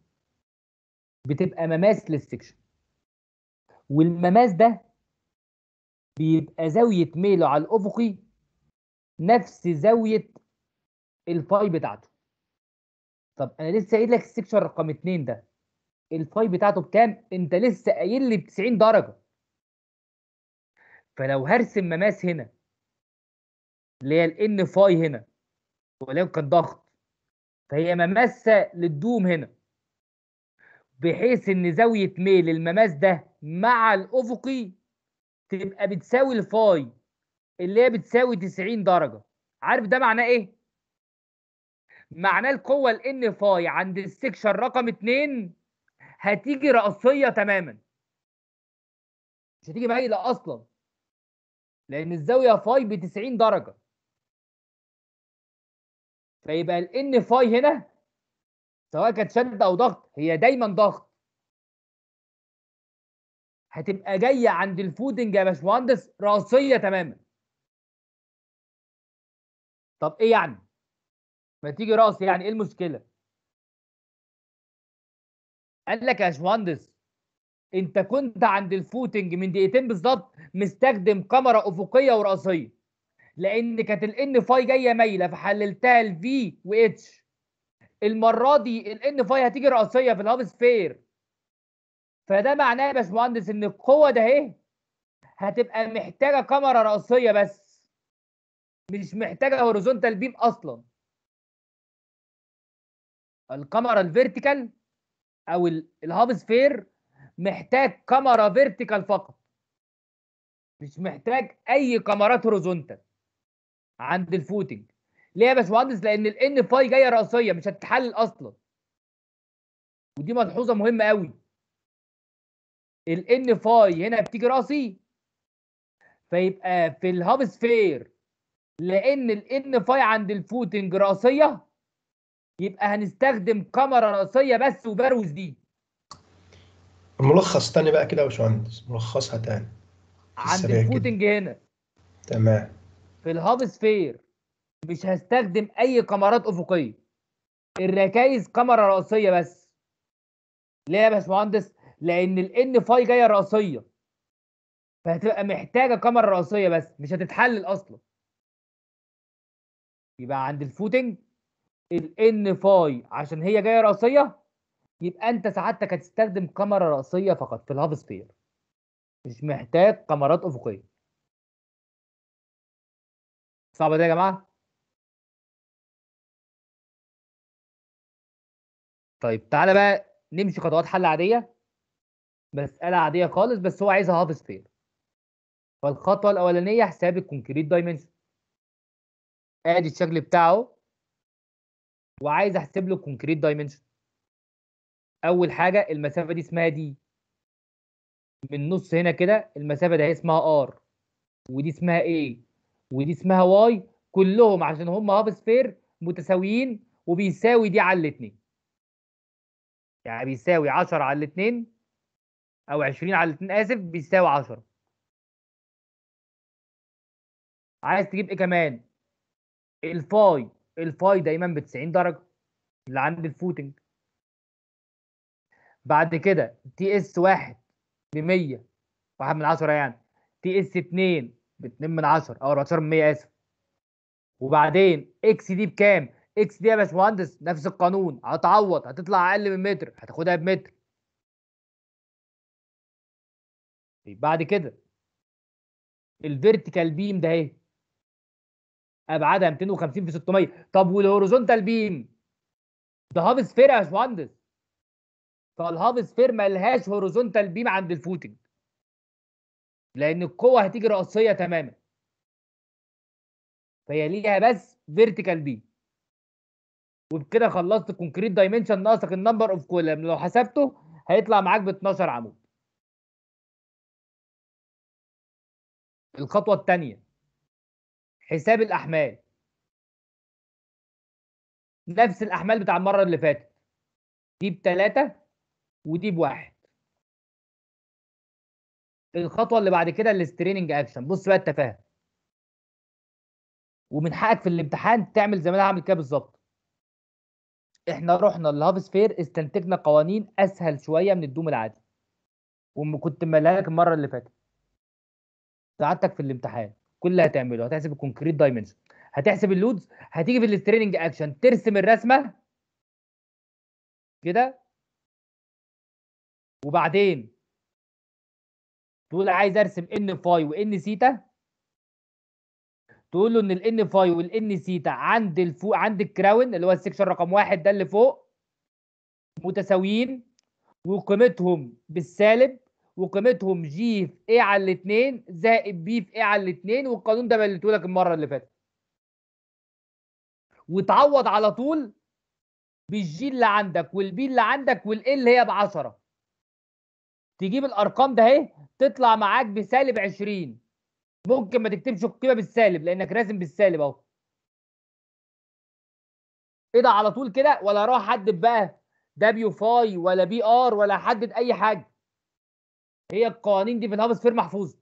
بتبقى مماس للسيكشن والمماس ده بيبقى زاويه ميله على الافقي نفس زاويه الفاي بتاعته طب انا لسه قايل لك السيكشن رقم 2 ده الفاي بتاعته بكام انت لسه قايل لي ب 90 درجه فلو هرسم مماس هنا اللي هي الان فاي هنا وليكن ضغط فهي مماسه للدوم هنا بحيث ان زاويه ميل المماس ده مع الافقي تبقى بتساوي الفاي اللي هي بتساوي 90 درجه عارف ده معناه ايه معناه القوه الان فاي عند السكشن رقم 2 هتيجي رأسية تماما مش هتيجي مايلة أصلا لأن الزاوية فاي ب 90 درجة فيبقى الان فاي هنا سواء كانت شد أو ضغط هي دايما ضغط هتبقى جاية عند الفودنج يا باشمهندس رأسية تماما طب إيه يعني؟ ما تيجي رأس يعني إيه المشكلة؟ قال لك يا باشمهندس انت كنت عند الفوتنج من دقيقتين بالظبط مستخدم كاميرا افقيه وراسيه لان كانت الان فاي جايه مايله فحللتها الفي واتش المره دي الان فاي هتيجي راسيه في الهاب سفير فده معناه يا باشمهندس ان القوه ده اهي هتبقى محتاجه كاميرا راسيه بس مش محتاجه هوريزونتال بيم اصلا الكاميرا الفيرتيكال او الهاب سفير محتاج كاميرا فيرتيكال فقط مش محتاج اي كاميرات هوريزونتال عند الفوتنج ليه يا باشمهندس لان الان فاي جايه راسيه مش هتتحلل اصلا ودي ملحوظه مهمه قوي الان فاي هنا بتيجي راسي فيبقى في الهاب سفير لان الان فاي عند الفوتنج راسيه يبقى هنستخدم كاميرا رأسية بس وبروز دي ملخص تاني بقى كده يا باشمهندس ملخصها تاني عند الفوتنج هنا تمام في الهاب سفير مش هستخدم اي كاميرات افقيه الركايز كاميرا رأسية بس ليه يا باشمهندس لان الان فاي جايه رأسية فهتبقى محتاجه كاميرا رأسية بس مش هتتحلل اصلا يبقى عند الفوتنج الان فاي عشان هي جايه راسيه يبقى انت سعادتك هتستخدم كاميرا راسيه فقط في الهاف سبير مش محتاج كاميرات افقيه صعبه دي يا جماعه طيب تعالى بقى نمشي خطوات حل عاديه مساله عاديه خالص بس هو عايزها هاف سبير فالخطوه الاولانيه حساب الكونكريت دايمنشن ادي الشكل بتاعه وعايز احسب له كونكريت دايمنشن اول حاجه المسافه دي اسمها دي من نص هنا كده المسافه ده اسمها ار ودي اسمها ايه ودي اسمها واي كلهم عشان هم هاف سفير متساويين وبيساوي دي على الاثنين يعني بيساوي 10 على الاثنين او 20 على الاثنين اسف بيساوي 10 عايز تجيب ايه كمان الفاي الفاي دايما ب 90 درجه اللي عند الفوتنج بعد كده تي اس 1 ب 100 واحد من عشره يعني تي اس 2 ب 2 من عشره او 14 من 100 اسف وبعدين اكس دي بكام؟ اكس دي يا باشمهندس نفس القانون هتعوض هتطلع اقل من متر هتاخدها بمتر طيب، بعد كده الفيرتيكال بيم ده ايه؟ ابعادها 250 في 600 طب والهوريزونتال بيم ده هاف سفير يا باشمهندس فالهاف سفير ملهاش هوريزونتال بيم عند الفوتنج لان القوه هتيجي رأسيه تماما فهي ليها بس فيرتيكال بيم وبكده خلصت الكونكريت دايمنشن ناقصك النمبر اوف كولم لو حسبته هيطلع معاك ب 12 عمود الخطوه الثانيه حساب الاحمال نفس الاحمال بتاع المره اللي فاتت دي بثلاثه ودي بواحد الخطوه اللي بعد كده الاستريننج اكشن بص بقى التفاهه ومن حقك في الامتحان تعمل زي ما انا عامل كده بالظبط احنا رحنا الهاف سفير استنتجنا قوانين اسهل شويه من الدوم العادي وكنت لك المره اللي فاتت ساعدتك في الامتحان كل اللي هتعمله هتحسب الكونكريت دايمنشن هتحسب اللودز هتيجي في التريننج اكشن ترسم الرسمه كده وبعدين تقول عايز ارسم ان فاي وان سيتا تقول له ان الان فاي والان سيتا عند الفوق عند الكراون اللي هو السكشن رقم واحد ده اللي فوق متساويين وقيمتهم بالسالب وقيمتهم جي في ايه على الاثنين زائد بي في ايه على الاثنين والقانون ده بلته لك المره اللي فاتت وتعوض على طول بالجي اللي عندك والبي اللي عندك والال هي ب 10 تجيب الارقام ده اهي تطلع معاك بسالب 20 ممكن ما تكتبش القيمه بالسالب لانك راسم بالسالب اهو ايه ده على طول كده ولا اروح احدد بقى دبليو فاي ولا بي ار ولا احدد اي حاجه هي القوانين دي في الهاب سفير محفوظه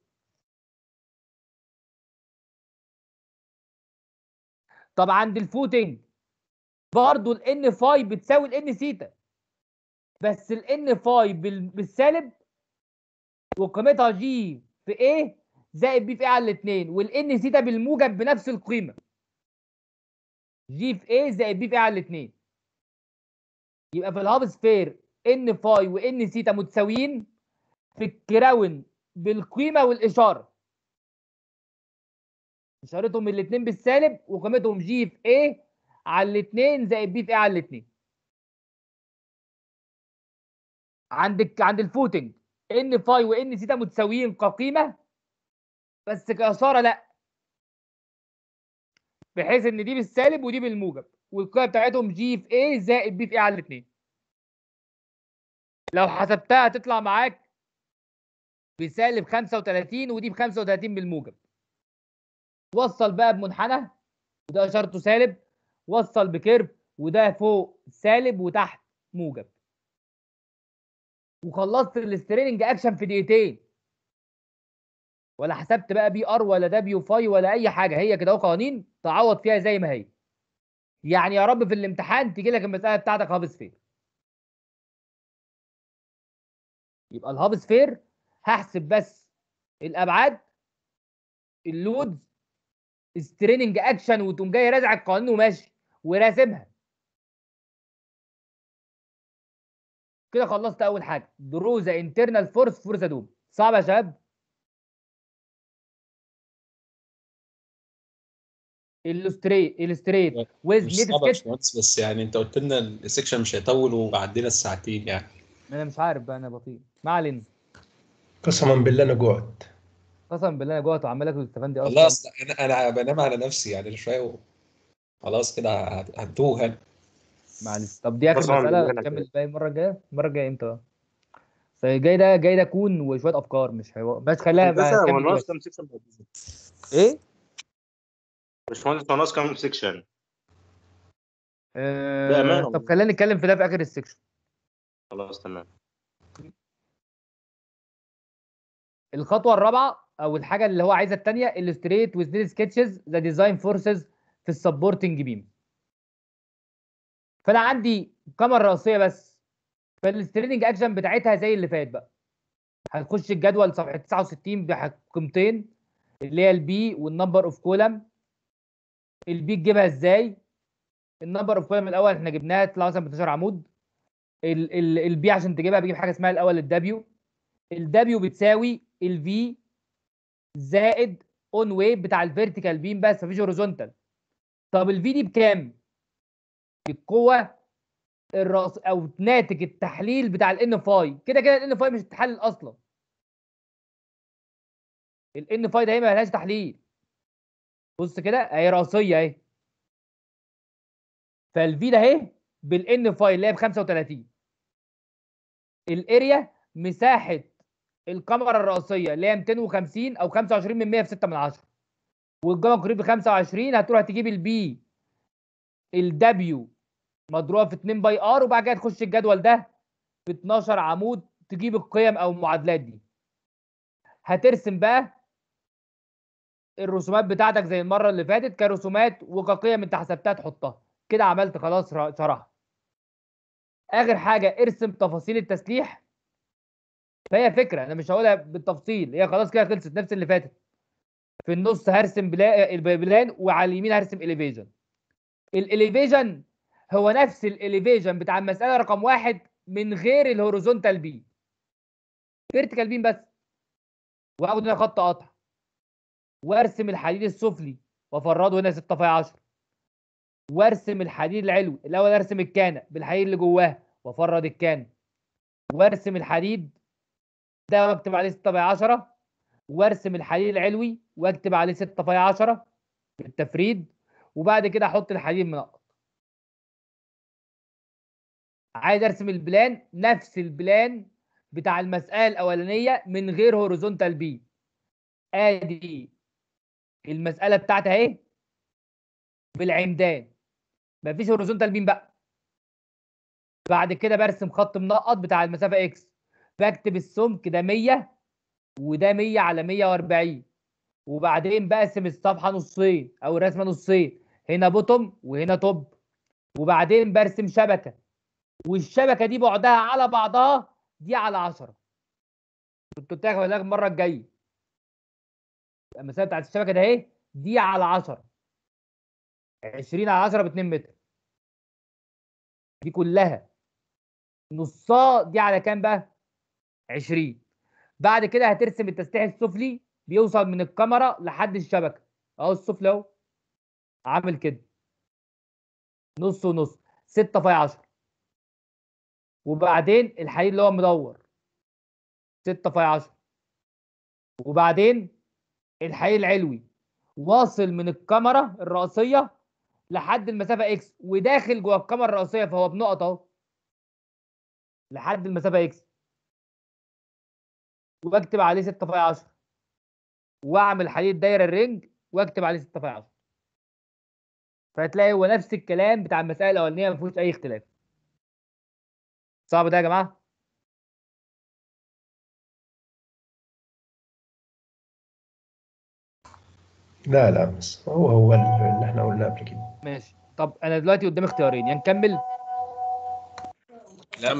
طب عند الفوتنج برضه الان فاي بتساوي الان سيتا بس الان فاي بالسالب وقيمتها جي في ايه زائد بي في ايه على الاثنين والان سيتا بالموجب بنفس القيمه جي في ايه زائد بي في ايه على الاثنين يبقى في الهاب سفير ان فاي وان سيتا متساويين في الكراون بالقيمه والاشاره اشارتهم الاثنين بالسالب وقيمتهم جي في ايه على الاثنين زائد بي في ايه على الاثنين عندك عند الفوتنج ان فاي وان زيتا متساويين كقيمه بس كاشاره لا بحيث ان دي بالسالب ودي بالموجب والقيمه بتاعتهم جي في ايه زائد بي في ايه على الاثنين لو حسبتها هتطلع معاك بيسالب 35 ودي ب 35 بالموجب وصل بقى بمنحنى وده اشارته سالب وصل بكيرف وده فوق سالب وتحت موجب وخلصت الاستريننج اكشن في دقيقتين ولا حسبت بقى بي ار ولا دبليو فاي ولا اي حاجه هي كده اهو قوانين تعوض فيها زي ما هي يعني يا رب في الامتحان تيجي لك المساله بتاعتك هابس فير يبقى الهابس فير هحسب بس الابعاد اللودز ستريننج اكشن وتقوم جاي رازع القوانين وماشي وراسبها كده خلصت اول حاجه درو ذا انترنال فورس فور ذا دوم صعب يا شباب الستريت الستريت ويز نيد سكتش بس يعني انت قلت لنا السكشن مش هيطول وعدينا الساعتين يعني انا مش عارف بقى انا بطيء ما علينا قسما بالله انا جوعت قسما بالله انا جوعت وعمال اكل التفندي دي اصلا خلاص انا انا بنام على نفسي يعني شويه خلاص كده هتوه انا يعني. معلش طب دي اخر مساله نكمل باقي المره الجايه المره الجايه امتى بقى؟ طيب، جاي ده جاي ده كون وشويه افكار مش حيو... بس خليها بقى ايه مش مهندس كام سيكشن ااا آه، طب خلينا نتكلم في ده في اخر السيكشن خلاص تمام الخطوه الرابعه او الحاجه اللي هو عايزها الثانيه الستريت وذ سكتشز ذا ديزاين فورسز في السبورتنج بيم فانا عندي كاميرا راسيه بس فالستريننج اكشن بتاعتها زي اللي فات بقى هنخش الجدول صفحه 69 بقيمتين اللي هي البي والنمبر اوف كولم البي تجيبها ازاي النمبر اوف كولم الاول احنا جبناها طلع مثلا ب 12 عمود البي عشان تجيبها بيجيب حاجه اسمها الاول الدبليو ال W بتساوي ال V زائد اون ويف بتاع الفيرتيكال بيم بس مفيش هوريزونتال طب ال V دي بكام؟ القوة الراس او ناتج التحليل بتاع الان فاي كده كده الان فاي مش هتتحلل اصلا الان فاي ده هي ملهاش تحليل بص كده اهي راسيه اهي فال V ده اهي بالان فاي اللي هي ب 35 الاريا مساحه الكاميرا الرئيسيه اللي هي 250 او 25 من 100 في 6 من 10 والجاما قريب ب 25 هتروح تجيب البي الدبليو مضروبه في 2 باي ار وبعد كده تخش الجدول ده في 12 عمود تجيب القيم او المعادلات دي هترسم بقى الرسومات بتاعتك زي المره اللي فاتت كرسومات وكقيم انت حسبتها تحطها كده عملت خلاص شرح اخر حاجه ارسم تفاصيل التسليح فهي فكره انا مش هقولها بالتفصيل هي خلاص كده خلصت نفس اللي فاتت في النص هرسم بلا... بلان وعلى اليمين هرسم اليفيجن الاليفيجن هو نفس الاليفيجن بتاع المساله رقم واحد من غير الهوريزونتال بي فيرتيكال بي بس واخد هنا خط قطع وارسم الحديد السفلي وافرده هنا 6 في 10 وارسم الحديد العلوي الاول ارسم الكانه بالحديد اللي جواها وافرد الكانه وارسم الحديد ده واكتب عليه 6 باي 10 وارسم الحليب العلوي واكتب عليه 6 باي 10 بالتفريد وبعد كده احط الحليب منقط عايز ارسم البلان نفس البلان بتاع المساله الاولانيه من غير هوريزونتال بي ادي المساله بتاعتها اهي بالعمدان مفيش هوريزونتال بي بقى بعد كده برسم خط منقط بتاع المسافه اكس بكتب السمك ده 100 وده 100 على 140 وبعدين بقسم الصفحه نصين او الرسمه نصين هنا بوتوم وهنا توب وبعدين برسم شبكه والشبكه دي بعدها على بعضها دي على 10 كنت بتاخد لك المره الجايه المسافه بتاعت الشبكه ده اهي دي على 10 20 على 10 ب 2 متر دي كلها نصها دي على كام بقى؟ 20 بعد كده هترسم التسليح السفلي بيوصل من الكاميرا لحد الشبكه اهو السفلي اهو عامل كده نص ونص 6 في 10 وبعدين الحديد اللي هو مدور 6 في 10 وبعدين الحقيقي العلوي واصل من الكاميرا الرئيسيه لحد المسافه اكس وداخل جوه الكاميرا الرئيسيه فهو بنقط اهو لحد المسافه اكس واكتب عليه 6 في 10 واعمل حديد دايره الرنج واكتب عليه 6 في 10 فهتلاقي هو نفس الكلام بتاع المسائل الاولانيه ما فيهوش اي اختلاف صعب ده يا جماعه لا لا بس هو هو اللي احنا قلناه قبل كده ماشي طب انا دلوقتي قدامي اختيارين يا يعني نكمل لا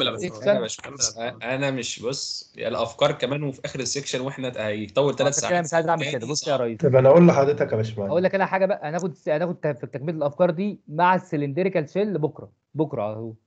لا انا مش بص الافكار كمان وفي اخر السكشن واحنا هيطول ثلاث ساعات انا مش عايز اعمل كده بص يا ريس طب انا اقول لحضرتك يا باشمهندس اقول لك انا حاجه بقى هناخد هناخد تكمله الافكار دي مع السلندريكال شيل بكره بكره اهو